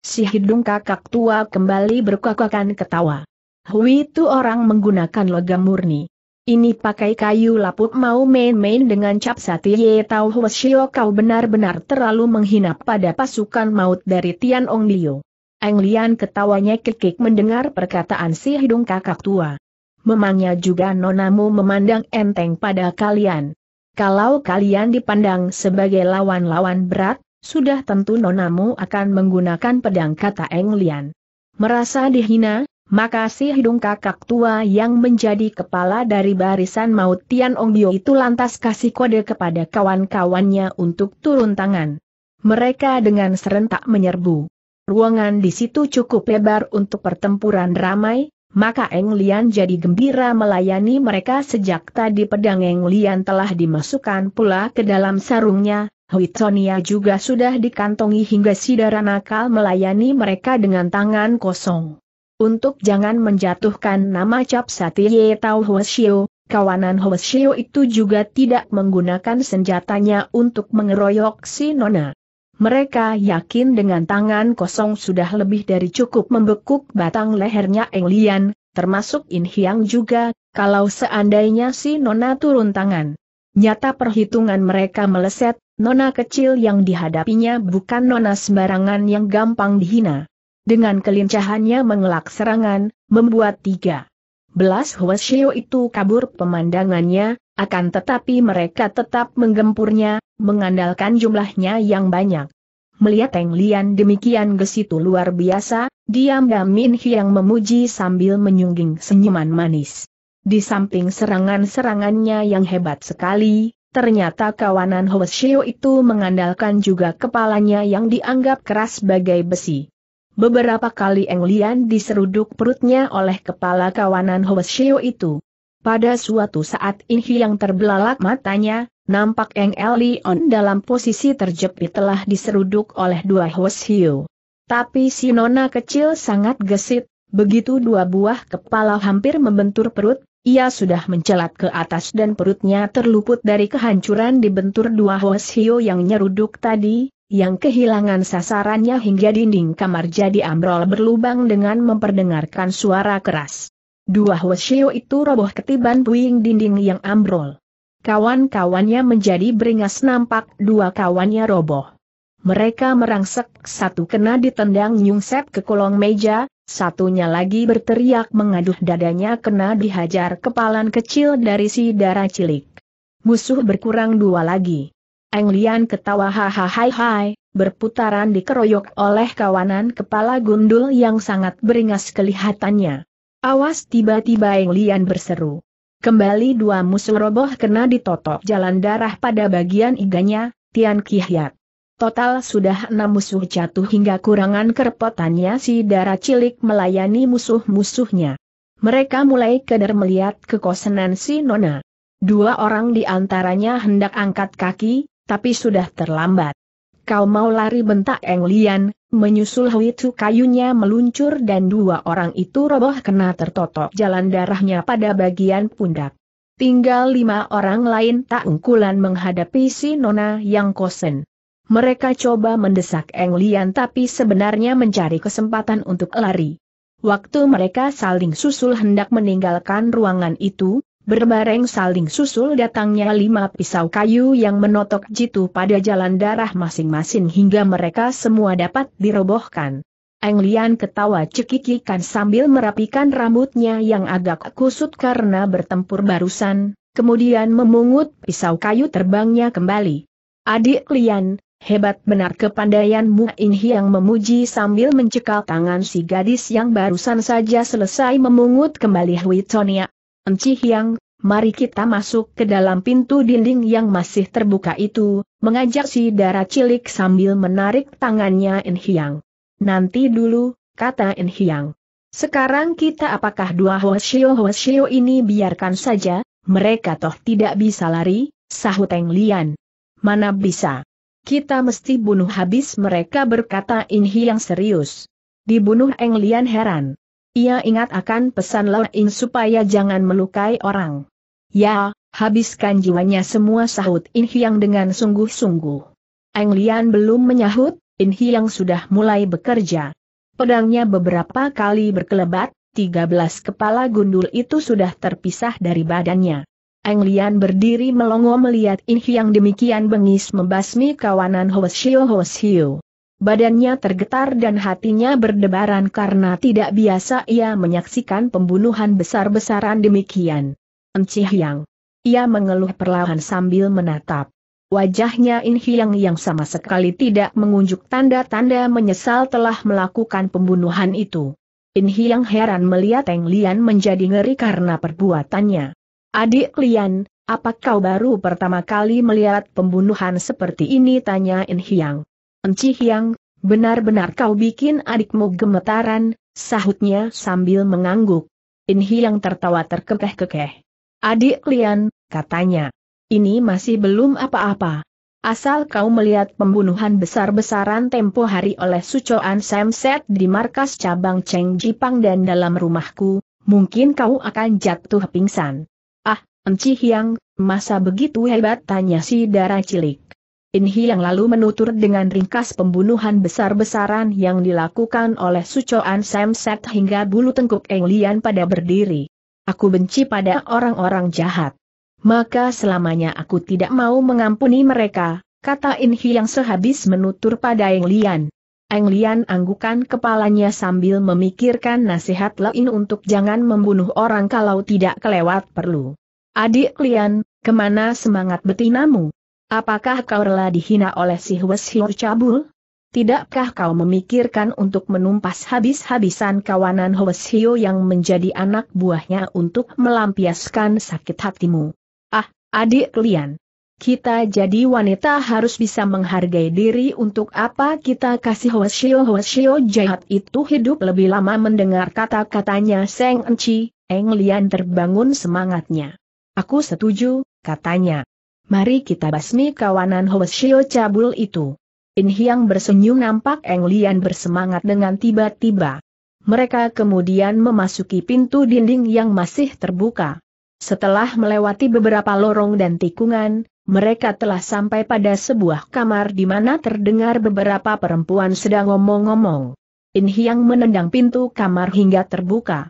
Si hidung kakak tua kembali berkakakan ketawa. Hui itu orang menggunakan logam murni. Ini pakai kayu lapuk mau main-main dengan cap sati ye Tau Huashio kau benar-benar terlalu menghina pada pasukan maut dari Tian Ong Liu. Eng Lian ketawanya kekik mendengar perkataan si hidung kakak tua. Memangnya juga nonamu memandang enteng pada kalian. Kalau kalian dipandang sebagai lawan-lawan berat, sudah tentu nonamu akan menggunakan pedang kata Eng Lian. Merasa dihina, maka si hidung kakak tua yang menjadi kepala dari barisan maut Tian Bio itu lantas kasih kode kepada kawan-kawannya untuk turun tangan. Mereka dengan serentak menyerbu. Ruangan di situ cukup lebar untuk pertempuran ramai, maka Eng Lian jadi gembira melayani mereka sejak tadi pedang Eng Lian telah dimasukkan pula ke dalam sarungnya, Huitonia juga sudah dikantongi hingga si nakal melayani mereka dengan tangan kosong untuk jangan menjatuhkan nama Cap Satie Tau Hoesio, kawanan Hoesio itu juga tidak menggunakan senjatanya untuk mengeroyok si Nona. Mereka yakin dengan tangan kosong sudah lebih dari cukup membekuk batang lehernya Eng Lian, termasuk In Hiang juga, kalau seandainya si Nona turun tangan. Nyata perhitungan mereka meleset, Nona kecil yang dihadapinya bukan Nona sembarangan yang gampang dihina. Dengan kelincahannya mengelak serangan, membuat tiga belas Huashio itu kabur pemandangannya, akan tetapi mereka tetap menggempurnya, mengandalkan jumlahnya yang banyak. Melihat Teng Lian demikian gesitu luar biasa, diam Min Hiang memuji sambil menyungging senyuman manis. Di samping serangan-serangannya yang hebat sekali, Ternyata kawanan Huashio itu mengandalkan juga kepalanya yang dianggap keras bagai besi. Beberapa kali Eng Lian diseruduk perutnya oleh kepala kawanan Hoesio itu. Pada suatu saat In yang terbelalak matanya, nampak Eng on dalam posisi terjepit telah diseruduk oleh dua Hoesio. Tapi si nona kecil sangat gesit, begitu dua buah kepala hampir membentur perut, ia sudah mencelat ke atas dan perutnya terluput dari kehancuran dibentur dua Hoesio yang nyeruduk tadi, yang kehilangan sasarannya hingga dinding kamar jadi ambrol berlubang dengan memperdengarkan suara keras. Dua hwasyo itu roboh ketiban puing dinding yang ambrol. Kawan-kawannya menjadi beringas nampak dua kawannya roboh. Mereka merangsek, satu kena ditendang nyungset ke kolong meja, satunya lagi berteriak mengaduh dadanya kena dihajar kepalan kecil dari si darah cilik. Musuh berkurang dua lagi. Eng Lian ketawa hahaha hai, berputaran dikeroyok oleh kawanan kepala gundul yang sangat beringas kelihatannya. Awas tiba-tiba Eng Lian berseru. Kembali dua musuh roboh kena ditotok jalan darah pada bagian iganya, Tian Kihyat. Total sudah enam musuh jatuh hingga kurangan kerepotannya si darah cilik melayani musuh-musuhnya. Mereka mulai keder melihat kekosenan si Nona. Dua orang di antaranya hendak angkat kaki, tapi sudah terlambat. Kau mau lari bentak Eng Lian, menyusul Hui kayunya meluncur dan dua orang itu roboh kena tertotok jalan darahnya pada bagian pundak. Tinggal lima orang lain tak ungkulan menghadapi si Nona yang kosen. Mereka coba mendesak Eng Lian tapi sebenarnya mencari kesempatan untuk lari. Waktu mereka saling susul hendak meninggalkan ruangan itu, Berbareng saling susul datangnya lima pisau kayu yang menotok jitu pada jalan darah masing-masing hingga mereka semua dapat dirobohkan. Eng Lian ketawa cekikikan sambil merapikan rambutnya yang agak kusut karena bertempur barusan, kemudian memungut pisau kayu terbangnya kembali. Adik Lian, hebat benar kepandaianmu Inhi yang memuji sambil mencekal tangan si gadis yang barusan saja selesai memungut kembali Huitonia Enci Hiang, mari kita masuk ke dalam pintu dinding yang masih terbuka itu, mengajak si darah cilik sambil menarik tangannya En Hiang. Nanti dulu, kata En Hiang. Sekarang kita apakah dua hwasyo-hwasyo ini biarkan saja, mereka toh tidak bisa lari, sahut Eng Lian. Mana bisa? Kita mesti bunuh habis mereka berkata In Hiang serius. Dibunuh Eng Lian heran. Ia ingat akan pesan Loin supaya jangan melukai orang. Ya, habiskan jiwanya semua sahut In Hyang dengan sungguh-sungguh. Eng Lian belum menyahut, In Hyang sudah mulai bekerja. Pedangnya beberapa kali berkelebat, 13 kepala gundul itu sudah terpisah dari badannya. Eng Lian berdiri melongo melihat In Hyang demikian bengis membasmi kawanan Hoshio Hoshio badannya tergetar dan hatinya berdebaran karena tidak biasa ia menyaksikan pembunuhan besar-besaran demikian. Encih Yang. Ia mengeluh perlahan sambil menatap. Wajahnya In Hyang yang sama sekali tidak mengunjuk tanda-tanda menyesal telah melakukan pembunuhan itu. In Hyang heran melihat Eng Lian menjadi ngeri karena perbuatannya. Adik Lian, apa kau baru pertama kali melihat pembunuhan seperti ini tanya In Hyang. Enci yang, benar-benar kau bikin adikmu gemetaran, sahutnya sambil mengangguk. In yang tertawa terkekeh-kekeh. Adik Lian, katanya. Ini masih belum apa-apa. Asal kau melihat pembunuhan besar-besaran tempo hari oleh Sucoan Samset di markas cabang Cheng Jipang dan dalam rumahku, mungkin kau akan jatuh pingsan. Ah, Enci Hiang, masa begitu hebat tanya si darah cilik. Inhi yang lalu menutur dengan ringkas pembunuhan besar-besaran yang dilakukan oleh Sucoan set hingga bulu tengkuk Englian pada berdiri. Aku benci pada orang-orang jahat. Maka selamanya aku tidak mau mengampuni mereka, kata Inhi yang sehabis menutur pada Englian. Englian anggukan kepalanya sambil memikirkan nasihat Lain untuk jangan membunuh orang kalau tidak kelewat perlu. Adik Lian, kemana semangat betinamu? Apakah kau rela dihina oleh si Wesior Cabul? Tidakkah kau memikirkan untuk menumpas habis-habisan kawanan Huashio yang menjadi anak buahnya untuk melampiaskan sakit hatimu? Ah, adik Lian. Kita jadi wanita harus bisa menghargai diri untuk apa kita kasih Huashio Huashio jahat itu hidup lebih lama mendengar kata-katanya Seng Enci, Eng Lian terbangun semangatnya. Aku setuju, katanya mari kita basmi kawanan Hoesio cabul itu. In Hiang bersenyum nampak Eng Lian bersemangat dengan tiba-tiba. Mereka kemudian memasuki pintu dinding yang masih terbuka. Setelah melewati beberapa lorong dan tikungan, mereka telah sampai pada sebuah kamar di mana terdengar beberapa perempuan sedang ngomong-ngomong. In Hiang menendang pintu kamar hingga terbuka.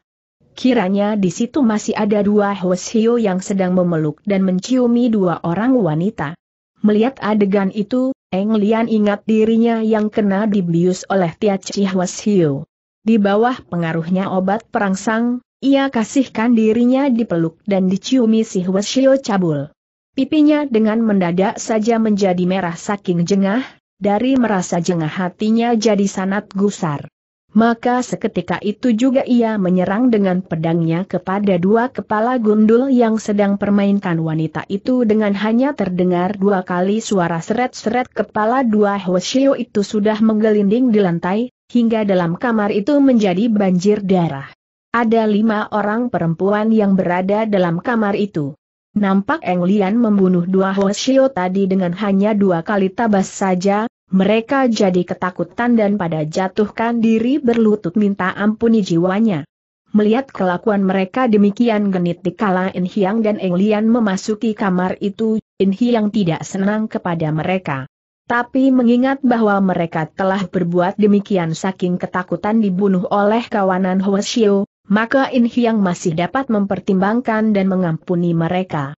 Kiranya di situ masih ada dua Hweshio yang sedang memeluk dan menciumi dua orang wanita. Melihat adegan itu, Eng Lian ingat dirinya yang kena dibius oleh Tia Chi Hweshio. Di bawah pengaruhnya obat perangsang, ia kasihkan dirinya dipeluk dan diciumi si Hweshio cabul. Pipinya dengan mendadak saja menjadi merah saking jengah, dari merasa jengah hatinya jadi sanat gusar. Maka seketika itu juga ia menyerang dengan pedangnya kepada dua kepala gundul yang sedang permainkan wanita itu dengan hanya terdengar dua kali suara seret-seret kepala dua Hoshio itu sudah menggelinding di lantai, hingga dalam kamar itu menjadi banjir darah. Ada lima orang perempuan yang berada dalam kamar itu. Nampak Eng Lian membunuh dua Hoshio tadi dengan hanya dua kali tabas saja, mereka jadi ketakutan dan pada jatuhkan diri berlutut minta ampuni jiwanya. Melihat kelakuan mereka demikian genit di kala In Hiang dan Eng Lian memasuki kamar itu, In Hiang tidak senang kepada mereka. Tapi mengingat bahwa mereka telah berbuat demikian saking ketakutan dibunuh oleh kawanan Hwa Xiu, maka In Hiang masih dapat mempertimbangkan dan mengampuni mereka.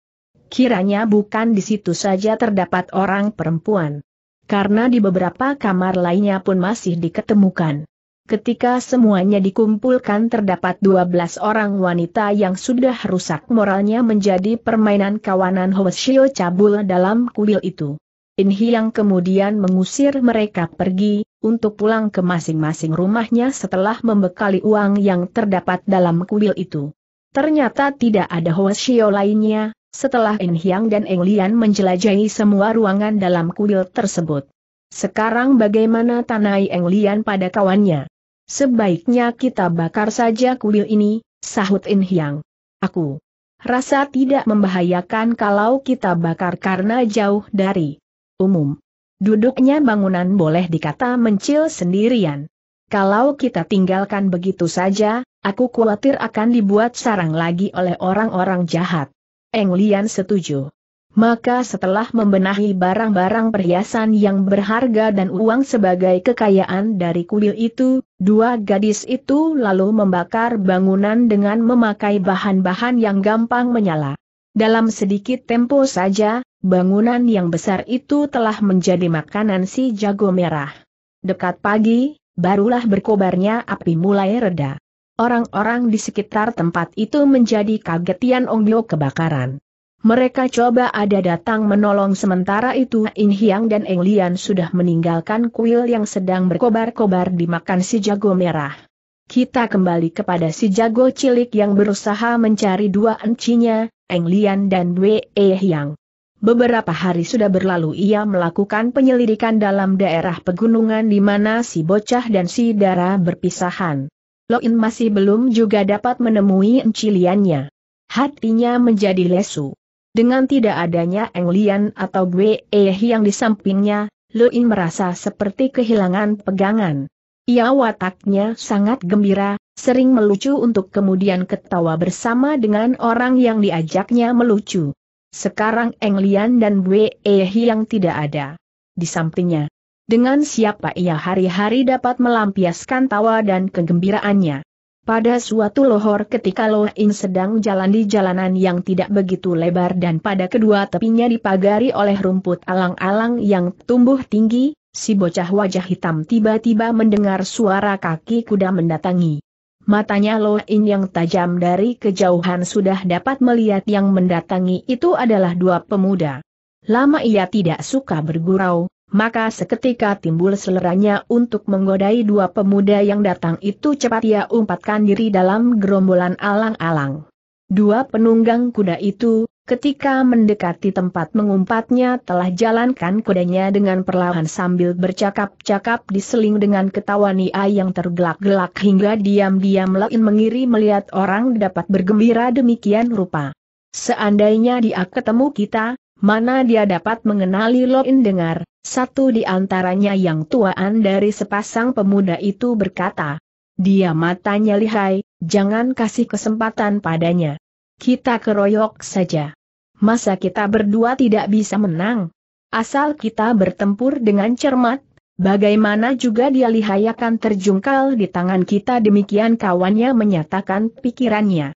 Kiranya bukan di situ saja terdapat orang perempuan karena di beberapa kamar lainnya pun masih diketemukan. Ketika semuanya dikumpulkan terdapat 12 orang wanita yang sudah rusak moralnya menjadi permainan kawanan Hoshio cabul dalam kuil itu. Inhi yang kemudian mengusir mereka pergi, untuk pulang ke masing-masing rumahnya setelah membekali uang yang terdapat dalam kuil itu. Ternyata tidak ada Hoshio lainnya, setelah Eng Hyang dan Eng Lian menjelajahi semua ruangan dalam kuil tersebut. Sekarang bagaimana tanai Eng Lian pada kawannya? Sebaiknya kita bakar saja kuil ini, sahut In Hyang. Aku rasa tidak membahayakan kalau kita bakar karena jauh dari umum. Duduknya bangunan boleh dikata mencil sendirian. Kalau kita tinggalkan begitu saja, aku khawatir akan dibuat sarang lagi oleh orang-orang jahat. Eng Lian setuju. Maka setelah membenahi barang-barang perhiasan yang berharga dan uang sebagai kekayaan dari kuil itu, dua gadis itu lalu membakar bangunan dengan memakai bahan-bahan yang gampang menyala. Dalam sedikit tempo saja, bangunan yang besar itu telah menjadi makanan si jago merah. Dekat pagi, barulah berkobarnya api mulai reda. Orang-orang di sekitar tempat itu menjadi kaget Tian Bio kebakaran. Mereka coba ada datang menolong sementara itu In Hiang dan Eng Lian sudah meninggalkan kuil yang sedang berkobar-kobar dimakan si jago merah. Kita kembali kepada si jago cilik yang berusaha mencari dua encinya, Eng Lian dan Dwe Hiang. Beberapa hari sudah berlalu ia melakukan penyelidikan dalam daerah pegunungan di mana si bocah dan si darah berpisahan. Loin masih belum juga dapat menemui enciliannya. Hatinya menjadi lesu. Dengan tidak adanya Eng Lian atau Gue Eh yang di sampingnya, Loin merasa seperti kehilangan pegangan. Ia wataknya sangat gembira, sering melucu untuk kemudian ketawa bersama dengan orang yang diajaknya melucu. Sekarang Eng Lian dan Gue Eh yang tidak ada di sampingnya. Dengan siapa ia hari-hari dapat melampiaskan tawa dan kegembiraannya. Pada suatu lohor ketika Loh In sedang jalan di jalanan yang tidak begitu lebar dan pada kedua tepinya dipagari oleh rumput alang-alang yang tumbuh tinggi, si bocah wajah hitam tiba-tiba mendengar suara kaki kuda mendatangi. Matanya Loh In yang tajam dari kejauhan sudah dapat melihat yang mendatangi itu adalah dua pemuda. Lama ia tidak suka bergurau, maka seketika timbul seleranya untuk menggodai dua pemuda yang datang itu cepat ia umpatkan diri dalam gerombolan alang-alang. Dua penunggang kuda itu, ketika mendekati tempat mengumpatnya telah jalankan kudanya dengan perlahan sambil bercakap-cakap diseling dengan ketawa Nia yang tergelak-gelak hingga diam-diam lain mengiri melihat orang dapat bergembira demikian rupa. Seandainya dia ketemu kita, mana dia dapat mengenali Loin dengar, satu di antaranya yang tuaan dari sepasang pemuda itu berkata, dia matanya lihai, jangan kasih kesempatan padanya. Kita keroyok saja. Masa kita berdua tidak bisa menang? Asal kita bertempur dengan cermat, bagaimana juga dia lihai akan terjungkal di tangan kita demikian kawannya menyatakan pikirannya.